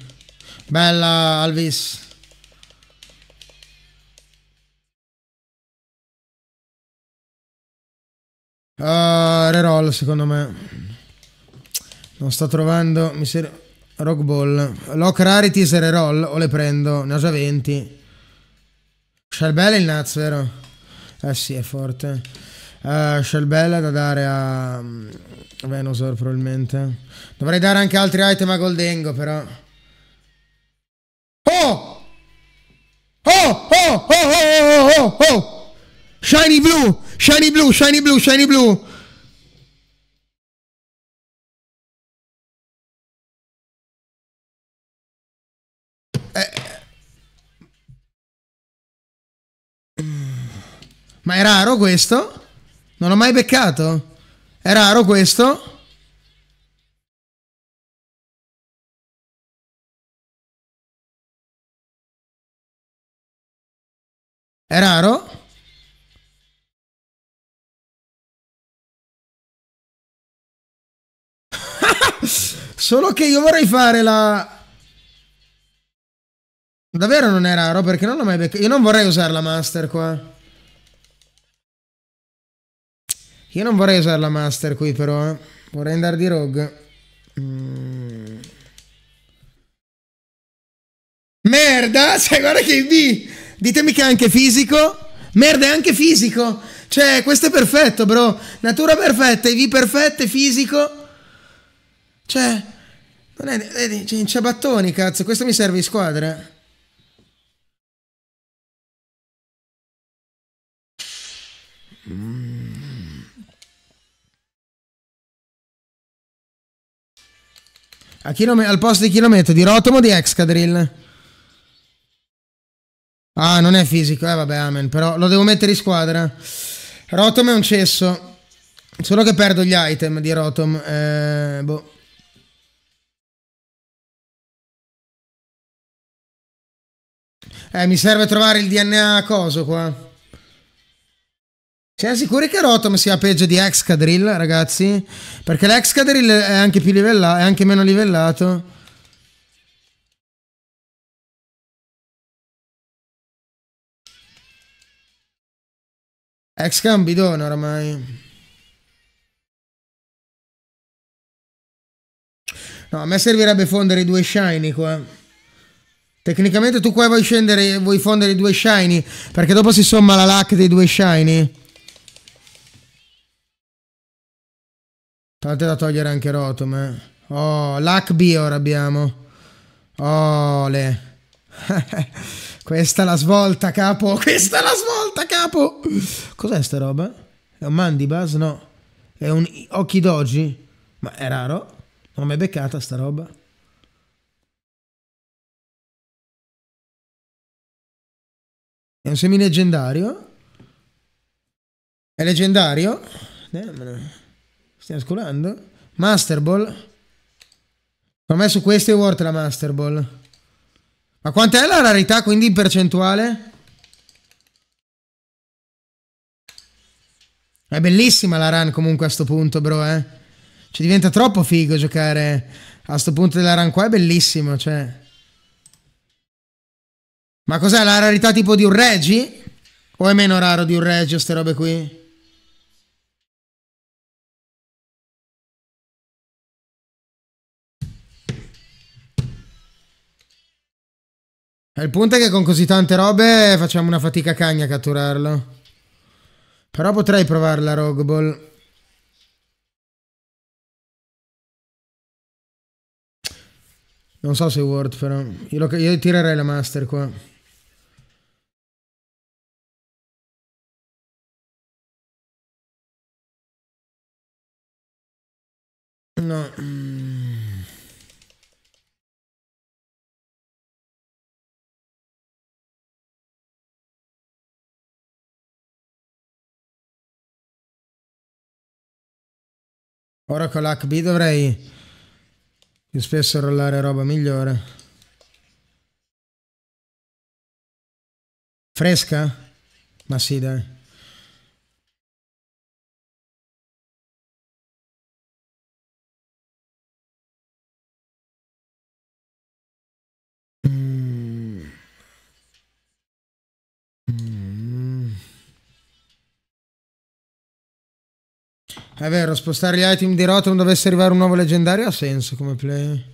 Bella Alvis. Uh, ah, reroll secondo me. Non sto trovando... Mi serve... Rock Ball. Lock Rarity, Sere Roll. O le prendo. Ne ho già 20. Shellbella il Nats, vero? Eh sì, è forte. Uh, eh, Shellbella da dare a mm, Venusaur probabilmente. Dovrei dare anche altri item a Goldengo, però. Oh! Oh! Oh! Oh! Oh! Oh! oh! oh, oh, oh! Shiny blue! Shiny blue! Shiny blue! Shiny blue! Ma è raro questo? Non l'ho mai beccato? È raro questo? È raro? Solo che io vorrei fare la... Davvero non è raro perché non l'ho mai beccato. Io non vorrei usare la master qua. Io non vorrei usare la master qui però, eh. Vorrei andare di rogue. Mm. Merda! Cioè, guarda che B! Ditemi che è anche fisico. Merda, è anche fisico. Cioè, questo è perfetto, bro. Natura perfetta, IV perfette, fisico. Cioè, non è... Cioè, in ciabattoni, cazzo. Questo mi serve in squadra. A Chilome- al posto di chilometro di Rotomo di Excadrill. Ah, non è fisico, eh vabbè, amen, però lo devo mettere in squadra. Rotom è un cesso, solo che perdo gli item di Rotom. Eh, boh. Eh, mi serve trovare il DNA coso qua. Siamo sicuri che Rotom sia peggio di Excadrill, ragazzi? Perché l'Excadrill è anche più livellato, è anche meno livellato. Exca è un bidone oramai. No, a me servirebbe fondere i due shiny qua. Tecnicamente tu qua vuoi scendere, vuoi fondere i due shiny, perché dopo si somma la lac dei due shiny. Tanto da togliere anche Rotom, Eh. Oh, l'Hackby ora abbiamo. Oh, le. Questa è la svolta, capo. Questa è la svolta, capo. Cos'è sta roba? È un Mandibas? No. È un Okidoji? Ma è raro. Non mi è beccata sta roba. È un semi leggendario? È leggendario? Eh, Stiamo scolando. Master Ball. Per me su questo è worth la Master Ball. Ma quant'è la rarità quindi in percentuale? È bellissima la run comunque a sto punto, bro, eh. Cioè diventa troppo figo giocare a sto punto della run qua, è bellissimo, cioè. Ma cos'è la rarità tipo di un Regi? O è meno raro di un Regi o ste robe qui? Eh, il punto è che con così tante robe eh, facciamo una fatica cagna a catturarlo. Però potrei provarla Rogue Ball. Non so se è worth però. Io, lo, io tirerei la master qua. No. Ora con l'HB dovrei più spesso rollare roba migliore. Fresca? Ma sì, dai. È vero, spostare gli item di Rotom dovesse arrivare un nuovo leggendario ha senso come play.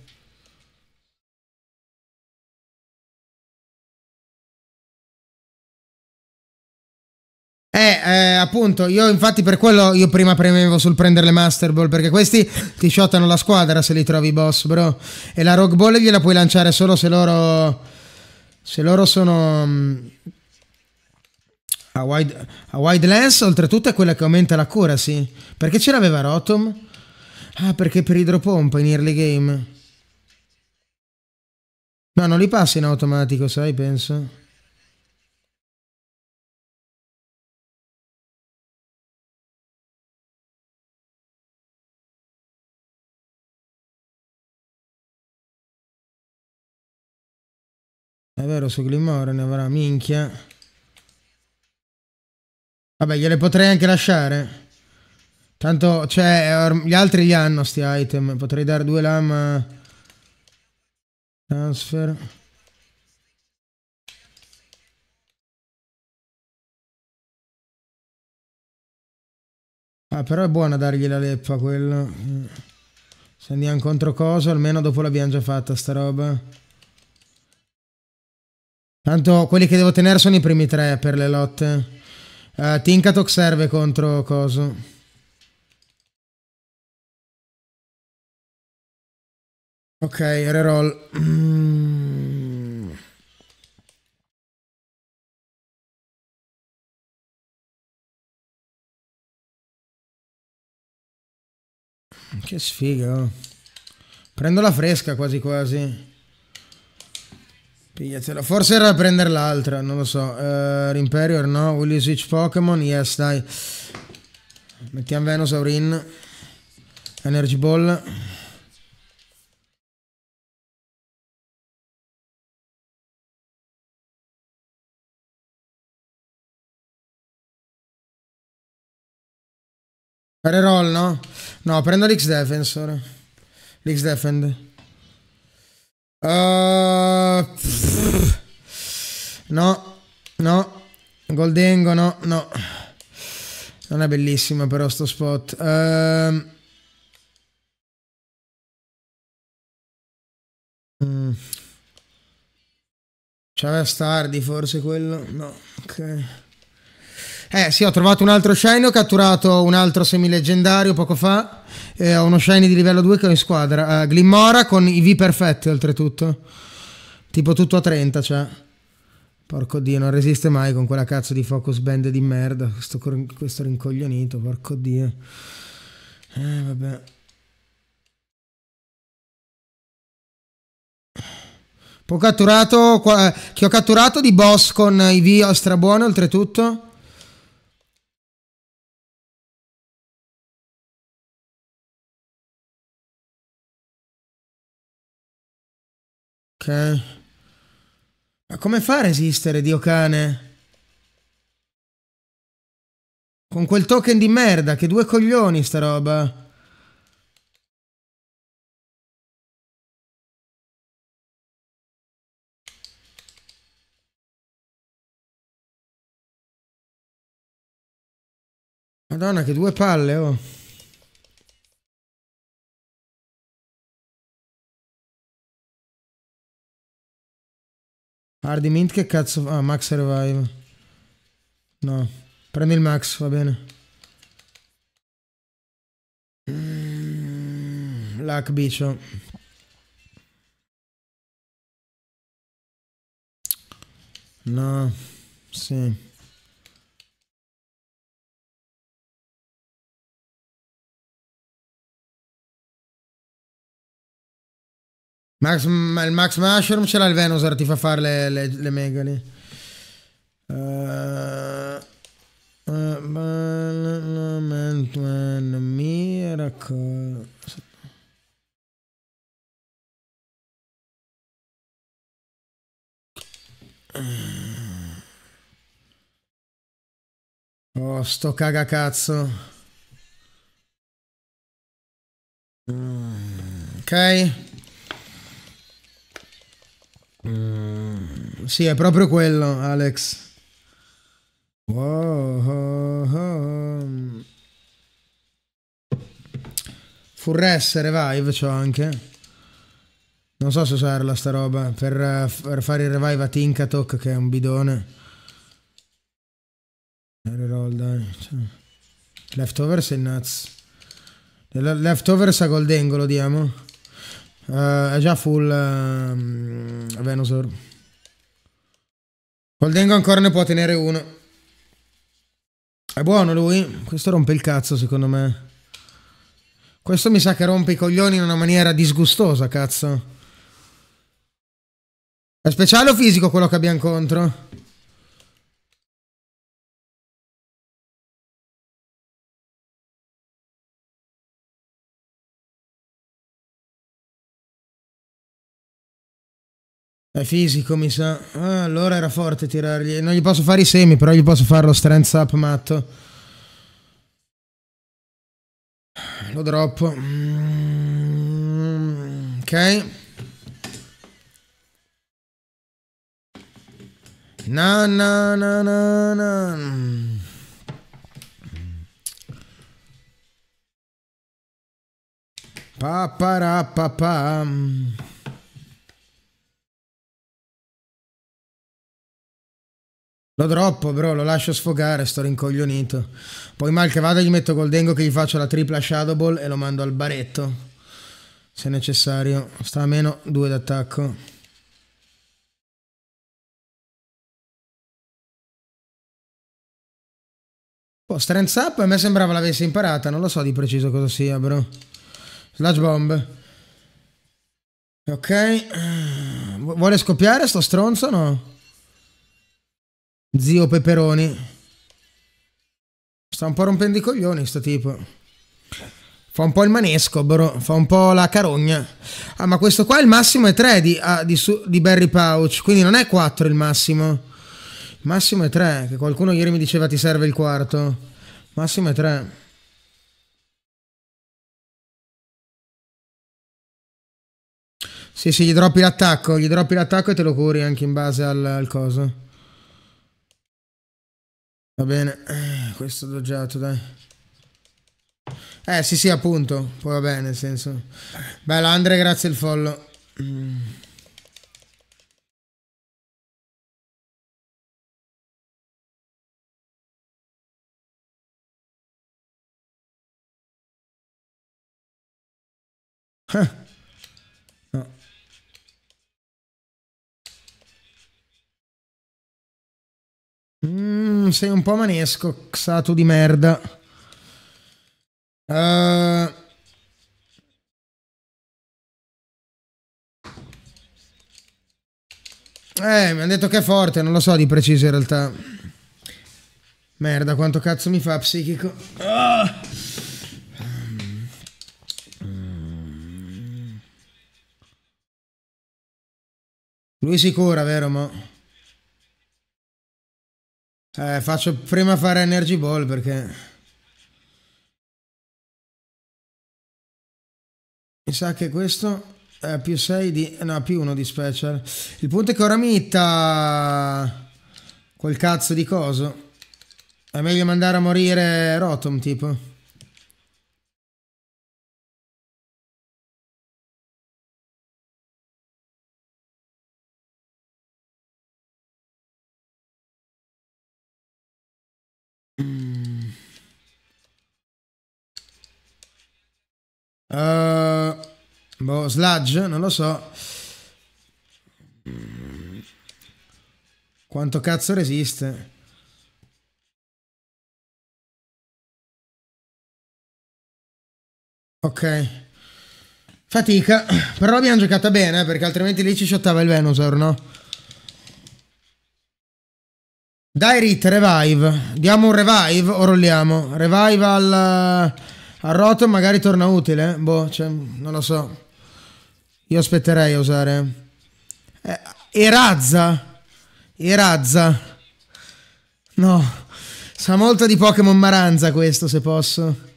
Eh, eh, appunto, io infatti per quello io prima premevo sul prendere le Master Ball, perché questi ti shotano la squadra se li trovi i boss, bro. E la Rogue Ball gliela puoi lanciare solo se loro... Se loro sono... Mm, a wide, a wide lens oltretutto è quella che aumenta la cura, sì. Perché ce l'aveva Rotom? Ah, perché per idropompa in early game. No, non li passa in automatico, sai, penso. È vero, su Glimmore ne avrà minchia. Vabbè, gliele potrei anche lasciare. Tanto, cioè, gli altri li hanno sti item. Potrei dare due lama. Eh, transfer. Ah, però è buona dargli la leppa quella. Se andiamo contro coso, almeno dopo l'abbiamo già fatta sta roba. Tanto quelli che devo tenere sono i primi tre per le lotte. Uh, Tinkatok serve contro coso. Ok, reroll. Mm. Che sfiga. Oh. Prendo la fresca quasi quasi. Pigliatela. Forse era prendere l'altra, non lo so. Uh, Rimperior no. Will you switch Pokémon? Yes, dai. Mettiamo Venus, Aurin. Energy Ball. Fare roll, no? No, prendo l'X-Defense ora. L'X-Defend. Uh, no, no. Goldengo, no, no. Non è bellissimo però sto spot. Uh, mm. Stardi forse quello? No, ok. Eh sì, ho trovato un altro shiny, ho catturato un altro semileggendario poco fa. Eh, ho uno shiny di livello 2 che ho in squadra. Uh, Glimmora con i V perfetti oltretutto. Tipo tutto a 30, cioè. Porco dio, non resiste mai con quella cazzo di focus band di merda. Questo, questo rincoglionito, porco dio. Eh, vabbè. Ho catturato, eh, che ho catturato di boss con i V strabuono oltretutto. Ok. Ma come fa a resistere, dio cane? Con quel token di merda, che due coglioni sta roba. Madonna, che due palle, oh. Hardy Mint che cazzo... Ah, Max Revive. No. Prendi il Max, va bene. Mm, Luck Bicio. No. Sì. Max, il Max Mushroom ce l'ha il Venosar, ti fa fare le, le, le megali. Uh... Eh, Parliament when miracle. Oh, sto cagacazzo. Ok. Mm, sì, è proprio quello, Alex. Wow, oh, oh. Furress Revive c'ho anche. Non so se usarla sta roba per, per fare il revive a Tinkatok che è un bidone. Reroll dai. Cioè. Leftovers e nuts. Leftovers a goldengolo diamo. Uh, è già full uh, Venusaur. Coldengo ancora ne può tenere uno. È buono lui. Questo rompe il cazzo, secondo me. Questo mi sa che rompe i coglioni in una maniera disgustosa, cazzo. È speciale o fisico quello che abbiamo contro? È fisico, mi sa. Ah, allora era forte tirargli. Non gli posso fare i semi, però gli posso fare lo strength up matto. Lo droppo. Mm, ok. Na na na na na. Pa pa ra pa. Lo droppo, bro, lo lascio sfogare, sto rincoglionito. Poi mal che vada gli metto col dengo che gli faccio la tripla shadow ball e lo mando al baretto. Se necessario. Sta a meno 2 d'attacco. Oh, strength up a me sembrava l'avesse imparata, non lo so di preciso cosa sia, bro. Slash bomb. Ok. Vuole scoppiare sto stronzo o no? Zio Peperoni. Sta un po' rompendo i coglioni sto tipo. Fa un po' il manesco, bro. Fa un po' la carogna. Ah, ma questo qua è il massimo è 3 di, ah, di, su, di Barry Pouch. Quindi non è 4 il massimo. massimo è 3. Che qualcuno ieri mi diceva ti serve il quarto. Massimo è 3. Sì, sì, gli droppi l'attacco. Gli droppi l'attacco e te lo curi anche in base al, al coso. Va bene, eh, questo l'ho già dato, dai. Eh, sì, sì, appunto. Poi va bene, nel senso. Bello Andre, grazie il follow. Mm. Huh. Mm, sei un po' manesco, xato di merda. Uh... Eh, mi hanno detto che è forte, non lo so di preciso in realtà. Merda, quanto cazzo mi fa psichico. Ah! Lui sicura, vero, ma... Eh, faccio prima fare Energy Ball perché... Mi sa che questo è più 6 di... no, più 1 di special. Il punto è che ora mitta quel cazzo di coso. È meglio mandare a morire Rotom, tipo. Boh, sludge, non lo so. Quanto cazzo resiste? Ok. Fatica, però abbiamo giocata bene eh, perché altrimenti lì ci shottava il Venusaur, no? Dai Rit, revive. Diamo un revive o rolliamo? Revive al, al rotom magari torna utile, eh. boh, cioè, non lo so. Io aspetterei a usare. Eh, Erazza. Erazza. No. Sa molto di Pokémon Maranza questo, se posso.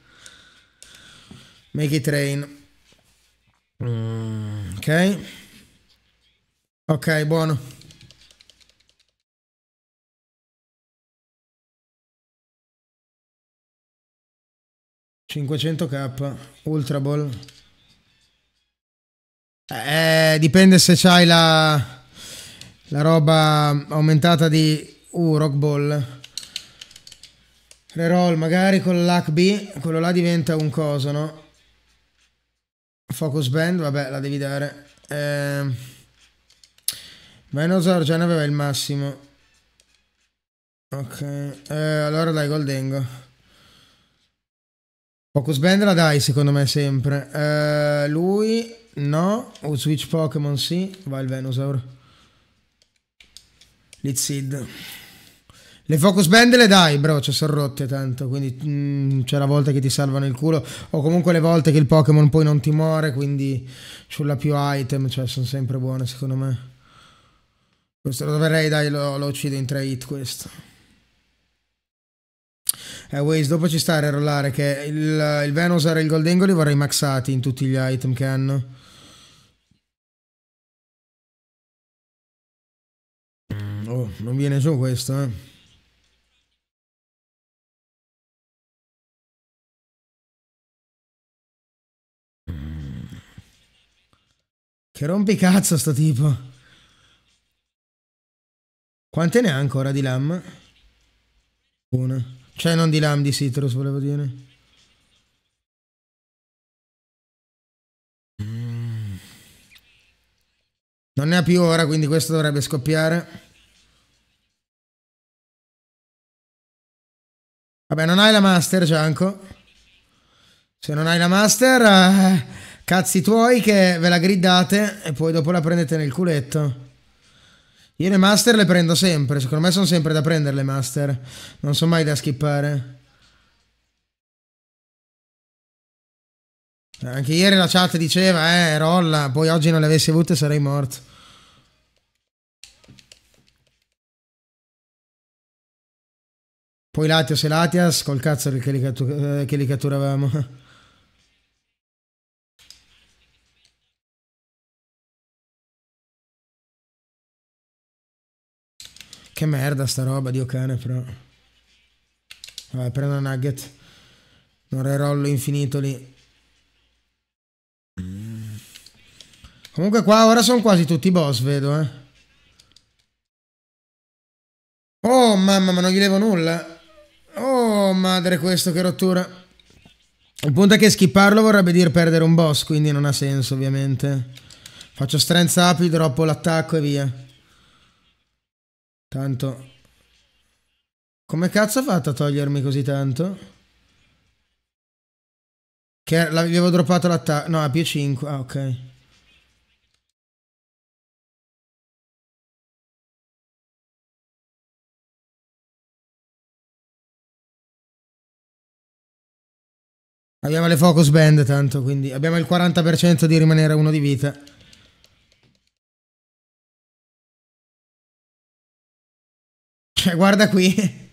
Make it rain. Mm, ok. Ok, buono. Cinquecento K, Ultra Ball. Eh, eh, dipende se c'hai la, la roba aumentata di... Uh, Rock Ball. Reroll magari con l'HB, quello là diventa un coso, no? Focus Band, vabbè, la devi dare. Eh, Minosaur già ne aveva il massimo. Ok, eh, allora dai Goldengo. Focus Band la dai secondo me sempre. Eh, lui... No, o Switch Pokémon sì, vai il Venusaur. Litzid. Le focus band le dai, bro, ci sono rotte tanto, quindi mm, c'è la volta che ti salvano il culo, o comunque le volte che il Pokémon poi non ti muore, quindi sulla più item, cioè sono sempre buone secondo me. Questo lo dovrei, dai, lo, lo uccido in 3 hit questo. Eh, Waze, dopo ci sta a rollare che il, il Venus era il Golden li vorrei maxati in tutti gli item che hanno. Oh, non viene su questo, eh? Che rompicazzo sto tipo. Quante ne ha ancora di lam? Una. Cioè non di lam, di citrus volevo dire. Mm. Non ne ha più ora, quindi questo dovrebbe scoppiare. Vabbè, non hai la master, Gianco. Se non hai la master, eh, cazzi tuoi che ve la gridate e poi dopo la prendete nel culetto. Io le master le prendo sempre, secondo me sono sempre da prendere le master. Non sono mai da skippare. Anche ieri la chat diceva, eh, rolla, poi oggi non le avessi avute sarei morto. Poi Latios e Latias, col cazzo che li, eh, che li catturavamo. Che merda sta roba, dio cane, però. Vabbè, prendo nugget. Non rerollo infinito lì. Comunque qua ora sono quasi tutti boss, vedo, eh. Oh, mamma, ma non gli levo nulla madre questo che rottura Il punto è che skipparlo vorrebbe dire perdere un boss Quindi non ha senso ovviamente Faccio strength up, droppo l'attacco e via Tanto Come cazzo ha fatto a togliermi così tanto? Che avevo droppato l'attacco No a più 5 Ah ok Abbiamo le focus band tanto, quindi abbiamo il 40% di rimanere uno di vita. Cioè, guarda qui.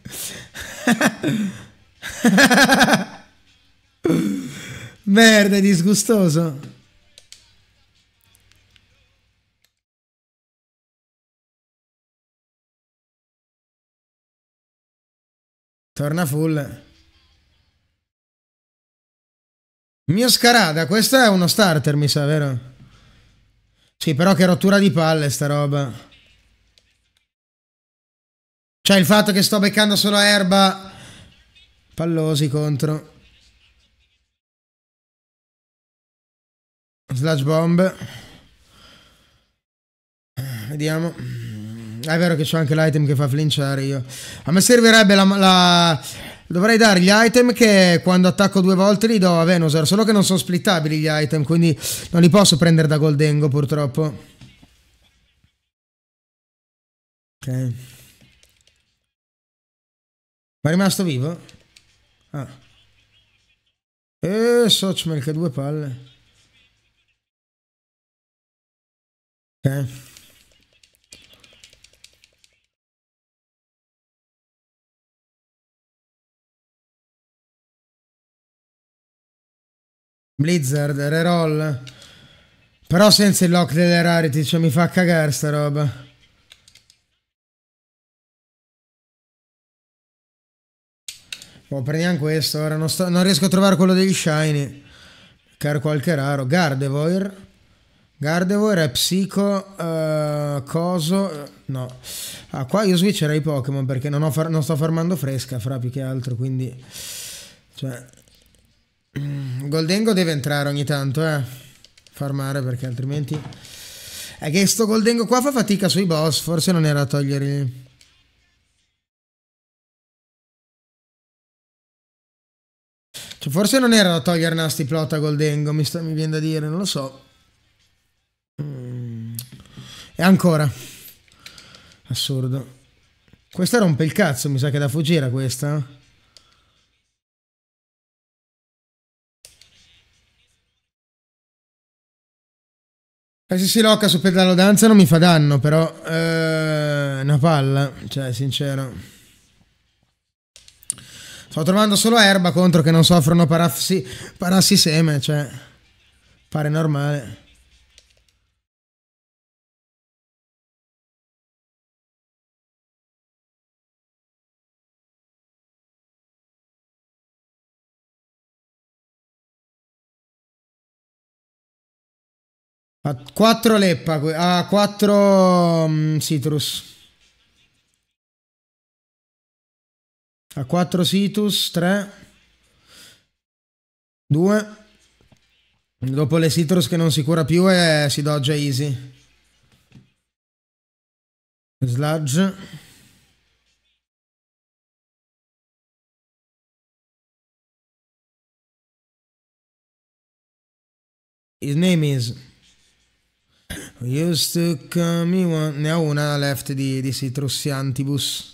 Merda, è disgustoso. Torna full. Mio scarada, questo è uno starter, mi sa, vero? Sì, però che rottura di palle sta roba. Cioè il fatto che sto beccando solo erba... Pallosi contro. Sludge bomb. Vediamo. Ah, è vero che c'ho anche l'item che fa flinciare io. A me servirebbe la, la Dovrei dare gli item che quando attacco due volte li do a Venusaur, solo che non sono splittabili gli item, quindi non li posso prendere da Goldengo purtroppo. Ok. Ma è rimasto vivo? Ah. E Sochmel che due palle. Ok. Blizzard, reroll. Però senza il lock delle rarity, cioè mi fa cagare sta roba. Boh, prendiamo questo, ora non, sto, non, riesco a trovare quello degli shiny. Caro qualche raro. Gardevoir. Gardevoir è psico... Uh, coso... Eh, no. Ah, qua io switcherei Pokémon perché non, non, sto farmando fresca, fra più che altro, quindi... Cioè... Mm, Goldengo deve entrare ogni tanto, eh. Farmare perché altrimenti... È che sto Goldengo qua fa fatica sui boss, forse non era a toglierli. Cioè, forse non era da togliere Nasty Plot a Goldengo, mi, sta, mi viene da dire, non lo so. Mm. E ancora. Assurdo. Questa rompe il cazzo, mi sa che è da fuggire questa. Eh. Eh sì, sì, Locca su pedalo danza non mi fa danno, però eh, una palla, cioè, sincero. Sto trovando solo erba contro che non soffrono parassi, parassi seme, cioè, pare normale. A 4 leppa, a 4 um, citrus. A 4 citrus, 3. 2. Dopo le citrus che non si cura più e si doggia easy. Sludge. His name is Used to come one. Ne ho una left di, di Citrus Antibus.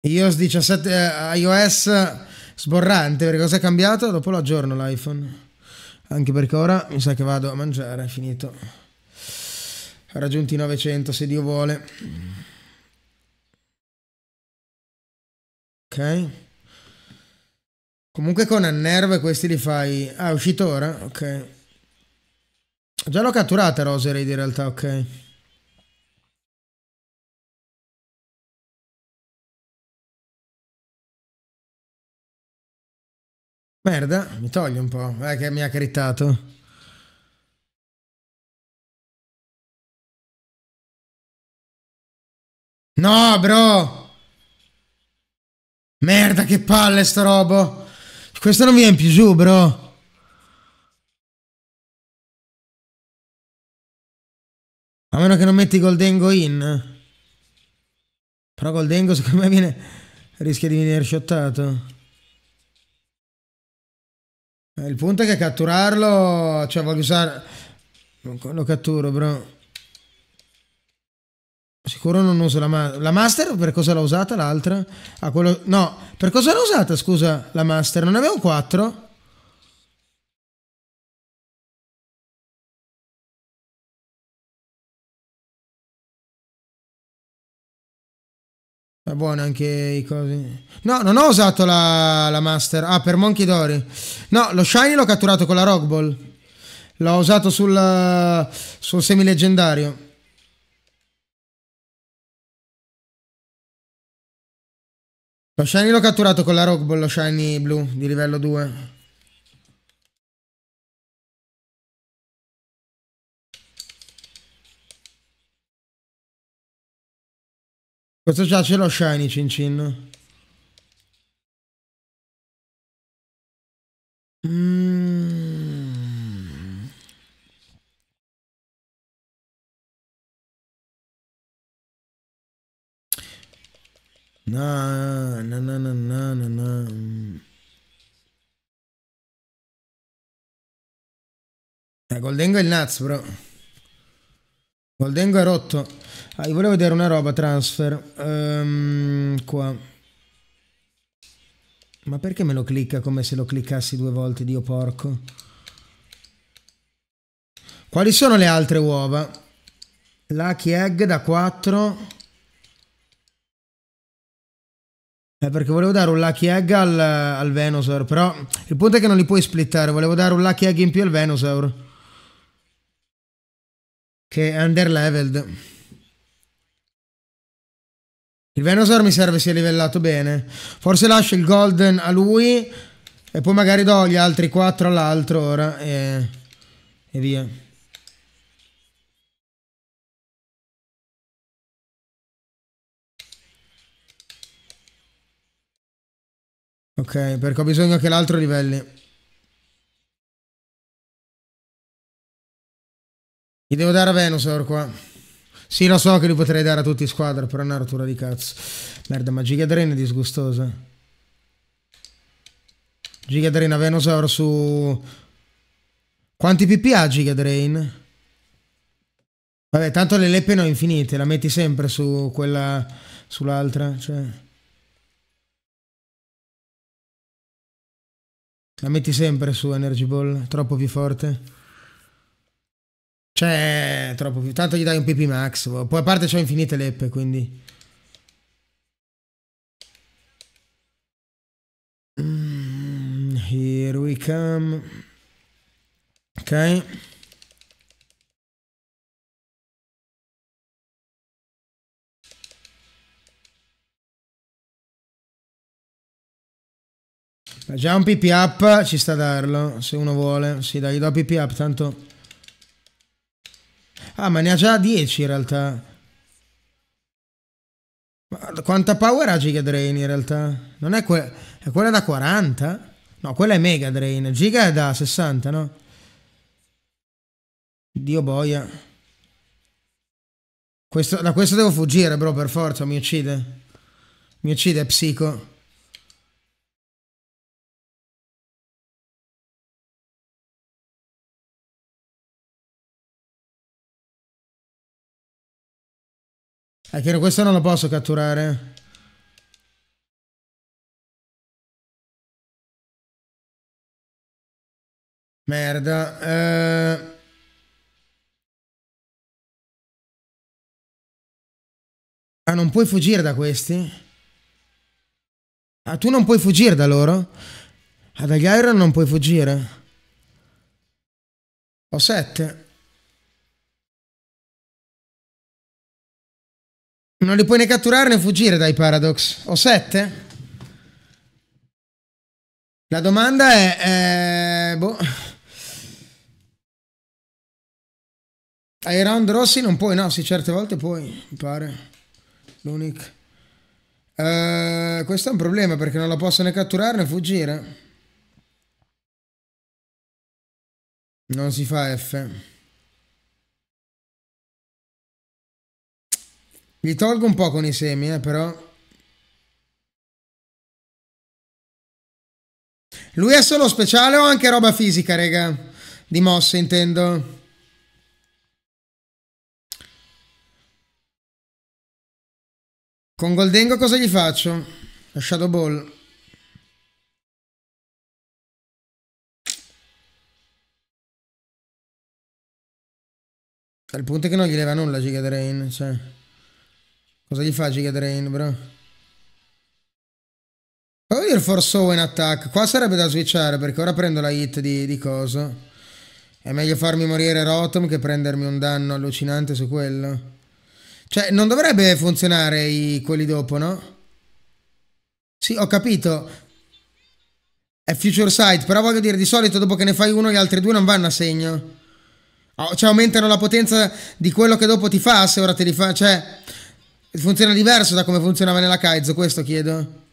iOS 17, eh, iOS sborrante perché cosa è cambiato? Dopo lo aggiorno l'iPhone. Anche perché ora mi sa che vado a mangiare, è finito. ha raggiunto i 900 se Dio vuole. Ok. Comunque con Nerve questi li fai... Ah, è uscito ora? Ok. Già l'ho catturata Roserade in realtà, ok. Merda, mi toglie un po'. Eh, che mi ha crittato. No, bro! Merda, che palle sto robo! Questo non viene più giù, bro. A meno che non metti Goldengo in. Però Goldengo secondo me viene... rischia di venire shottato. Eh, il punto è che catturarlo... Cioè voglio usare... Lo catturo, bro. Sicuro non uso la master. La master per cosa l'ha usata l'altra? Ah, quello... No, per cosa l'ha usata, scusa, la master? Non avevo 4? È buona anche i cosi. No, non ho usato la, la master. Ah, per Monkey Dory. No, lo shiny l'ho catturato con la Rock Ball. L'ho usato sul, sul semileggendario. Lo shiny l'ho catturato con la rock ball, lo shiny blu di livello 2. Questo già ce l'ho shiny, Cin Cin. Mm. No, no, no, no, no, no, no. Eh, Goldengo è il Nuts, bro. Goldengo è rotto. Ah, io volevo vedere una roba, transfer. Um, qua. Ma perché me lo clicca come se lo cliccassi due volte, dio porco? Quali sono le altre uova? Lucky Egg da 4... Eh, perché volevo dare un lucky egg al, al Venusaur, però il punto è che non li puoi splittare, volevo dare un lucky egg in più al Venusaur. Che è underleveled. Il Venusaur mi serve è livellato bene. Forse lascio il golden a lui e poi magari do gli altri 4 all'altro ora e, e via. Ok, perché ho bisogno che l'altro livelli. Gli devo dare a Venusaur qua. Sì, lo so che li potrei dare a tutti in squadra, però è una rottura di cazzo. Merda, ma Giga Drain è disgustosa. Giga Drain a Venusaur su... Quanti PP ha Giga Drain? Vabbè, tanto le leppe no infinite, la metti sempre su quella... sull'altra, cioè... La metti sempre su Energy Ball, troppo più forte. Cioè, troppo più. Tanto gli dai un PP max. Boh. Poi a parte c'ho infinite leppe, quindi. Mm, here we come. Ok. Già un PP up ci sta a darlo, se uno vuole. Sì, dai, gli do PP up, tanto... Ah, ma ne ha già 10 in realtà. Ma quanta power ha Giga Drain in realtà? Non è, quella... è quella da 40? No, quella è Mega Drain. Giga è da 60, no? Dio boia. Questo, da questo devo fuggire, bro, per forza. Mi uccide. Mi uccide, psico. È eh, vero, questo non lo posso catturare. Merda. Eh... Ah, non puoi fuggire da questi? Ah, tu non puoi fuggire da loro? Ah, dagli Iron non puoi fuggire. Ho sette. Non li puoi né catturare né fuggire dai Paradox. Ho sette? La domanda è... Eh, boh. Ai round rossi non puoi, no, sì, certe volte puoi, mi pare. L'unic. Eh, questo è un problema perché non la posso né catturare né fuggire. Non si fa F. Gli tolgo un po' con i semi, eh, però. Lui è solo speciale o anche roba fisica, raga? Di mosse, intendo. Con Goldengo cosa gli faccio? La Shadow Ball. Il punto è che non gli leva nulla Giga Drain, cioè... Cosa gli fa Giga Drain, bro? Voglio il Force Soul in attack. Qua sarebbe da switchare perché ora prendo la hit di, di coso. È meglio farmi morire Rotom che prendermi un danno allucinante su quello. Cioè, non dovrebbe funzionare i, quelli dopo, no? Sì, ho capito. È Future Sight, però voglio dire, di solito dopo che ne fai uno gli altri due non vanno a segno. Oh, cioè, aumentano la potenza di quello che dopo ti fa se ora te li fa. Cioè, Funziona diverso da come funzionava nella Kaizo, questo chiedo.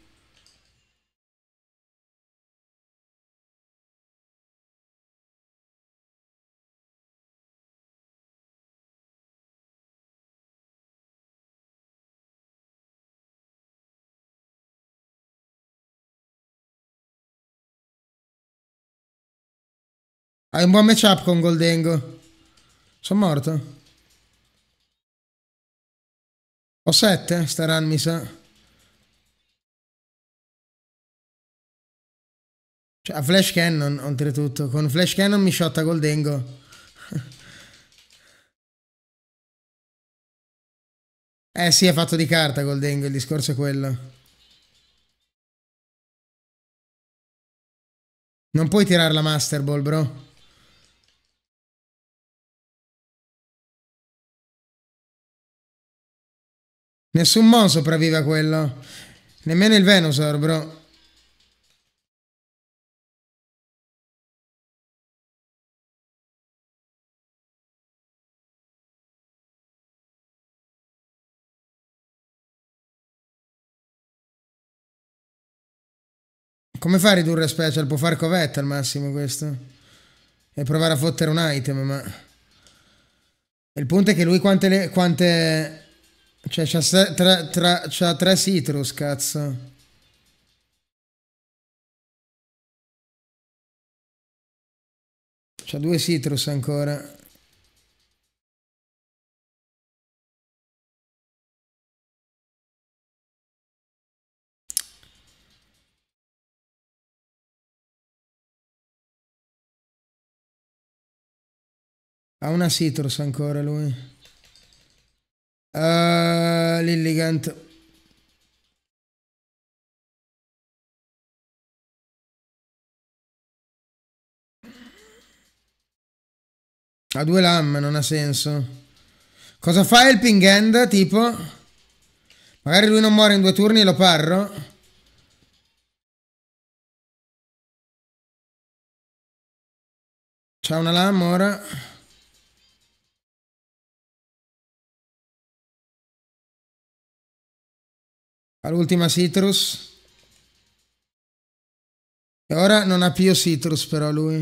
Hai un buon matchup con Goldengo. Sono morto. O 7 staranno, mi sa. Cioè, a Flash Cannon, oltretutto. Con Flash Cannon mi shotta col Dengo. eh sì, è fatto di carta col Dengo, il discorso è quello. Non puoi tirare la Master Ball, bro. Nessun mon sopravvive a quello. Nemmeno il Venusaur, bro. Come fa a ridurre special? Può far covetta al massimo questo. E provare a fottere un item, ma... Il punto è che lui quante... Le... quante cioè, c'ha tre, tre, c'ha tre citrus, cazzo. C'ha due citrus ancora. Ha una citrus ancora lui. Elegant Ha due lamme non ha senso. Cosa fa il ping Hand, tipo? Magari lui non muore in due turni e lo parro? C'ha una lama ora. All'ultima Citrus. E ora non ha più Citrus però lui.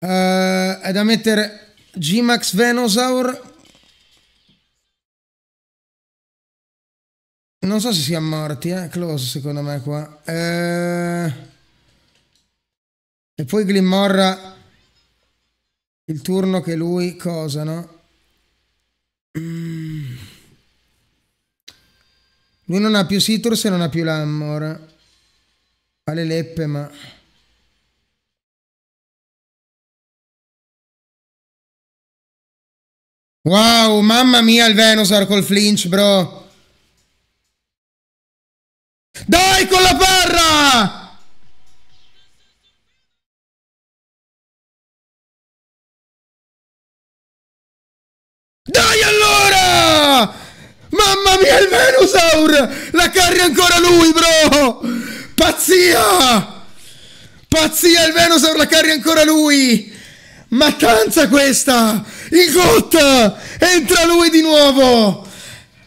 Uh, è da mettere G-Max Venosaur. Non so se si è morti, eh. Close secondo me qua. Uh, e poi Glimmorra il turno che lui cosa, no? Lui non ha più Citrus se non ha più Lam ora. Ha le leppe, ma... Wow, mamma mia il Venosar col flinch, bro! Dai con la parra! Arthur! La carri ancora lui, bro! Pazzia! Pazzia, il Venusaur la carri ancora lui! Mattanza questa! Il GOT! Entra lui di nuovo!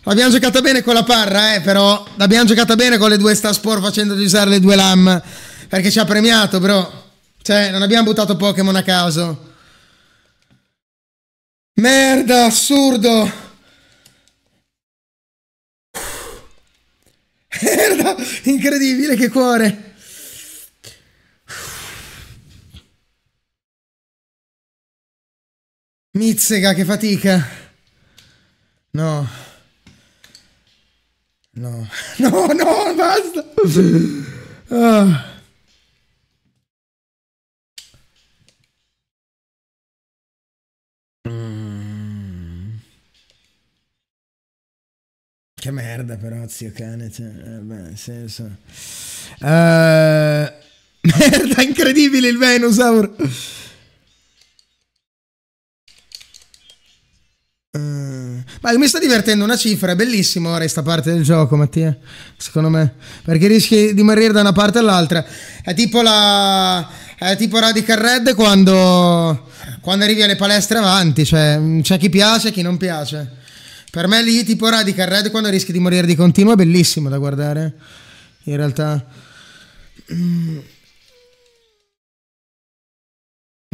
L'abbiamo giocata bene con la parra, eh, però l'abbiamo giocata bene con le due Staspor facendogli usare le due LAM. Perché ci ha premiato, bro. Cioè, non abbiamo buttato Pokémon a caso. Merda, assurdo. merda! Incredibile, che cuore! Mizzega, che fatica! No. No. No, no, basta! Ah. Mm. Che merda però, zio cane. Cioè, eh, beh, nel senso... Uh, merda, incredibile il Venusaur. Uh, eh, ma mi sta divertendo una cifra, è bellissimo ora questa parte del gioco, Mattia. Secondo me, perché rischi di morire da una parte all'altra. È tipo la è tipo Radical Red quando, quando arrivi alle palestre avanti, cioè c'è chi piace e chi non piace. Per me lì tipo Radical Red quando rischi di morire di continuo è bellissimo da guardare. In realtà... Mm.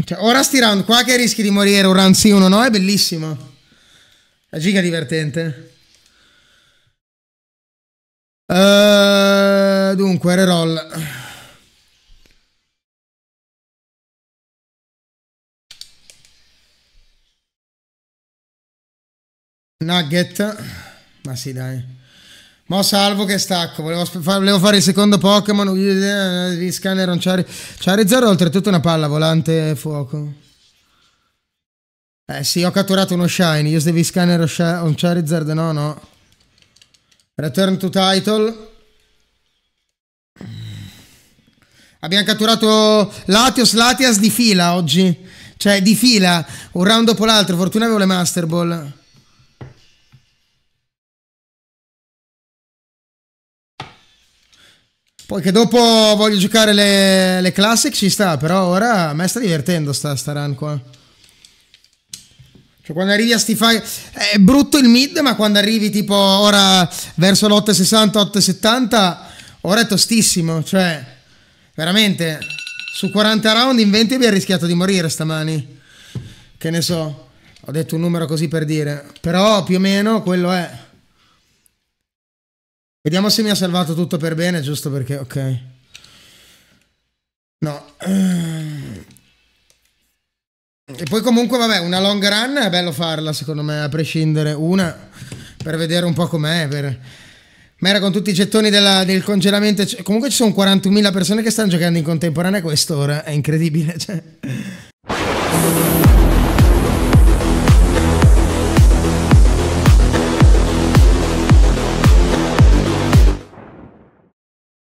Cioè, ora sti round qua che rischi di morire un round sì, uno no, è bellissimo. È giga divertente. Uh, dunque, reroll. Nugget. Ma sì, dai. Mo salvo che stacco. Volevo, fa volevo fare il secondo Pokémon. Eh, di Scanneron Char Charizard. Oltretutto una palla volante fuoco. Eh sì, ho catturato uno Shiny. Use the Scanner on Charizard. No, no. Return to title. Abbiamo catturato Latios Latias di fila oggi. Cioè, di fila. Un round dopo l'altro. Fortuna avevo le Master Ball. Poi che dopo voglio giocare le, le classic ci sta, però ora a me sta divertendo sta, sta run qua. Cioè quando arrivi a sti file... È brutto il mid, ma quando arrivi tipo ora verso l'860-870, ora è tostissimo. Cioè, veramente, su 40 round in 20 abbiamo rischiato di morire stamani. Che ne so, ho detto un numero così per dire. Però più o meno quello è... Vediamo se mi ha salvato tutto per bene, giusto perché... Ok. No. Eh. E poi comunque, vabbè, una long run è bello farla, secondo me, a prescindere. Una, per vedere un po' com'è, per... Ma era con tutti i gettoni della, del congelamento. Cioè, comunque ci sono 41.000 persone che stanno giocando in contemporanea a quest'ora. È incredibile. Cioè.